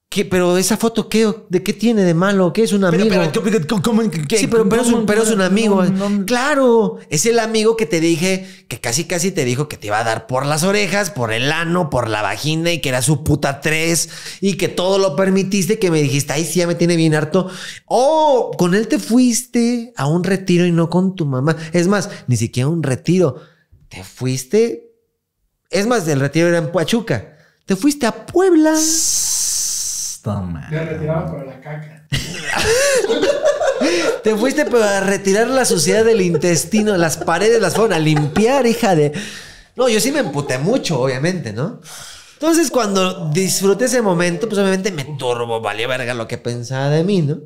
¿Qué, pero esa foto, ¿qué, ¿de qué tiene de malo? ¿Qué es un amigo? sí, pero, es un, amigo. Claro, es el amigo que te dije, que casi casi te dijo que te iba a dar por las orejas, por el ano, por la vagina y que era su puta tres y que todo lo permitiste, que me dijiste, Ahí sí, ya me tiene bien harto. O con él te fuiste a un retiro y no con tu mamá. Es más, ni siquiera un retiro te fuiste. Es más, el retiro era en Pachuca. Te fuiste a Puebla. Toma. Te retiraban por la caca. Te fuiste para retirar la suciedad del intestino, las paredes las fueron a limpiar, hija de. No, yo sí me emputé mucho, obviamente, ¿no? Entonces, cuando disfruté ese momento, pues obviamente me turbo, valió verga lo que pensaba de mí, ¿no?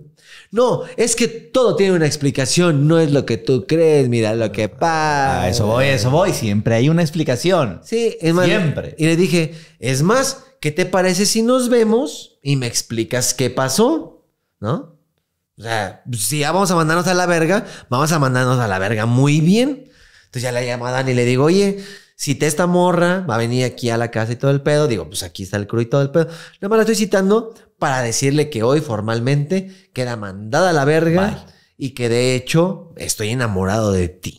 No, es que todo tiene una explicación, no es lo que tú crees, mira lo que ah, pasa. eso voy, eso voy, siempre hay una explicación. Sí, es más. Siempre. Y le dije, es más, ¿qué te parece si nos vemos y me explicas qué pasó? ¿No? O sea, si ya vamos a mandarnos a la verga, vamos a mandarnos a la verga muy bien. Entonces ya le llamo a Dani y le digo, oye, si te esta morra va a venir aquí a la casa y todo el pedo, digo, pues aquí está el cru y todo el pedo. Nada más la estoy citando para decirle que hoy formalmente queda mandada a la verga y que de hecho estoy enamorado de ti.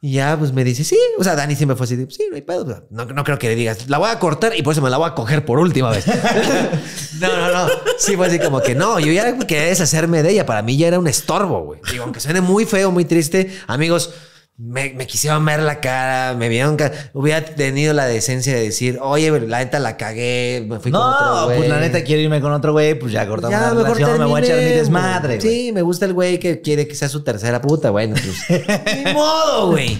Y ya, pues me dice, sí. O sea, Dani siempre fue así, sí, no hay pedo. no, creo que le digas, la voy a cortar y por eso me la voy a coger por última vez. [laughs] no, no, no. Sí, fue así como que no, yo ya quería deshacerme de ella. Para mí ya era un estorbo, güey. Digo, aunque suene muy feo, muy triste, amigos, me, me, quisieron ver la cara, me vieron que hubiera tenido la decencia de decir, oye, la neta la cagué, me fui con otro güey. pues la neta quiero irme con otro güey, pues ya cortamos la mejor relación, me voy a echar mi desmadre. Sí, me gusta el güey que quiere que sea su tercera puta, bueno, pues, [laughs] ni modo, güey.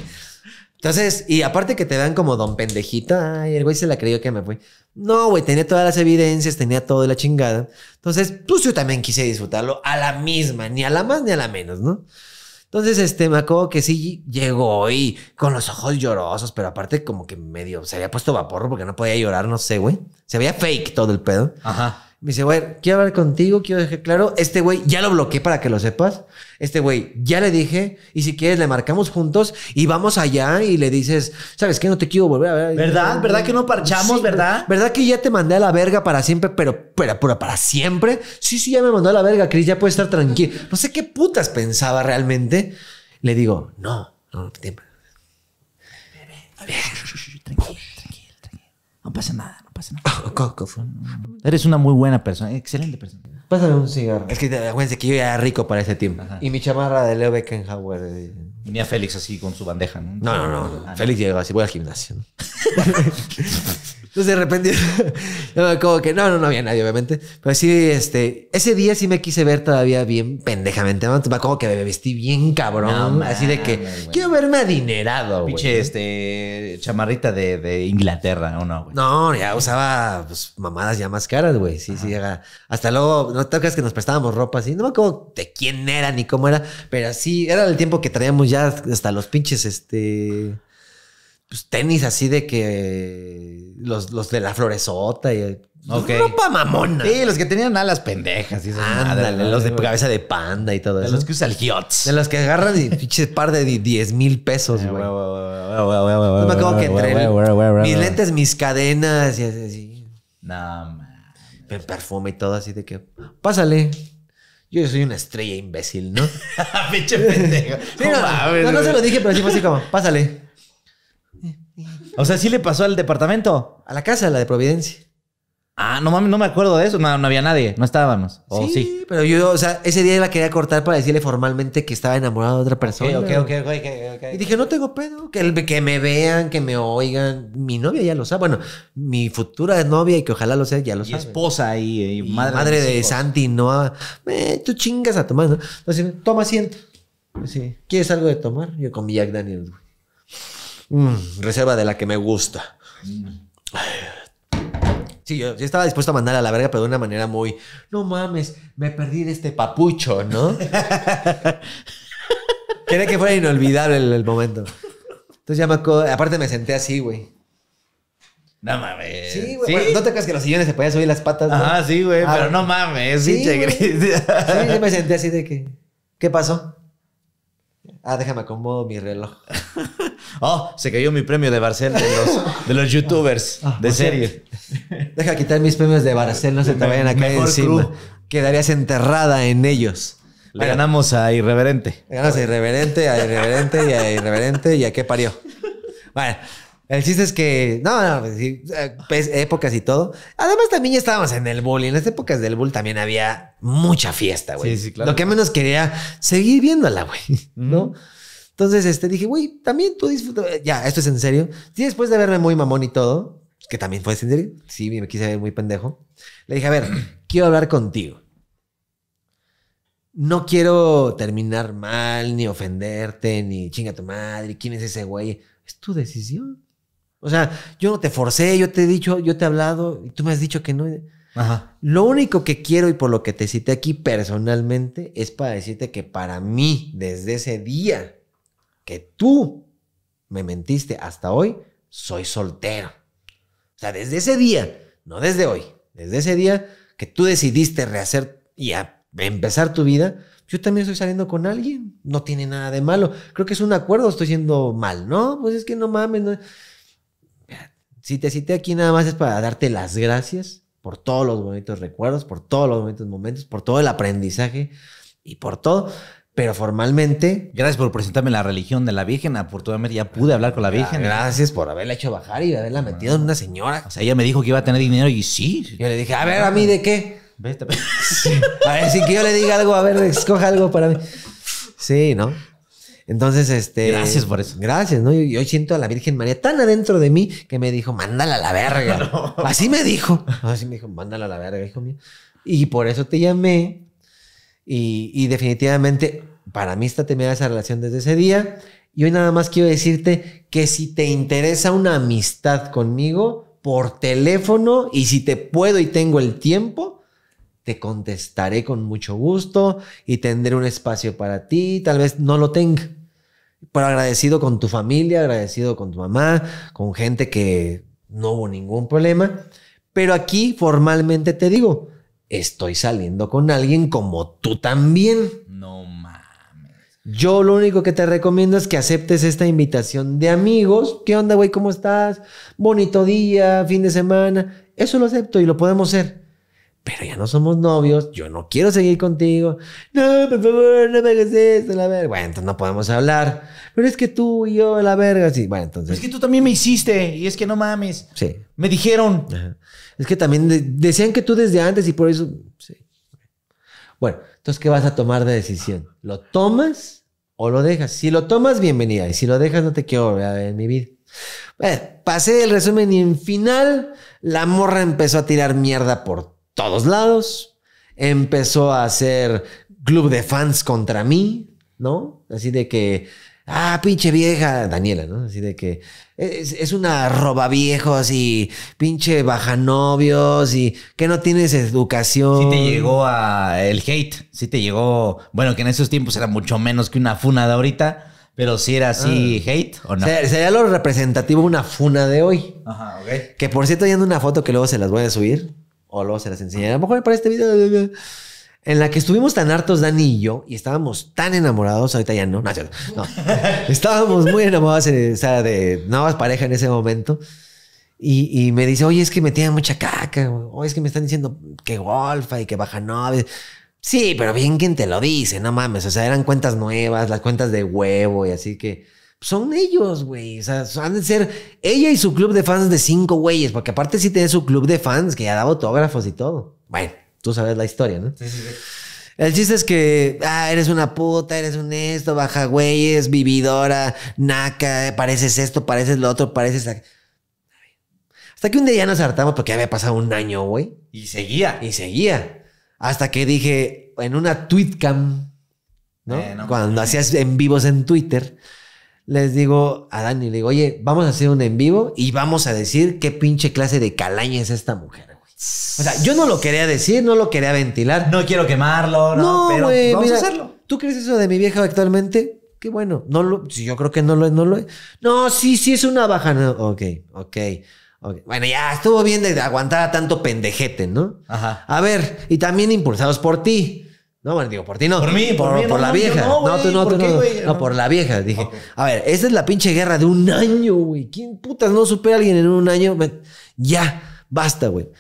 Entonces, y aparte que te dan como don pendejita, ay, el güey se la creyó que me fui. No, güey, tenía todas las evidencias, tenía todo de la chingada. Entonces, pues yo también quise disfrutarlo a la misma, ni a la más ni a la menos, ¿no? Entonces, este, me acuerdo que sí llegó y con los ojos llorosos, pero aparte como que medio se había puesto vapor porque no podía llorar, no sé, güey. Se veía fake todo el pedo. Ajá. Me dice, güey, quiero hablar contigo, quiero dejar claro. Este güey ya lo bloqueé para que lo sepas. Este güey ya le dije, y si quieres, le marcamos juntos y vamos allá y le dices, ¿sabes qué? No te quiero volver a ver. ¿Verdad? ¿Verdad que no parchamos, verdad? ¿Verdad que ya te mandé a la verga para siempre, pero, pero, pero para siempre? Sí, sí, ya me mandó a la verga, Chris, ya puedes estar tranquilo. No sé qué putas pensaba realmente. Le digo, no, no, no tranquilo, tranquilo, tranquilo. No pasa nada. [laughs] Eres una muy buena persona, excelente persona. Pásame un cigarro. Es que acuérdense que yo era rico para ese tiempo. Y mi chamarra de Leo Beckenhauer. Eh. Venía Félix así con su bandeja, ¿no? No, no, ah, Félix llegó así, voy al gimnasio. [laughs] Entonces de repente, como [laughs] que no, no, no había nadie, obviamente. Pero sí, este, ese día sí me quise ver todavía bien pendejamente. ¿no? Como que me vestí bien cabrón. así de que quiero verme adinerado. Pinche este chamarrita de, Inglaterra, ¿o no? güey. No, ya usaba pues, mamadas ya más caras, güey. Sí, sí, Hasta luego, no te tocas que nos prestábamos ropa así. No me acuerdo de quién era ni cómo era, pero sí, era el tiempo que traíamos ya hasta los pinches, este pues, tenis así de que los, los de la floresota y pues, ropa mamona. Sí, los que tenían alas pendejas y los de cabeza de panda y todo eso. De los que usa el Giots. De los que agarran un pinche par de 10 mil pesos, eh, güey. No me acuerdo que entre mis lentes, mis cadenas y así. No, man. perfume y todo así de que, pásale. Yo soy una estrella imbécil, ¿no? [laughs] Pinche pendejo. no, no, se lo dije, pero sí así como, pásale. O sea, sí le pasó al departamento. A la casa, la de Providencia. Ah, no mames, no me acuerdo de eso. No, había nadie, no estábamos. sí, pero yo, o sea, ese día la quería cortar para decirle formalmente que estaba enamorado de otra persona. Ok, ok, Y dije, no tengo pedo, que, que me vean, que me oigan. Mi novia ya lo sabe. Bueno, mi futura novia y que ojalá lo sea, ya lo sabe. esposa y, madre, de, Santi, no. Ah, eh, tú chingas a tomar, ¿no? Entonces, toma asiento. Sí. ¿Quieres algo de tomar? Yo con mi Jack Mm, reserva de la que me gusta. Sí, yo, estaba dispuesto a mandar a la verga, pero de una manera muy, no mames, me perdí de este papucho, ¿no? [laughs] Quería que fuera inolvidable el, momento. Entonces ya me acuerdo, aparte me senté así, güey. No mames. Sí, güey. no te creas que los sillones se podían subir las patas. Ah, sí, güey, ah. pero no mames. Sí, sí, sí, yo me senté así de que, ¿qué pasó? Ah, déjame acomodo mi reloj. [laughs] oh, se cayó mi premio de Barcel de los, youtubers [laughs] ah, ah, de serie. [laughs] deja quitar mis premios de Barcel, no se te vayan a caer encima. Quedarías enterrada en ellos. Le ganamos a Irreverente. Le ganamos a Irreverente, a Irreverente y a Irreverente y a qué parió. Bueno, el chiste es que, no, no, pues, eh, pues, épocas y todo. Además, también ya estábamos en el bull y en las épocas del bull también había mucha fiesta, güey. Sí, sí, claro. Lo que menos quería seguir viéndola, güey, [laughs] ¿no? Entonces, este, dije, güey, también tú disfrutas. Ya, esto es en serio. Y después de verme muy mamón y todo, que también fue en serio, sí, me quise ver muy pendejo, le dije, a ver, [clears throat] quiero hablar contigo. No quiero terminar mal, ni ofenderte, ni chinga tu madre, ¿quién es ese güey? Es tu decisión. O sea, yo no te forcé, yo te he dicho, yo te he hablado y tú me has dicho que no. Lo único que quiero y por lo que te cité aquí personalmente es para decirte que para mí, desde ese día que tú me mentiste hasta hoy, soy soltero. O sea, desde ese día, no desde hoy, desde ese día que tú decidiste rehacer y empezar tu vida, yo también estoy saliendo con alguien. No tiene nada de malo. Creo que es un acuerdo, estoy siendo mal, ¿no? Pues es que no mames. No. Si te cité aquí nada más es para darte las gracias por todos los bonitos recuerdos, por todos los bonitos momentos, por todo el aprendizaje y por todo. Pero formalmente. Gracias por presentarme la religión de la Virgen. por Afortunadamente ya pude hablar con la Virgen. Gracias por haberla hecho bajar y haberla metido en una señora. O sea, ella me dijo que iba a tener dinero y sí. Yo le dije, a ver, ¿a mí de qué? [laughs] Sí. A ver, si que yo le diga algo, a ver, escoja algo para mí. Sí, ¿no? Entonces, este. Gracias por eso. Gracias, ¿no? Yo, siento a la Virgen María tan adentro de mí que me dijo, mándala a la verga. [laughs] Así me dijo. Así me dijo, mándala a la verga, hijo mío. Y por eso te llamé. Y, y definitivamente, para mí está temida esa relación desde ese día. Y hoy nada más quiero decirte que si te interesa una amistad conmigo, por teléfono, y si te puedo y tengo el tiempo, te contestaré con mucho gusto y tendré un espacio para ti. Tal vez no lo tenga, pero agradecido con tu familia, agradecido con tu mamá, con gente que no hubo ningún problema. Pero aquí formalmente te digo, estoy saliendo con alguien como tú también. No mames. Yo lo único que te recomiendo es que aceptes esta invitación de amigos. ¿Qué onda, güey? ¿Cómo estás? Bonito día, fin de semana. Eso lo acepto y lo podemos hacer pero ya no somos novios, yo no quiero seguir contigo. No, por favor, no me hagas esto, la verga. Bueno, entonces no podemos hablar. Pero es que tú y yo, la verga, sí. Bueno, entonces. Es que tú también me hiciste y es que no mames. Sí. Me dijeron. Es que también decían que tú desde antes y por eso. Bueno, entonces, ¿qué vas a tomar de decisión? ¿Lo tomas o lo dejas? Si lo tomas, bienvenida. Y si lo dejas, no te quiero ver en mi vida. Bueno, eh, pasé el resumen y en final, la morra empezó a tirar mierda por todos lados. Empezó a hacer club de fans contra mí, ¿no? Así de que, ah, pinche vieja, Daniela, ¿no? Así de que es, una roba viejo, y pinche novios y que no tienes educación. Sí te llegó a el hate, si te llegó, bueno, que en esos tiempos era mucho menos que una funa de ahorita. Pero si era así ah. hate o no. Sería lo representativo una funa de hoy. Ajá, ok. Que por cierto, hay una foto que luego se las voy a subir o luego se las enseñaré. A lo mejor para este video. En la que estuvimos tan hartos, Dani y yo, y estábamos tan enamorados, ahorita ya no, no, [laughs] estábamos muy enamorados, eh, de nuevas parejas en ese momento. Y, me dice, oye, es que me tienen mucha caca, oye, es que me están diciendo que golfa y que baja novia. Sí, pero bien quien te lo dice, no mames, o sea, eran cuentas nuevas, las cuentas de huevo y así que son ellos, güey. O sea, han de ser ella y su club de fans de cinco güeyes, porque aparte sí tiene su club de fans que ya da autógrafos y todo. Bueno, tú sabes la historia, ¿no? Sí, sí, sí. El chiste es que, ah, eres una puta, eres un esto, baja güeyes, vividora, naca, pareces esto, pareces lo otro, pareces... Hasta que un día ya nos hartamos porque había pasado un año, güey. Y seguía. Y seguía. Hasta que dije, en una tweetcam, ¿no? Cuando hacías en vivos en Twitter, les digo a Dani, le digo, oye, vamos a hacer un en vivo y vamos a decir qué pinche clase de calaña es esta mujer. Güey. O sea, yo no lo quería decir, no lo quería ventilar. No quiero quemarlo, no, no pero pues, vamos a hacerlo. ¿Tú crees eso de mi vieja actualmente? Qué bueno, no lo, yo creo que no lo, es, no lo, es. no, sí, sí es una baja, no, ok, ok. Bueno, ya estuvo bien de aguantar a tanto pendejete, ¿no? Ajá. A ver, y también impulsados por ti. No, bueno, digo, por ti no. Por mí, por, la vieja. No, no, tú no, tú no. No, por la vieja. Dije, a ver, esta es la pinche guerra de un año, güey. ¿Quién putas no supera a alguien en un año? Ya, basta, güey.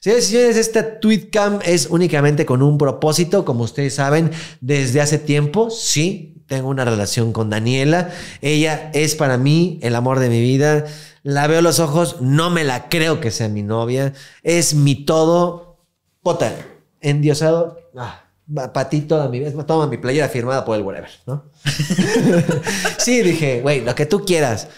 Señores y señores, esta TweetCam es únicamente con un propósito, como ustedes saben, desde hace tiempo, sí, tengo una relación con Daniela. Ella es para mí el amor de mi vida. La veo los ojos, no me la creo que sea mi novia. Es mi todo. Pota, endiosado. Ah. Patito toda mi toma mi playera firmada por el whatever, ¿no? [laughs] sí, dije, güey, lo que tú quieras.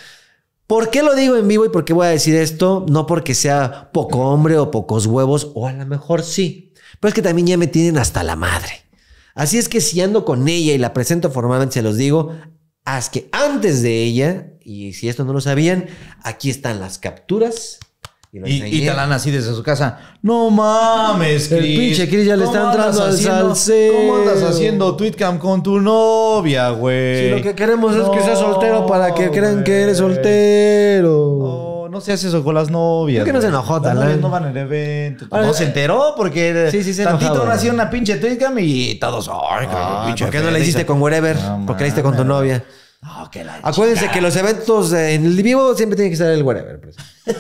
¿Por qué lo digo en vivo y por qué voy a decir esto? No porque sea poco hombre o pocos huevos, o a lo mejor sí, pero es que también ya me tienen hasta la madre. Así es que si ando con ella y la presento formalmente, se los digo, haz que antes de ella, y si esto no lo sabían, aquí están las capturas y, así desde su casa. No mames, Chris. El pinche Chris ya le está entrando al ¿Cómo andas haciendo tweetcam con tu novia, güey? Si lo que queremos es que seas soltero para que crean que eres soltero. No, se hace eso con las novias. ¿Por qué no se enojó Talán? No van al evento. no se enteró porque tantito no una pinche tweetcam y todos. Ah, ¿Por qué no la hiciste con wherever? la hiciste con tu novia? No, que Acuérdense que los eventos en vivo siempre tiene que estar el wherever. Pues. [laughs]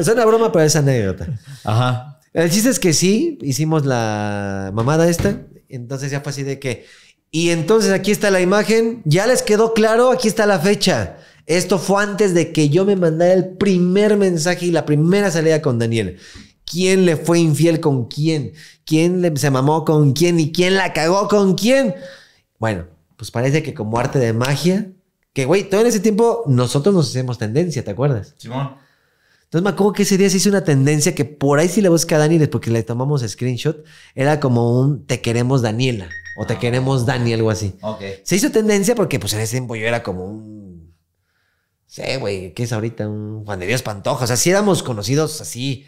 es una broma, pero es anécdota. Ajá. El chiste es que sí, hicimos la mamada esta. Entonces ya fue así de que. Y entonces aquí está la imagen. Ya les quedó claro, aquí está la fecha. Esto fue antes de que yo me mandara el primer mensaje y la primera salida con Daniel. ¿Quién le fue infiel con quién? ¿Quién le, se mamó con quién? ¿Y quién la cagó con quién? Bueno, pues parece que como arte de magia, que güey, todo en ese tiempo nosotros nos hacemos tendencia, ¿te acuerdas? Simón. Entonces me acuerdo que ese día se hizo una tendencia que por ahí si le busca a Dani, porque le tomamos screenshot, era como un te queremos Daniela o te ah. queremos Dani, algo así. Se hizo tendencia porque pues en ese tiempo yo era como un... sé, güey, ¿qué es ahorita? Un Juan de Dios Pantoja. O sea, si éramos conocidos así.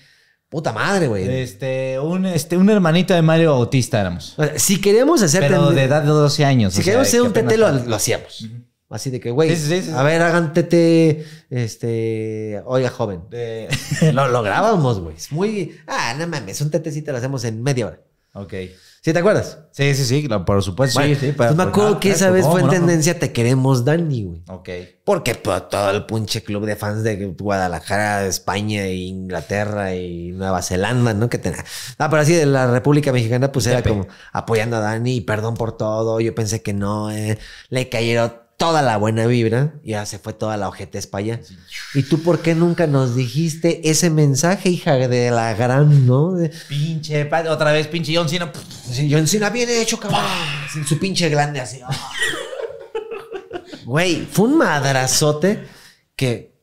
Puta madre, güey. Este, un, este, un hermanito de Mario Bautista éramos. si queríamos hacer... Pero de edad de 12 años. Si queríamos un tetelo, lo hacíamos. Así de que, güey, a ver, hagan tete, este, oiga, joven. [laughs] lo, lográbamos güey. Es muy, ah, no mames, un tetecito lo hacemos en media hora. Ok. ¿Sí te acuerdas? Sí, sí, sí, por supuesto. sí, sí, pues me acuerdo que esa vez fue en tendencia Te queremos Dani, güey. Ok. Porque pues, todo el punche club de fans de Guadalajara, España, e Inglaterra y Nueva Zelanda, ¿no? Que tenía. Ah, pero así de la República Mexicana, pues era como apoyando a Dani, perdón por todo, yo pensé que no, eh, le cayeron toda la buena vibra ya se fue toda la ojetez para allá. ¿Y tú por qué nunca nos dijiste ese mensaje, hija de la gran, no? Pinche, otra vez, pinche John Cena. John Cena bien hecho, cabrón. Ah. Sin su pinche grande así. Ah. Güey, fue un madrazote que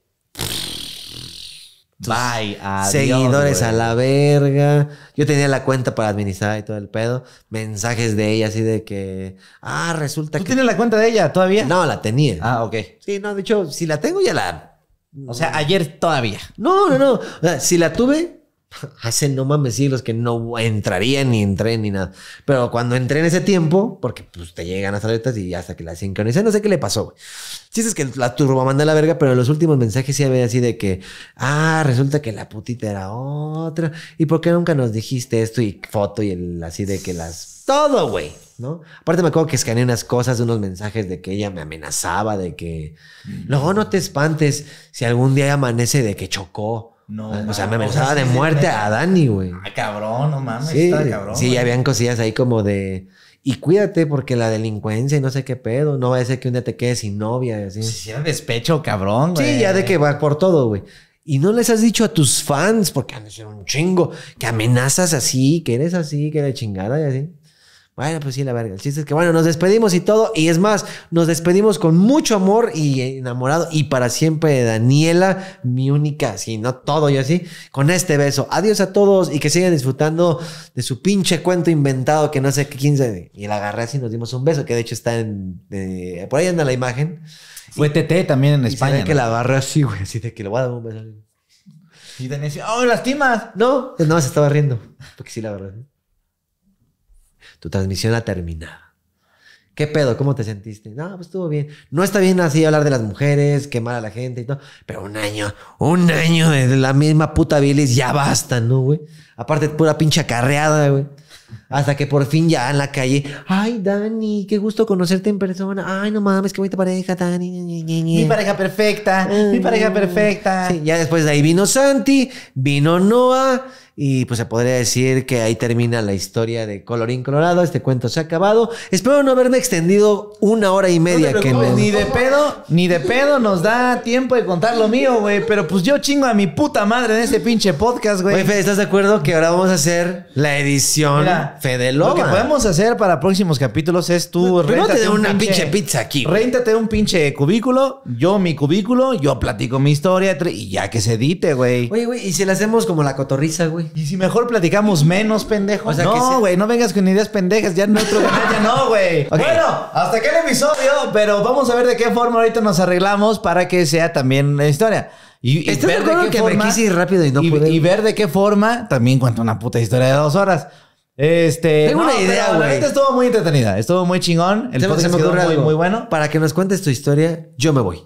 Bye, Seguidores a la verga. Yo tenía la cuenta para administrar y todo el pedo. Mensajes de ella así de que. Ah, resulta que. ¿Tú tienes la cuenta de ella todavía? No, la tenía. Ah, ok. Sí, no, de hecho, si la tengo ya la. O sea, ayer todavía. No, no, no. si la tuve, [laughs] hace no mames siglos que no entraría ni entré ni nada. Pero cuando entré en ese tiempo, porque pues te llegan las alertas y hasta que las sincronicé, no sé qué le pasó, güey. es que la turba manda la verga, pero los últimos mensajes sí había así de que, ah, resulta que la putita era otra. ¿Y por qué nunca nos dijiste esto? Y foto y el así de que las... Todo, güey. ¿no? Aparte me acuerdo que escaneé unas cosas, unos mensajes de que ella me amenazaba, de que... Luego no te espantes si algún día amanece de que chocó. No, o sea, me amenazaba de muerte a Dani, güey. Ah, cabrón, no mames, sí, cabrón. Sí, habían cosillas ahí como de. Y cuídate porque la delincuencia y no sé qué pedo. No va a ser que un día te quedes sin novia. Así. Sí, despecho, cabrón, güey. Sí, ya de que va por todo, güey. Y no les has dicho a tus fans, porque han de un chingo, que amenazas así, que eres así, que eres chingada y así. Bueno, pues sí, la verga. El chiste es que, bueno, nos despedimos y todo. Y es más, nos despedimos con mucho amor y enamorado. Y para siempre, Daniela, mi única, si no todo y así, con este beso. Adiós a todos y que sigan disfrutando de su pinche cuento inventado que no sé qué 15. Y la agarré así y nos dimos un beso, que de hecho está en. por ahí anda la imagen. Fue TT también en España. que la agarré así, güey, así de que le voy a dar un beso. Y Daniela, ¡oh, lastimas! No, pues no, se estaba riendo. Porque sí la agarré tu transmisión ha terminado. ¿Qué pedo? ¿Cómo te sentiste? No, pues estuvo bien. No está bien así hablar de las mujeres, quemar a la gente y todo. Pero un año, un año de la misma puta bilis, ya basta, ¿no, güey? Aparte, pura pinche carreada, güey. Hasta que por fin ya en la calle, ay, Dani, qué gusto conocerte en persona. Ay, no mames, qué bonita pareja, Dani. Mi pareja perfecta, mi pareja perfecta. Sí, ya después de ahí vino Santi, vino Noah y pues se podría decir que ahí termina la historia de Colorín Colorado. Este cuento se ha acabado. Espero no haberme extendido una hora y media. que Ni de pedo, ni de pedo nos da tiempo de contar lo mío, güey. Pero pues yo chingo a mi puta madre en este pinche podcast, güey. Güey, Fede, ¿estás de acuerdo que ahora vamos a hacer la edición Fede Lo que podemos hacer para próximos capítulos es tú... Pero pues, una pinche, pizza aquí. Güey. Réntate un pinche cubículo, yo mi cubículo, yo platico mi historia y ya que se edite, güey. Oye, güey, ¿y si la hacemos como la cotorriza, güey? Y si mejor platicamos menos, pendejo. no, güey, no vengas con ideas pendejas. Ya no, otro ya [laughs] no, güey. Bueno, hasta aquí el episodio, pero vamos a ver de qué forma ahorita nos arreglamos para que sea también una historia. Y, ver de qué forma, rápido y no y ver de qué forma también cuento una puta historia de dos horas. Este. Tengo una idea, güey. estuvo muy entretenida. Estuvo muy chingón. El podcast se muy bueno. Para que nos cuentes tu historia, yo me voy.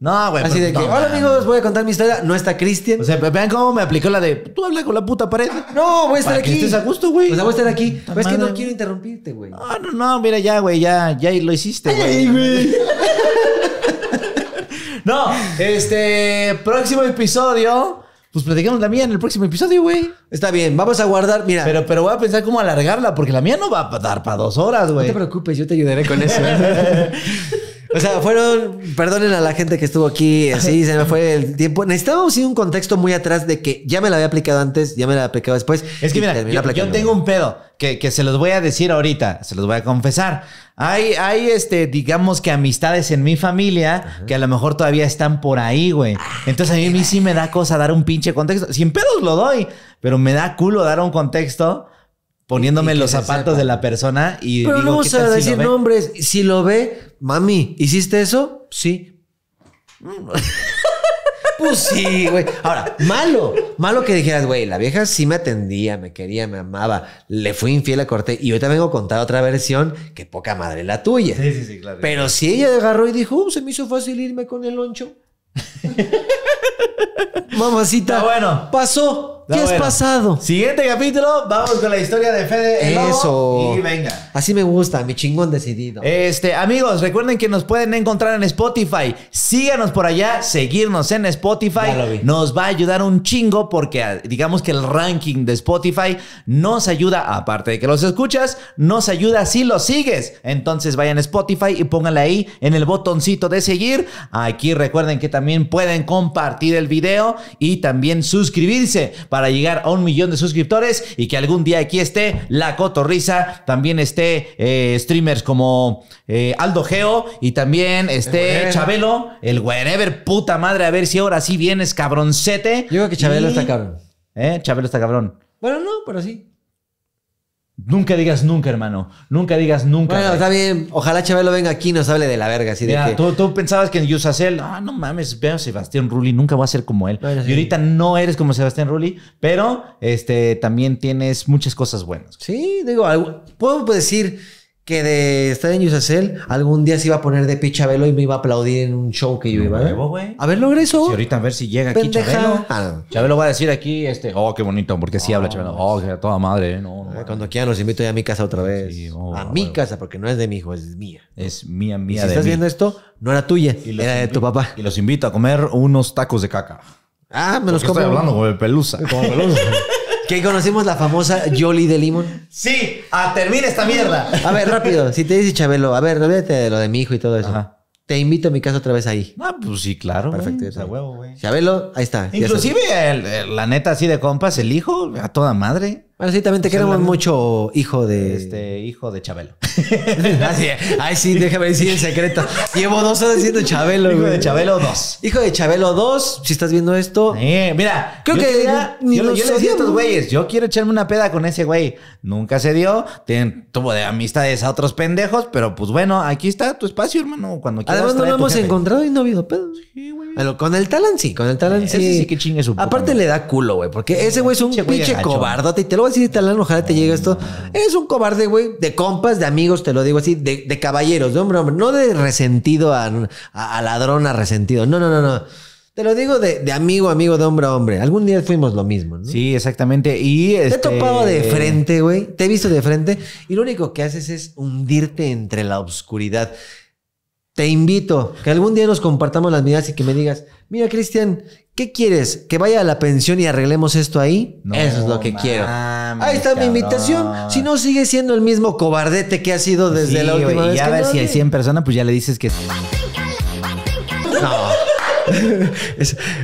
No, güey. Así de que, hola amigos, voy a contar mi historia. No está Cristian. O sea, vean cómo me aplicó la de, tú habla con la puta pared. No, voy a estar ¿Para aquí. Que estés a gusto, güey. Pues voy a estar aquí. es que no quiero interrumpirte, güey. No, ah, no, no, mira ya, güey, ya, ya lo hiciste, güey. [laughs] no, este, próximo episodio. Pues platicamos la mía en el próximo episodio, güey. Está bien, vamos a guardar, mira. Pero, pero voy a pensar cómo alargarla, porque la mía no va a dar para dos horas, güey. No te preocupes, yo te ayudaré con eso. ¿eh? [laughs] O sea, fueron, perdonen a la gente que estuvo aquí, así eh, se me fue el tiempo. Necesitábamos ir un contexto muy atrás de que ya me la había aplicado antes, ya me la había aplicado después. Es que mira, yo, tengo un pedo que, que, se los voy a decir ahorita, se los voy a confesar. Hay, hay este, digamos que amistades en mi familia que a lo mejor todavía están por ahí, güey. Entonces a mí, a mí sí me da cosa dar un pinche contexto. Sin pedos lo doy, pero me da culo dar un contexto poniéndome los zapatos de la persona y Pero no vamos a decir nombres. Si lo ve, mami, ¿hiciste eso? Sí. [laughs] pues sí, güey. Ahora, malo. Malo que dijeras, güey, la vieja sí me atendía, me quería, me amaba. Le fui infiel a corté. Y ahorita vengo a contar otra versión que poca madre la tuya. Sí, sí, sí, claro. Pero si ella agarró y dijo, oh, se me hizo fácil irme con el loncho. [laughs] Mamacita. bueno. Pasó. ¿Qué has pasado? Siguiente capítulo, vamos con la historia de Fede. Eso. y venga. Así me gusta, mi chingón decidido. Este, amigos, recuerden que nos pueden encontrar en Spotify. Síganos por allá, seguirnos en Spotify. Nos va a ayudar un chingo porque ah, digamos que el ranking de Spotify nos ayuda, aparte de que los escuchas, nos ayuda si los sigues. Entonces vayan a Spotify y pónganle ahí en el botoncito de seguir. Aquí recuerden que también pueden compartir el video y también suscribirse para llegar a un millón de suscriptores y que algún día aquí esté La Cotorrisa, también esté eh, streamers como eh, Aldo Geo y también esté Chabelo, el Whenever puta madre, a ver si ahora sí vienes, cabroncete. Yo creo que Chabelo está cabrón. ¿Eh? Chabelo está cabrón. Bueno, no, pero sí. Nunca digas nunca, hermano. Nunca digas nunca. Bueno, está bien. Ojalá Chabelo venga aquí y nos hable de la verga. Así de que... tú, pensabas que en ah, no mames, veo a Sebastián Rulli, nunca voy a ser como él. Y ahorita no eres como Sebastián Rulli, pero este, también tienes muchas cosas buenas. Sí, digo, puedo decir que de estar en Yusacel, algún día se iba a poner de pie Chabelo y me iba a aplaudir en un show que yo iba a ver. A ver, logré eso. ahorita a ver si llega aquí Chabelo. Chabelo va a decir aquí, este, oh, qué bonito, porque si habla oh, Chabelo. Oh, que toda madre, ¿eh? ah, Cuando quieran los invito ya a mi casa otra vez. Oh, a mi casa, porque no es de mi hijo, es mía. Es mía, mía. Y si estás viendo esto, no era tuya, era de tu papá. Y los invito a comer unos tacos de caca. Ah, me los como. Estoy hablando como pelusa. Como pelusa. [laughs] Que conocimos la famosa Jolly de Limón. Sí, a ah, termina esta mierda. A ver, rápido. Si te dice Chabelo, a ver, olvídate de lo de mi hijo y todo eso. Te invito a mi casa otra vez ahí. Ah, pues sí, claro. Pues perfecto. huevo, güey. Chabelo, ahí está. Inclusive, la neta así de compas, el hijo, a toda madre. Bueno, sí, también te queremos mucho, hijo de. Este, hijo de Chabelo. [laughs] Así, ay, sí, déjame decir el secreto. Llevo dos horas diciendo Chabelo, Hijo de Chabelo 2. Hijo de Chabelo 2, si estás viendo esto. mira, creo que. ni yo, yo le decía a estos güeyes, yo quiero echarme una peda con ese güey. Nunca se dio. Tienen tuvo de amistades a otros pendejos, pero pues bueno, aquí está tu espacio, hermano. Cuando quieras. Además, no lo hemos encontrado y no ha habido pedos. Sí, güey. con el Talan sí, con el Talan eh, sí. Ese sí que chingue su Aparte, le da culo, güey, porque ese güey es un pinche cobardote y te lo si a ojalá te llegue esto. Es un cobarde, güey, de compas, de amigos, te lo digo así, de, caballeros, de hombre a hombre, no de resentido a, ladrón a resentido. No, no, no, no. Te lo digo de, amigo, amigo, de hombre a hombre. Algún día fuimos lo mismo, Sí, exactamente. Y Te he este topado de frente, güey. Te he visto de frente. Y lo único que haces es hundirte entre la oscuridad. Te invito que algún día nos compartamos las miradas y que me digas, mira, Cristian, ¿Qué quieres? ¿Que vaya a la pensión y arreglemos esto ahí? Eso es lo que quiero. Ahí está mi invitación. Si no, sigue siendo el mismo cobardete que ha sido desde el la Y a ver si hay 100 personas, pues ya le dices que. [laughs] No. [laughs]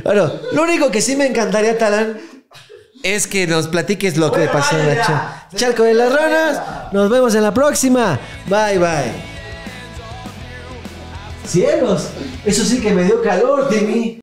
bueno, lo único que sí me encantaría, Talán, es que nos platiques lo que pasó en la Charco de las Ranas. Nos vemos en la próxima. Bye, bye. Cielos, eso sí que me dio calor, Timmy.